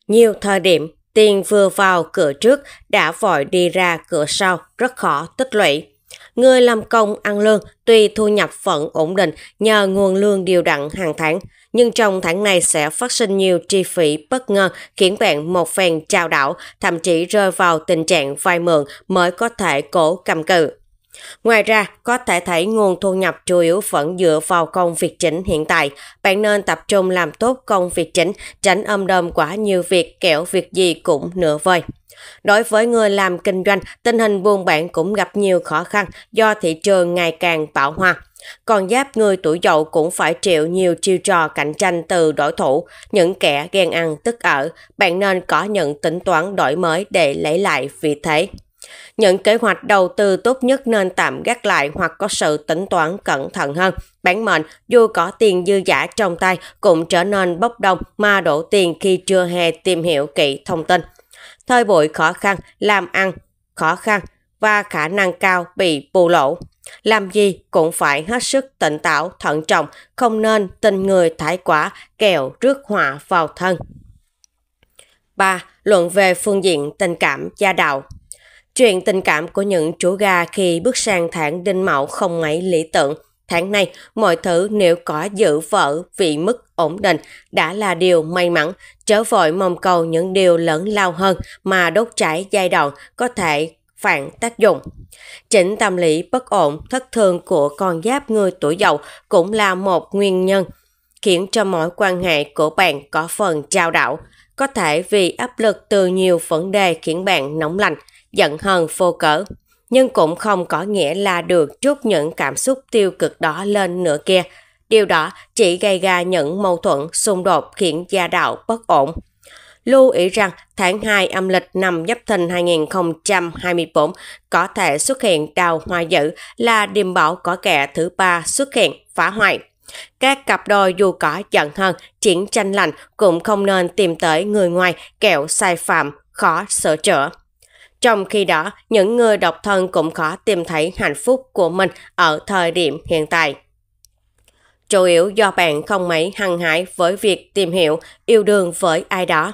Nhiều thời điểm, tiền vừa vào cửa trước đã vội đi ra cửa sau, rất khó tích lũy. Người làm công ăn lương tuy thu nhập vẫn ổn định nhờ nguồn lương điều đặn hàng tháng, nhưng trong tháng này sẽ phát sinh nhiều chi phí bất ngờ khiến bạn một phen trao đảo, thậm chí rơi vào tình trạng vay mượn mới có thể cổ cầm cự. Ngoài ra, có thể thấy nguồn thu nhập chủ yếu vẫn dựa vào công việc chính hiện tại. Bạn nên tập trung làm tốt công việc chính, tránh âm đồm quá nhiều việc kẻo việc gì cũng nửa vời. Đối với người làm kinh doanh, tình hình buôn bán cũng gặp nhiều khó khăn do thị trường ngày càng bão hoa. Còn giáp người tuổi dậu cũng phải chịu nhiều chiêu trò cạnh tranh từ đối thủ, những kẻ ghen ăn tức ở, bạn nên có những tính toán đổi mới để lấy lại vị thế. Những kế hoạch đầu tư tốt nhất nên tạm gác lại hoặc có sự tính toán cẩn thận hơn. bán mệnh dù có tiền dư giả trong tay cũng trở nên bốc đồng mà đổ tiền khi chưa hề tìm hiểu kỹ thông tin. Thời buổi khó khăn, làm ăn khó khăn, và khả năng cao bị bù lỗ. Làm gì cũng phải hết sức tỉnh táo, thận trọng, không nên tin người thái quả kẹo rước họa vào thân. 3. Luận về phương diện tình cảm gia đạo Chuyện tình cảm của những chú gà khi bước sang tháng đinh mậu không mấy lý tưởng. Tháng này, mọi thứ nếu có giữ vợ vị mức ổn định đã là điều may mắn, chớ vội mong cầu những điều lớn lao hơn mà đốt cháy giai đoạn có thể phản tác dụng. Chỉnh tâm lý bất ổn, thất thường của con giáp người tuổi dậu cũng là một nguyên nhân khiến cho mối quan hệ của bạn có phần trao đảo. Có thể vì áp lực từ nhiều vấn đề khiến bạn nóng lạnh, giận hờn vô cỡ. Nhưng cũng không có nghĩa là được trút những cảm xúc tiêu cực đó lên nữa kia. Điều đó chỉ gây ra những mâu thuẫn, xung đột khiến gia đạo bất ổn lưu ý rằng tháng 2 âm lịch năm Giáp Thìn 2024 có thể xuất hiện đào hoa dữ là điềm bảo có kẻ thứ ba xuất hiện phá hoại. Các cặp đôi dù có giận hơn, chiến tranh lành cũng không nên tìm tới người ngoài kẹo sai phạm, khó sửa chữa. Trong khi đó, những người độc thân cũng khó tìm thấy hạnh phúc của mình ở thời điểm hiện tại. Chủ yếu do bạn không mấy hăng hái với việc tìm hiểu, yêu đương với ai đó.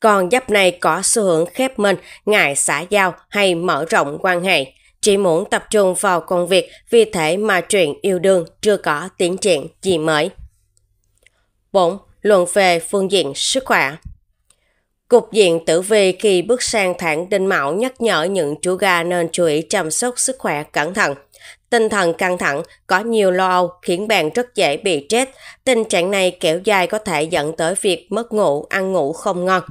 Con giáp này có xu hướng khép mình, ngại xã giao hay mở rộng quan hệ. Chỉ muốn tập trung vào công việc, vì thế mà chuyện yêu đương chưa có tiến triển gì mới. 4. Luận về phương diện sức khỏe Cục diện tử vi khi bước sang tháng đinh mão nhắc nhở những chú gà nên chú ý chăm sóc sức khỏe cẩn thận. Tinh thần căng thẳng, có nhiều lo âu khiến bạn rất dễ bị chết Tình trạng này kéo dài có thể dẫn tới việc mất ngủ, ăn ngủ không ngon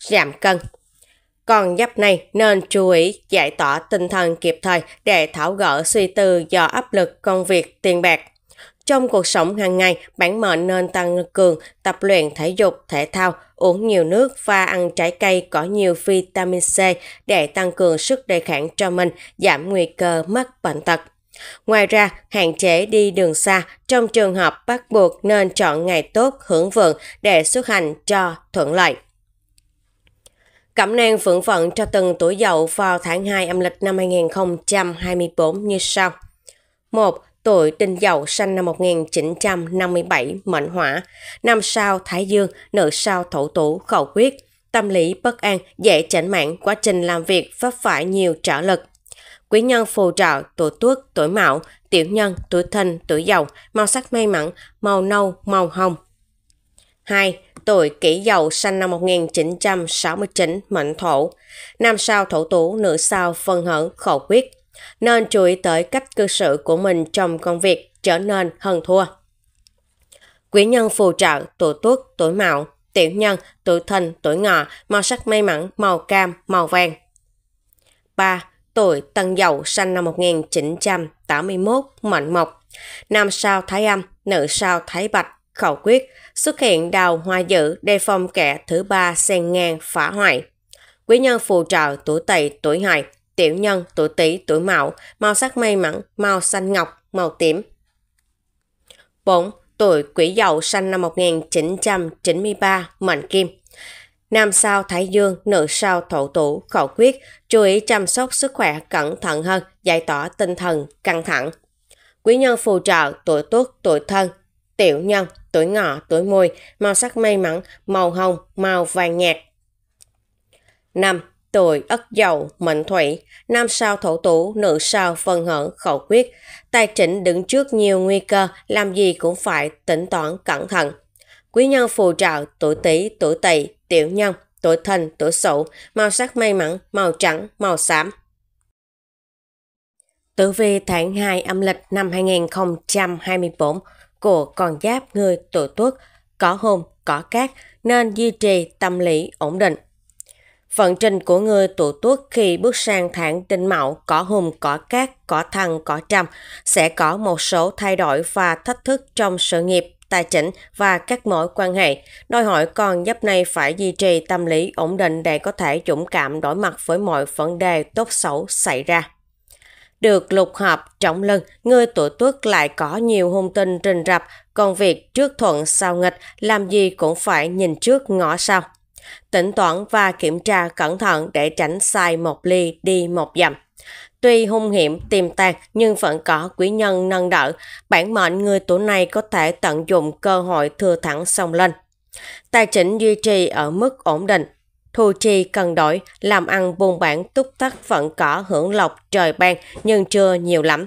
giảm cân. Còn giáp này nên chú ý giải tỏa tinh thần kịp thời để tháo gỡ suy tư do áp lực công việc tiền bạc. Trong cuộc sống hàng ngày, bản mệnh nên tăng cường tập luyện thể dục, thể thao, uống nhiều nước và ăn trái cây có nhiều vitamin C để tăng cường sức đề kháng cho mình, giảm nguy cơ mắc bệnh tật. Ngoài ra, hạn chế đi đường xa trong trường hợp bắt buộc nên chọn ngày tốt hưởng vượng để xuất hành cho thuận lợi. Cẩm nang phượng phận cho từng tuổi dậu vào tháng 2 âm lịch năm 2024 như sau. 1. Tuổi Đinh Dậu sinh năm 1957 mệnh hỏa, năm sao Thái Dương, nữ sao Thổ Tủ, khẩu quyết, tâm lý bất an, dễ chảnh mạng, quá trình làm việc vấp phải nhiều trở lực. Quý nhân phù trợ tuổi Tuất, tuổi Mão, tiểu nhân tuổi Thìn, tuổi Dậu, màu sắc may mắn, màu nâu, màu hồng. 2 tuổi kỷ dậu sinh năm 1969 mệnh thổ. Nam sao thổ tú, nữ sao phân hận, khẩu quyết. Nên chú ý tới cách cư xử của mình trong công việc trở nên hơn thua. Quý nhân phù trợ tuổi tuất, tuổi mạo, tiểu nhân, tuổi thìn, tuổi ngọ, màu sắc may mắn, màu cam, màu vàng. 3. Tuổi Tân Dậu sinh năm 1981, mệnh mộc. Nam sao Thái Âm, nữ sao Thái Bạch, khẩu quyết – xuất hiện đào hoa dữ đề phòng kẻ thứ ba xen ngang phá hoại. Quý nhân phù trợ tuổi tỵ, tuổi hợi, tiểu nhân tuổi tỵ, tuổi mão, màu sắc may mắn, màu xanh ngọc, màu tím. 4. Tuổi Quỷ Dậu sinh năm 1993, mệnh Kim. Nam sao Thái Dương, nữ sao Thổ Tủ, khẩu quyết, chú ý chăm sóc sức khỏe cẩn thận hơn, giải tỏa tinh thần căng thẳng. Quý nhân phù trợ tuổi Tuất, tuổi Thân, tiểu nhân, tuổi ngọ, tuổi mùi, màu sắc may mắn, màu hồng, màu vàng nhạt. 5. Tuổi Ất Dậu, Mệnh Thủy, Nam sao Thổ Tú, Nữ sao Vân Hở, Khẩu Quyết. Tài chính đứng trước nhiều nguy cơ, làm gì cũng phải tính toán cẩn thận. Quý nhân phù trợ, tuổi Tý, tuổi Tỵ, tiểu nhân, tuổi Thìn, tuổi Sửu, màu sắc may mắn, màu trắng, màu xám. Tử vi tháng 2 âm lịch năm 2024 của con giáp người tuổi tuất có hồn, có cát nên duy trì tâm lý ổn định. Vận trình của người tuổi tuất khi bước sang tháng đinh mão có hùng, có cát, có thăng, có trầm sẽ có một số thay đổi và thách thức trong sự nghiệp, tài chính và các mối quan hệ. Đòi hỏi con giáp này phải duy trì tâm lý ổn định để có thể dũng cảm đối mặt với mọi vấn đề tốt xấu xảy ra. Được lục hợp trọng lần, người tuổi tuất lại có nhiều hung tin rình rập, còn việc trước thuận sau nghịch làm gì cũng phải nhìn trước ngõ sau. Tính toán và kiểm tra cẩn thận để tránh sai một ly đi một dặm. Tuy hung hiểm tiềm tàng nhưng vẫn có quý nhân nâng đỡ, bản mệnh người tuổi này có thể tận dụng cơ hội thừa thẳng sông lên. Tài chính duy trì ở mức ổn định, Thu chi cần đổi, làm ăn buôn bản túc tắc vẫn cỏ hưởng lộc trời ban nhưng chưa nhiều lắm.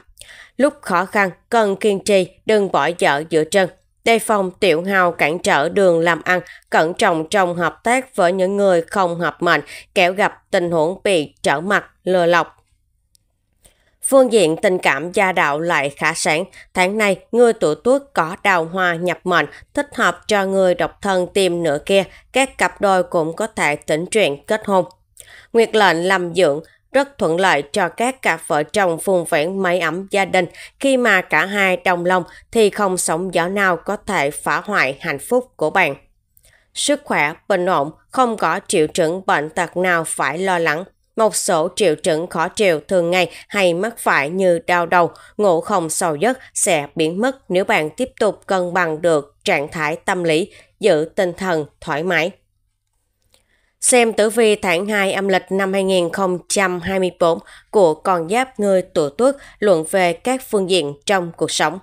Lúc khó khăn, cần kiên trì, đừng bỏ dở giữa chân. Đề phòng tiểu hào cản trở đường làm ăn, cẩn trọng trong hợp tác với những người không hợp mệnh, kẻo gặp tình huống bị trở mặt, lừa lọc. Phương diện tình cảm gia đạo lại khả sản. Tháng này, người tuổi tuất có đào hoa nhập mệnh, thích hợp cho người độc thân tìm nửa kia. Các cặp đôi cũng có thể tỉnh chuyện kết hôn. Nguyệt lệnh làm dưỡng, rất thuận lợi cho các cặp vợ chồng phùng vẹn máy ấm gia đình. Khi mà cả hai đồng lòng thì không sóng gió nào có thể phá hoại hạnh phúc của bạn. Sức khỏe bình ổn, không có triệu chứng bệnh tật nào phải lo lắng. Một số triệu chứng khó chịu thường ngày hay mắc phải như đau đầu, ngủ không sâu giấc sẽ biến mất nếu bạn tiếp tục cân bằng được trạng thái tâm lý, giữ tinh thần thoải mái. Xem tử vi tháng 2 âm lịch năm 2024 của con giáp người tuổi tuất luận về các phương diện trong cuộc sống.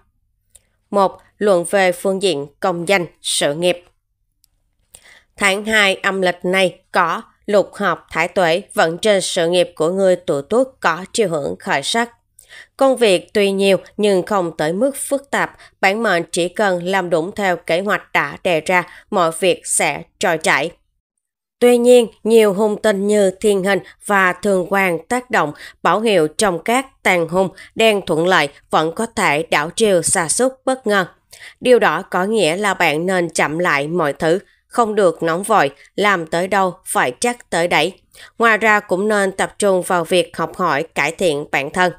1. Luận về phương diện công danh, sự nghiệp. Tháng 2 âm lịch này có lục học thái tuệ vẫn trên sự nghiệp của người tuổi tuất có chiều hưởng khởi sắc. Công việc tuy nhiều nhưng không tới mức phức tạp, bản mệnh chỉ cần làm đúng theo kế hoạch đã đề ra, mọi việc sẽ trôi chảy. Tuy nhiên, nhiều hung tinh như thiên hình và thường quan tác động, bảo hiệu trong các tàn hung đen thuận lợi vẫn có thể đảo chiều xa xúc bất ngờ. Điều đó có nghĩa là bạn nên chậm lại mọi thứ, không được nóng vội, làm tới đâu phải chắc tới đấy. Ngoài ra cũng nên tập trung vào việc học hỏi cải thiện bản thân.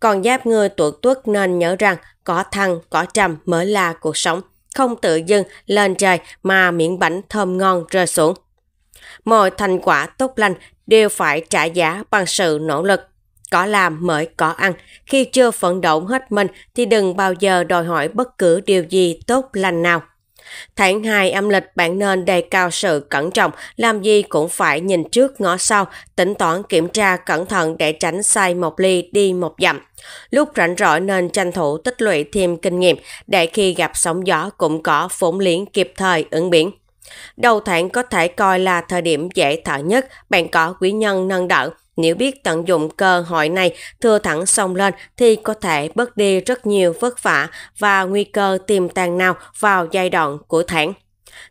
Còn giáp người tuổi tuất nên nhớ rằng có thăng, có trầm mới là cuộc sống, không tự dưng lên trời mà miệng bánh thơm ngon rơi xuống. Mọi thành quả tốt lành đều phải trả giá bằng sự nỗ lực. Có làm mới có ăn, khi chưa phấn đấu hết mình thì đừng bao giờ đòi hỏi bất cứ điều gì tốt lành nào. Tháng 2 âm lịch bạn nên đề cao sự cẩn trọng, làm gì cũng phải nhìn trước ngõ sau, tính toán kiểm tra cẩn thận để tránh sai một ly đi một dặm. Lúc rảnh rỗi nên tranh thủ tích lũy thêm kinh nghiệm để khi gặp sóng gió cũng có vốn liếng kịp thời ứng biến. Đầu tháng có thể coi là thời điểm dễ thở nhất, bạn có quý nhân nâng đỡ. Nếu biết tận dụng cơ hội này thừa thẳng sông lên thì có thể bớt đi rất nhiều vất vả và nguy cơ tiềm tàng nào vào giai đoạn của tháng.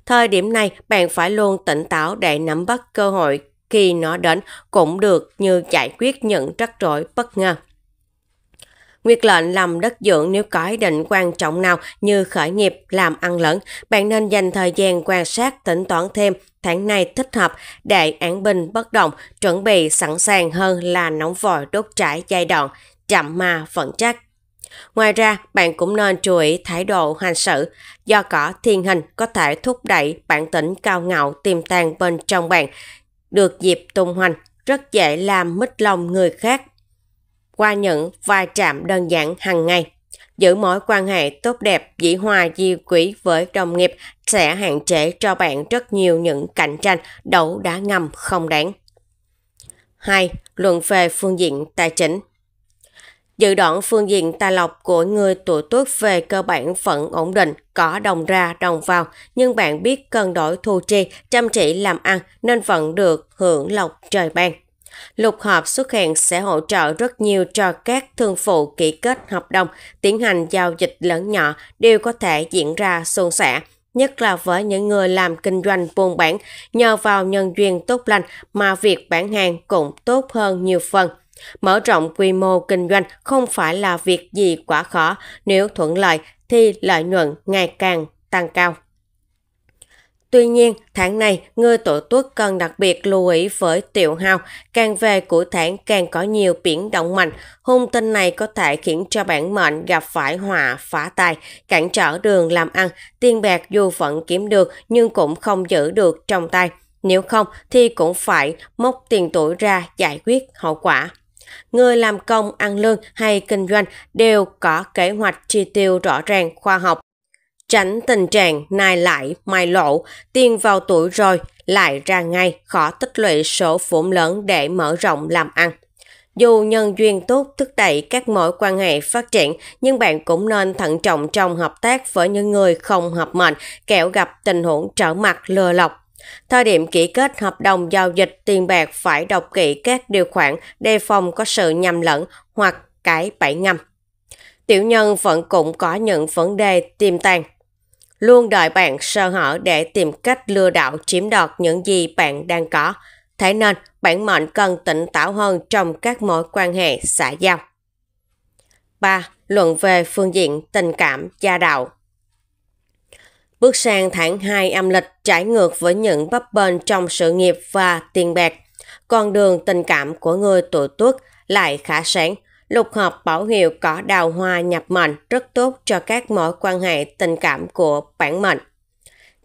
Thời điểm này bạn phải luôn tỉnh táo để nắm bắt cơ hội khi nó đến cũng được như giải quyết những rắc rối bất ngờ. Nguyệt lệnh làm đất dưỡng nếu có ý định quan trọng nào như khởi nghiệp, làm ăn lẫn, bạn nên dành thời gian quan sát tính toán thêm tháng này thích hợp để án binh bất động, chuẩn bị sẵn sàng hơn là nóng vội đốt trải giai đoạn, chậm mà vẫn chắc. Ngoài ra, bạn cũng nên chú ý thái độ hành xử. Do cỏ thiên hình có thể thúc đẩy bản tính cao ngạo tiềm tàng bên trong bạn, được dịp tung hoành, rất dễ làm mít lòng người khác qua những va chạm đơn giản hàng ngày. Giữ mối quan hệ tốt đẹp, dĩ hòa di quý với đồng nghiệp sẽ hạn chế cho bạn rất nhiều những cạnh tranh đấu đá ngầm không đáng. 2. Luận về phương diện tài chính Dự đoán phương diện tài lộc của người tuổi tuất về cơ bản vẫn ổn định, có đồng ra đồng vào, nhưng bạn biết cân đổi thu chi, chăm chỉ làm ăn nên vẫn được hưởng lộc trời ban. Lục hợp xuất hiện sẽ hỗ trợ rất nhiều cho các thương phụ ký kết hợp đồng, tiến hành giao dịch lớn nhỏ đều có thể diễn ra suôn sẻ nhất là với những người làm kinh doanh buôn bán, nhờ vào nhân duyên tốt lành mà việc bán hàng cũng tốt hơn nhiều phần. Mở rộng quy mô kinh doanh không phải là việc gì quá khó, nếu thuận lợi thì lợi nhuận ngày càng tăng cao. Tuy nhiên, tháng này, người tổ tuất cần đặc biệt lưu ý với tiểu hao. Càng về cuối tháng càng có nhiều biển động mạnh. Hung tinh này có thể khiến cho bản mệnh gặp phải họa, phá tài, cản trở đường làm ăn. Tiền bạc dù vẫn kiếm được nhưng cũng không giữ được trong tay. Nếu không thì cũng phải móc tiền tuổi ra giải quyết hậu quả. Người làm công, ăn lương hay kinh doanh đều có kế hoạch chi tiêu rõ ràng, khoa học tránh tình trạng nai lại mai lộ, tiền vào tuổi rồi lại ra ngay khó tích lũy số vốn lớn để mở rộng làm ăn. Dù nhân duyên tốt thúc đẩy các mối quan hệ phát triển, nhưng bạn cũng nên thận trọng trong hợp tác với những người không hợp mệnh, kẻo gặp tình huống trở mặt lừa lọc. Thời điểm ký kết hợp đồng giao dịch tiền bạc phải đọc kỹ các điều khoản đề phòng có sự nhầm lẫn hoặc cái bẫy ngầm. Tiểu nhân vẫn cũng có những vấn đề tiềm tàng luôn đòi bạn sơ hở để tìm cách lừa đảo chiếm đoạt những gì bạn đang có. Thế nên, bản mệnh cần tỉnh táo hơn trong các mối quan hệ xã giao. 3. Luận về phương diện tình cảm gia đạo Bước sang tháng 2 âm lịch trải ngược với những bấp bênh trong sự nghiệp và tiền bạc. Con đường tình cảm của người tuổi tuất lại khá sáng Lục hợp bảo hiệu cỏ đào hoa nhập mệnh rất tốt cho các mối quan hệ tình cảm của bản mệnh.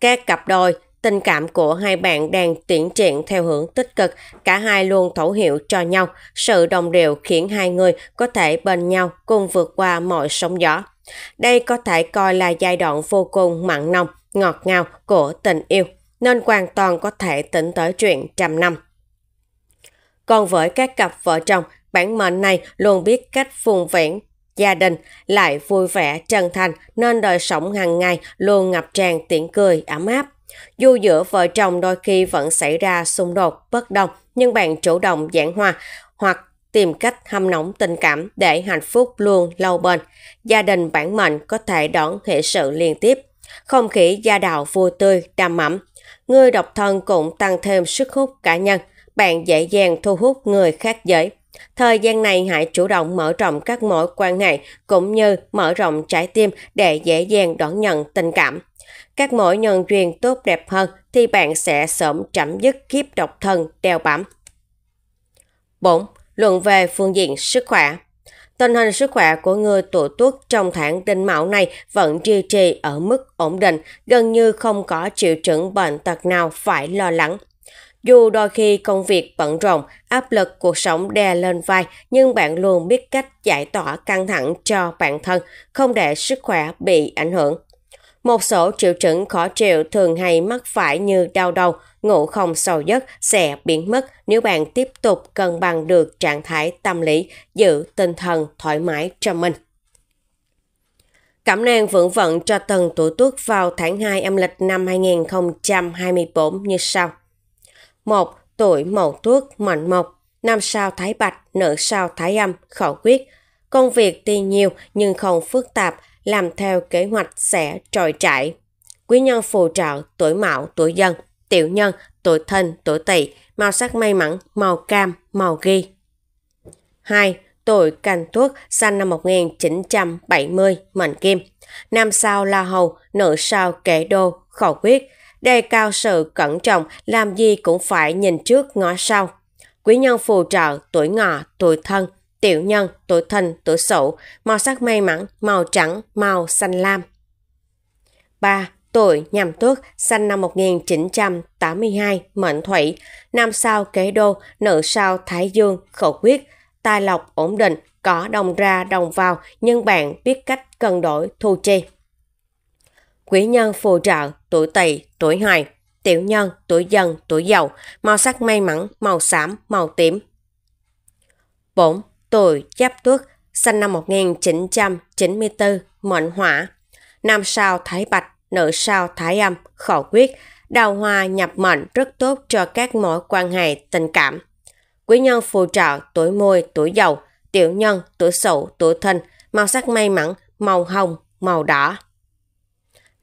Các cặp đôi, tình cảm của hai bạn đang tiến triển theo hướng tích cực, cả hai luôn thấu hiểu cho nhau, sự đồng điệu khiến hai người có thể bên nhau cùng vượt qua mọi sóng gió. Đây có thể coi là giai đoạn vô cùng mặn nồng, ngọt ngào của tình yêu, nên hoàn toàn có thể tính tới chuyện trăm năm. Còn với các cặp vợ chồng, Bản mệnh này luôn biết cách phùng vẹn, gia đình lại vui vẻ chân thành nên đời sống hàng ngày luôn ngập tràn tiếng cười ấm áp. Dù giữa vợ chồng đôi khi vẫn xảy ra xung đột, bất đồng, nhưng bạn chủ động giảng hòa hoặc tìm cách hâm nóng tình cảm để hạnh phúc luôn lâu bền. Gia đình bản mệnh có thể đón hệ sự liên tiếp. Không khí gia đạo vui tươi, đầm ẩm. Người độc thân cũng tăng thêm sức hút cá nhân. Bạn dễ dàng thu hút người khác giới. Thời gian này hãy chủ động mở rộng các mối quan hệ cũng như mở rộng trái tim để dễ dàng đón nhận tình cảm. Các mối nhân duyên tốt đẹp hơn thì bạn sẽ sớm chấm dứt kiếp độc thân đeo bám. 4. Luận về phương diện sức khỏe Tình hình sức khỏe của người tuổi tuất trong tháng đinh mão này vẫn duy trì ở mức ổn định, gần như không có triệu chứng bệnh tật nào phải lo lắng. Dù đôi khi công việc bận rộn, áp lực cuộc sống đè lên vai, nhưng bạn luôn biết cách giải tỏa căng thẳng cho bản thân, không để sức khỏe bị ảnh hưởng. Một số triệu chứng khó chịu thường hay mắc phải như đau đầu, ngủ không sâu giấc sẽ biến mất nếu bạn tiếp tục cân bằng được trạng thái tâm lý, giữ tinh thần thoải mái cho mình. cảm năng vững vận cho tuần tuổi tuất vào tháng 2 âm lịch năm 2024 như sau. 1. Tuổi mậu tuất mạnh mộc, năm sao thái bạch, nữ sao thái âm, khẩu quyết. Công việc tuy nhiều nhưng không phức tạp, làm theo kế hoạch sẽ trồi trại. Quý nhân phù trợ tuổi mạo, tuổi dân, tiểu nhân, tuổi thân, tuổi tỵ, màu sắc may mắn, màu cam, màu ghi. 2. Tuổi Canh Tuất, sinh năm 1970, mệnh kim. Nam sao La Hầu, nữ sao Kẻ Đô, khẩu quyết đề cao sự cẩn trọng, làm gì cũng phải nhìn trước ngó sau. Quý nhân phù trợ, tuổi ngọ, tuổi thân, tiểu nhân, tuổi thìn, tuổi sửu, màu sắc may mắn, màu trắng, màu xanh lam. 3. Tuổi nhằm tuất sinh năm 1982, mệnh thủy, nam sao kế đô, nữ sao thái dương, khẩu quyết, tài lộc ổn định, có đồng ra đồng vào, nhưng bạn biết cách cân đổi thu chi quý nhân phù trợ, tuổi tỵ, tuổi hợi, tiểu nhân, tuổi dần, tuổi giàu, màu sắc may mắn, màu xám, màu tím. 4. Tuổi Giáp Tuất, sinh năm 1994, mệnh hỏa. Nam sao thái bạch, nữ sao thái âm, khẩu quyết, đào hoa nhập mệnh rất tốt cho các mối quan hệ tình cảm. Quý nhân phù trợ tuổi môi, tuổi giàu, tiểu nhân, tuổi sậu, tuổi thân, màu sắc may mắn, màu hồng, màu đỏ.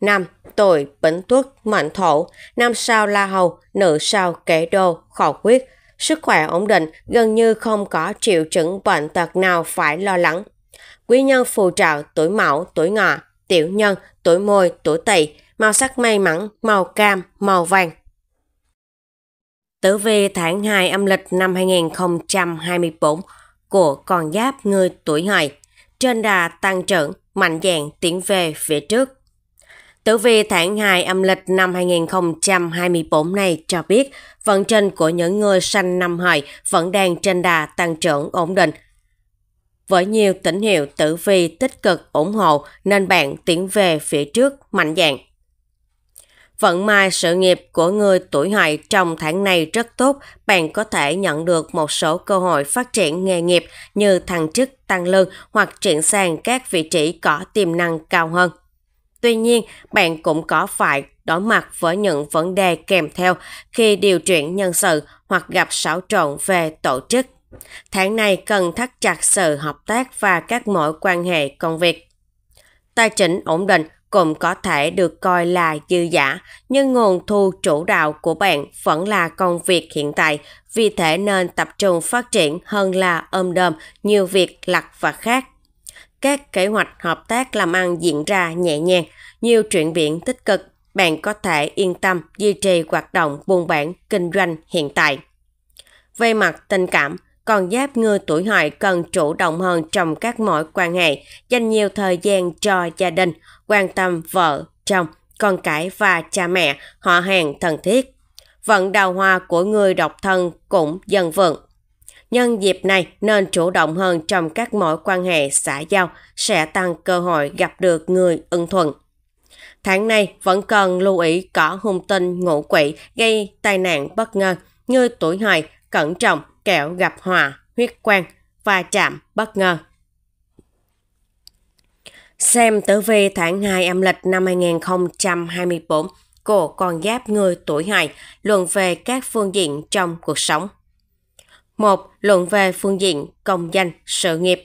Năm, tuổi bính tuất, mạnh thổ, năm sao la hầu, nữ sao kẻ đô, khẩu quyết. Sức khỏe ổn định, gần như không có triệu chứng bệnh tật nào phải lo lắng. Quý nhân phù trợ tuổi mão, tuổi ngọ, tiểu nhân, tuổi môi, tuổi tỵ, màu sắc may mắn, màu cam, màu vàng. Tử vi tháng 2 âm lịch năm 2024 của con giáp người tuổi hợi. Trên đà tăng trưởng, mạnh dạn tiến về phía trước. Tử vi tháng 2 âm lịch năm 2024 này cho biết vận trình của những người sanh năm hợi vẫn đang trên đà tăng trưởng ổn định. Với nhiều tín hiệu tử vi tích cực ủng hộ nên bạn tiến về phía trước mạnh dạn. Vận may sự nghiệp của người tuổi hợi trong tháng này rất tốt, bạn có thể nhận được một số cơ hội phát triển nghề nghiệp như thăng chức, tăng lương hoặc chuyển sang các vị trí có tiềm năng cao hơn. Tuy nhiên, bạn cũng có phải đối mặt với những vấn đề kèm theo khi điều chuyển nhân sự hoặc gặp xáo trộn về tổ chức. Tháng này cần thắt chặt sự hợp tác và các mối quan hệ công việc. Tài chính ổn định cũng có thể được coi là dư giả, nhưng nguồn thu chủ đạo của bạn vẫn là công việc hiện tại, vì thế nên tập trung phát triển hơn là ôm đồm nhiều việc lặt và khác các kế hoạch hợp tác làm ăn diễn ra nhẹ nhàng, nhiều chuyện biển tích cực, bạn có thể yên tâm duy trì hoạt động buôn bán kinh doanh hiện tại. Về mặt tình cảm, con giáp người tuổi hợi cần chủ động hơn trong các mối quan hệ, dành nhiều thời gian cho gia đình, quan tâm vợ, chồng, con cái và cha mẹ, họ hàng thân thiết. Vận đào hoa của người độc thân cũng dần vượng. Nhân dịp này nên chủ động hơn trong các mối quan hệ xã giao sẽ tăng cơ hội gặp được người ưng thuận. Tháng này vẫn cần lưu ý có hung tinh ngũ quỷ gây tai nạn bất ngờ như tuổi hợi, cẩn trọng, kẻo gặp hòa, huyết quan và chạm bất ngờ. Xem tử vi tháng 2 âm lịch năm 2024 của con giáp người tuổi hài luận về các phương diện trong cuộc sống một Luận về phương diện công danh sự nghiệp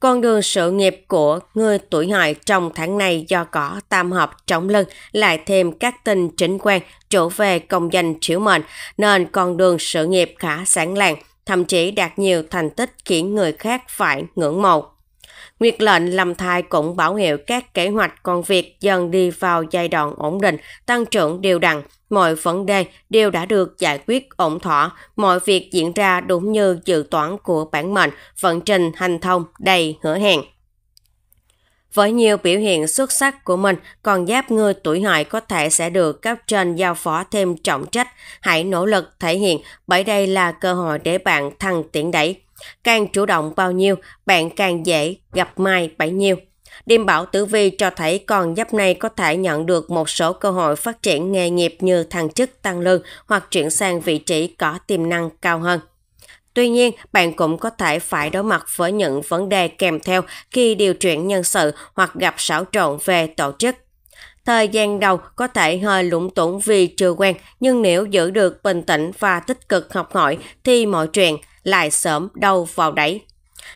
Con đường sự nghiệp của người tuổi hợi trong tháng này do có tam hợp trọng lưng lại thêm các tình chính quan chỗ về công danh chiếu mệnh nên con đường sự nghiệp khá sáng lạng, thậm chí đạt nhiều thành tích khiến người khác phải ngưỡng mộ. Nguyệt lệnh làm thai cũng bảo hiệu các kế hoạch công việc dần đi vào giai đoạn ổn định, tăng trưởng đều đặn. Mọi vấn đề đều đã được giải quyết ổn thỏa, mọi việc diễn ra đúng như dự toán của bản mệnh, vận trình hành thông đầy hứa hẹn. Với nhiều biểu hiện xuất sắc của mình, còn giáp người tuổi hợi có thể sẽ được cấp trên giao phó thêm trọng trách. Hãy nỗ lực thể hiện, bởi đây là cơ hội để bạn thăng tiến đẩy. Càng chủ động bao nhiêu, bạn càng dễ gặp may bấy nhiêu. Điềm Bảo Tử Vi cho thấy con giáp này có thể nhận được một số cơ hội phát triển nghề nghiệp như thăng chức tăng lương hoặc chuyển sang vị trí có tiềm năng cao hơn. Tuy nhiên, bạn cũng có thể phải đối mặt với những vấn đề kèm theo khi điều chuyển nhân sự hoặc gặp xáo trộn về tổ chức. Thời gian đầu có thể hơi lũng tủng vì chưa quen, nhưng nếu giữ được bình tĩnh và tích cực học hỏi thì mọi chuyện lại sớm đâu vào đấy.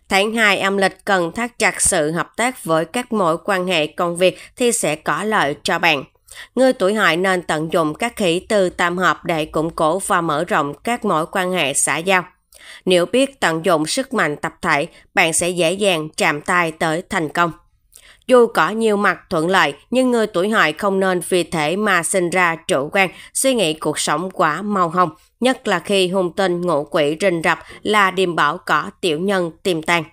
Tháng 2 âm lịch cần thắt chặt sự hợp tác với các mối quan hệ công việc thì sẽ có lợi cho bạn. Người tuổi hợi nên tận dụng các khí từ tam hợp để củng cố và mở rộng các mối quan hệ xã giao. Nếu biết tận dụng sức mạnh tập thể, bạn sẽ dễ dàng chạm tay tới thành công. Dù có nhiều mặt thuận lợi, nhưng người tuổi hợi không nên vì thế mà sinh ra chủ quan, suy nghĩ cuộc sống quá mau hồng, nhất là khi hung tinh ngũ quỷ rình rập là điềm bảo có tiểu nhân tiềm tàng.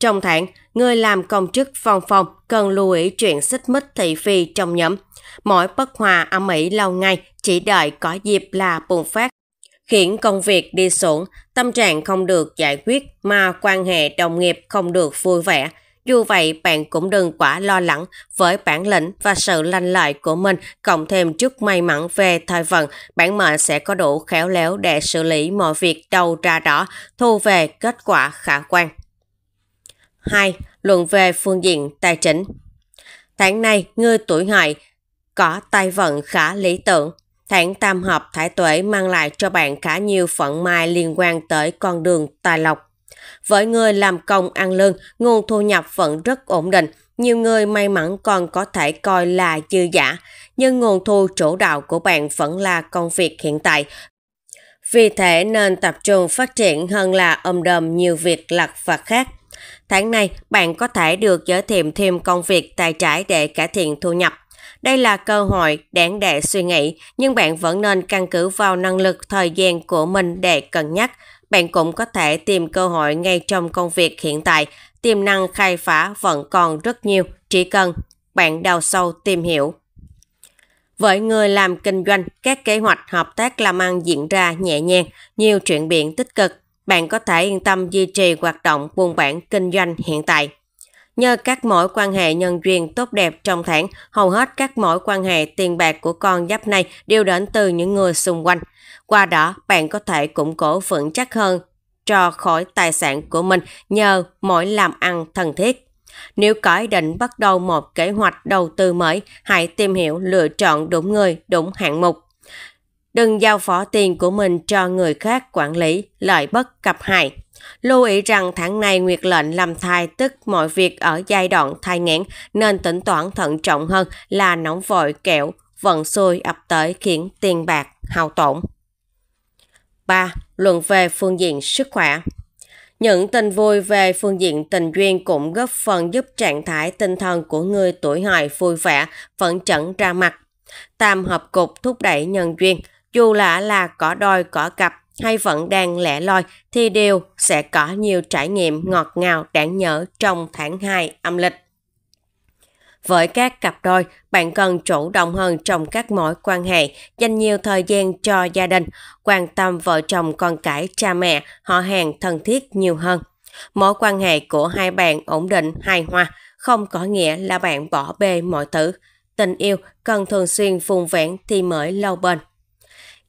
Trong tháng, người làm công chức văn phòng cần lưu ý chuyện xích mích thị phi trong nhóm. Mỗi bất hòa âm ỉ lâu ngày chỉ đợi có dịp là bùng phát khiến công việc đi xuống, tâm trạng không được giải quyết mà quan hệ đồng nghiệp không được vui vẻ. Dù vậy, bạn cũng đừng quá lo lắng với bản lĩnh và sự lanh lợi của mình cộng thêm chút may mắn về thời vận, bản mệnh sẽ có đủ khéo léo để xử lý mọi việc đầu ra đó, thu về kết quả khả quan. 2. Luận về phương diện tài chính Tháng này, người tuổi hợi có tài vận khá lý tưởng, Tháng tam hợp thái tuế mang lại cho bạn khá nhiều phận mai liên quan tới con đường tài lộc. Với người làm công ăn lương, nguồn thu nhập vẫn rất ổn định. Nhiều người may mắn còn có thể coi là dư giả, nhưng nguồn thu chủ đạo của bạn vẫn là công việc hiện tại. Vì thế nên tập trung phát triển hơn là ôm đầm nhiều việc lặt và khác. Tháng này, bạn có thể được giới thiệu thêm công việc tài trải để cải thiện thu nhập. Đây là cơ hội đáng để suy nghĩ, nhưng bạn vẫn nên căn cứ vào năng lực thời gian của mình để cân nhắc. Bạn cũng có thể tìm cơ hội ngay trong công việc hiện tại, tiềm năng khai phá vẫn còn rất nhiều, chỉ cần bạn đào sâu tìm hiểu. Với người làm kinh doanh, các kế hoạch hợp tác làm ăn diễn ra nhẹ nhàng, nhiều chuyển biến tích cực. Bạn có thể yên tâm duy trì hoạt động buôn bản kinh doanh hiện tại. Nhờ các mối quan hệ nhân duyên tốt đẹp trong tháng, hầu hết các mối quan hệ tiền bạc của con giáp này đều đến từ những người xung quanh. Qua đó, bạn có thể củng cố vững chắc hơn cho khỏi tài sản của mình nhờ mỗi làm ăn thân thiết. Nếu có ý định bắt đầu một kế hoạch đầu tư mới, hãy tìm hiểu lựa chọn đúng người, đúng hạng mục. Đừng giao phó tiền của mình cho người khác quản lý, lợi bất cập hại. Lưu ý rằng tháng này Nguyệt lệnh làm thai tức mọi việc ở giai đoạn thai nghén nên tính toán thận trọng hơn là nóng vội kẹo, vận xui ập tới khiến tiền bạc hao tổn. 3. Luận về phương diện sức khỏe những tình vui về phương diện tình duyên cũng góp phần giúp trạng thái tinh thần của người tuổi hợi vui vẻ, phấn chấn ra mặt. Tam hợp cục thúc đẩy nhân duyên, dù là là cỏ đôi cỏ cặp hay vẫn đang lẻ loi thì đều sẽ có nhiều trải nghiệm ngọt ngào đáng nhớ trong tháng 2 âm lịch. Với các cặp đôi, bạn cần chủ động hơn trong các mối quan hệ, dành nhiều thời gian cho gia đình, quan tâm vợ chồng con cái, cha mẹ, họ hàng thân thiết nhiều hơn. Mối quan hệ của hai bạn ổn định hài hòa không có nghĩa là bạn bỏ bê mọi thứ. Tình yêu cần thường xuyên phùng vẹn thì mới lâu bền.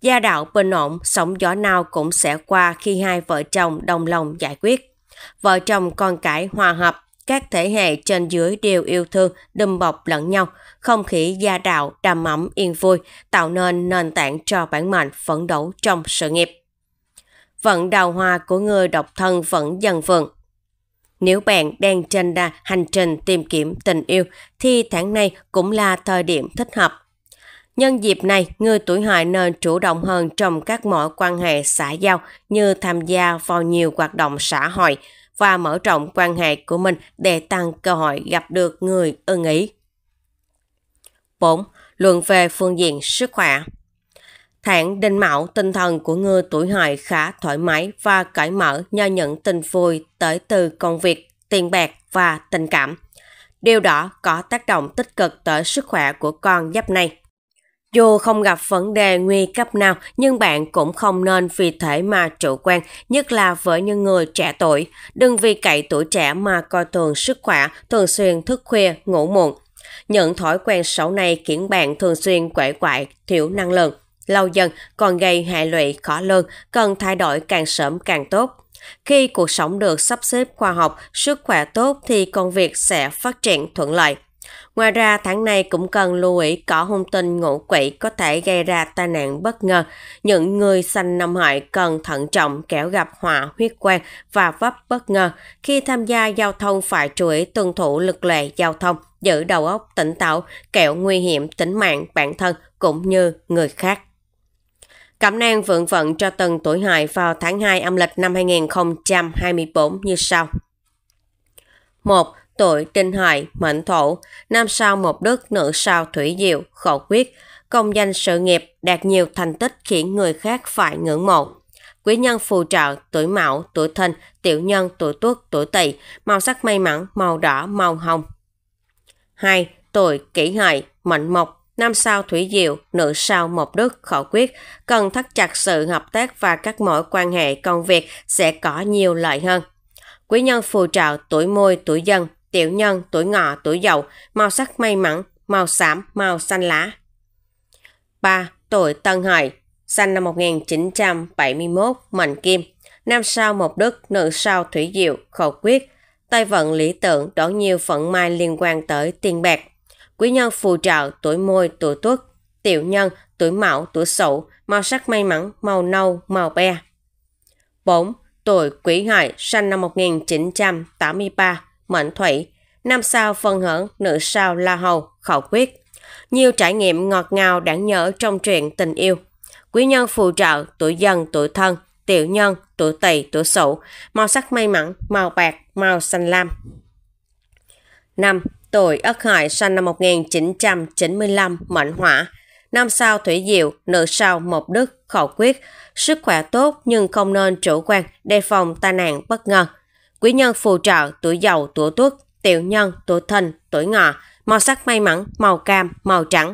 Gia đạo bình ổn, sóng gió nào cũng sẽ qua khi hai vợ chồng đồng lòng giải quyết. Vợ chồng con cái hòa hợp, các thế hệ trên dưới đều yêu thương, đùm bọc lẫn nhau, không khí gia đạo, đầm ấm, yên vui, tạo nên nền tảng cho bản mệnh phấn đấu trong sự nghiệp. Vận đào hoa của người độc thân vẫn dần vượng, nếu bạn đang trên đà hành trình tìm kiếm tình yêu thì tháng này cũng là thời điểm thích hợp. Nhân dịp này, người tuổi hợi nên chủ động hơn trong các mối quan hệ xã giao như tham gia vào nhiều hoạt động xã hội, và mở rộng quan hệ của mình để tăng cơ hội gặp được người ưng ý. 4. Luận về phương diện sức khỏe Tháng đinh mão tinh thần của người tuổi hợi khá thoải mái và cởi mở nhờ những tình vui tới từ công việc, tiền bạc và tình cảm. Điều đó có tác động tích cực tới sức khỏe của con giáp này. Dù không gặp vấn đề nguy cấp nào, nhưng bạn cũng không nên vì thế mà chủ quan, nhất là với những người trẻ tuổi. Đừng vì cậy tuổi trẻ mà coi thường sức khỏe, thường xuyên thức khuya, ngủ muộn. Những thói quen xấu này khiến bạn thường xuyên quậy quại, thiểu năng lượng. Lâu dần còn gây hệ lụy khó lường, cần thay đổi càng sớm càng tốt. Khi cuộc sống được sắp xếp khoa học, sức khỏe tốt thì công việc sẽ phát triển thuận lợi. Ngoài ra, tháng này cũng cần lưu ý có hung tinh ngũ quỷ có thể gây ra tai nạn bất ngờ. Những người sanh năm hợi cần thận trọng kẻo gặp họa huyết quan và vấp bất ngờ. Khi tham gia giao thông phải chú ý tuân thủ lực lệ giao thông, giữ đầu óc tỉnh táo, kẻo nguy hiểm tính mạng bản thân cũng như người khác. cảm năng vượng vận cho từng tuổi hợi vào tháng 2 âm lịch năm 2024 như sau. 1 tội trinh hợi, mệnh thổ, nam sao một đức, nữ sao thủy diệu, khẩu quyết, công danh sự nghiệp, đạt nhiều thành tích khiến người khác phải ngưỡng mộ. Quý nhân phù trợ, tuổi mão, tuổi thân tiểu nhân, tuổi tuất, tuổi tỵ, màu sắc may mắn, màu đỏ, màu hồng. 2. Tuổi kỷ hợi, mệnh mộc, Nam sao thủy diệu, nữ sao mộc đức khẩu quyết, cần thắt chặt sự hợp tác và các mối quan hệ công việc sẽ có nhiều lợi hơn. Quý nhân phù trợ tuổi môi tuổi dân, tiểu nhân, tuổi ngọ, tuổi dậu, màu sắc may mắn, màu xám, màu xanh lá. 3. Tuổi Tân Hợi, sinh năm 1971, mệnh kim, nam sao mộc đức, nữ sao thủy diệu, khẩu quyết, tay vận lý tưởng đón nhiều phận may liên quan tới tiền bạc. Quý nhân phù trợ tuổi môi, tuổi tuất, tiểu nhân, tuổi mão, tuổi sửu, màu sắc may mắn, màu nâu, màu be. 4. Tuổi Quỷ Hợi, sinh năm 1983, mệnh thủy, năm sao phân hưởng, nữ sao la hầu, khẩu quyết. Nhiều trải nghiệm ngọt ngào đáng nhớ trong truyện tình yêu. Quý nhân phù trợ, tuổi dần, tuổi thân, tiểu nhân, tuổi tỵ, tuổi sửu, màu sắc may mắn, màu bạc, màu xanh lam. 5. Tuổi Ất Hợi sinh năm 1995, mệnh hỏa. Năm sao thủy diệu, nữ sao mộc đức, khẩu quyết. Sức khỏe tốt nhưng không nên chủ quan, đề phòng tai nạn bất ngờ quý nhân phù trợ tuổi giàu tuổi tuất tiểu nhân tuổi thân tuổi ngọ màu sắc may mắn màu cam màu trắng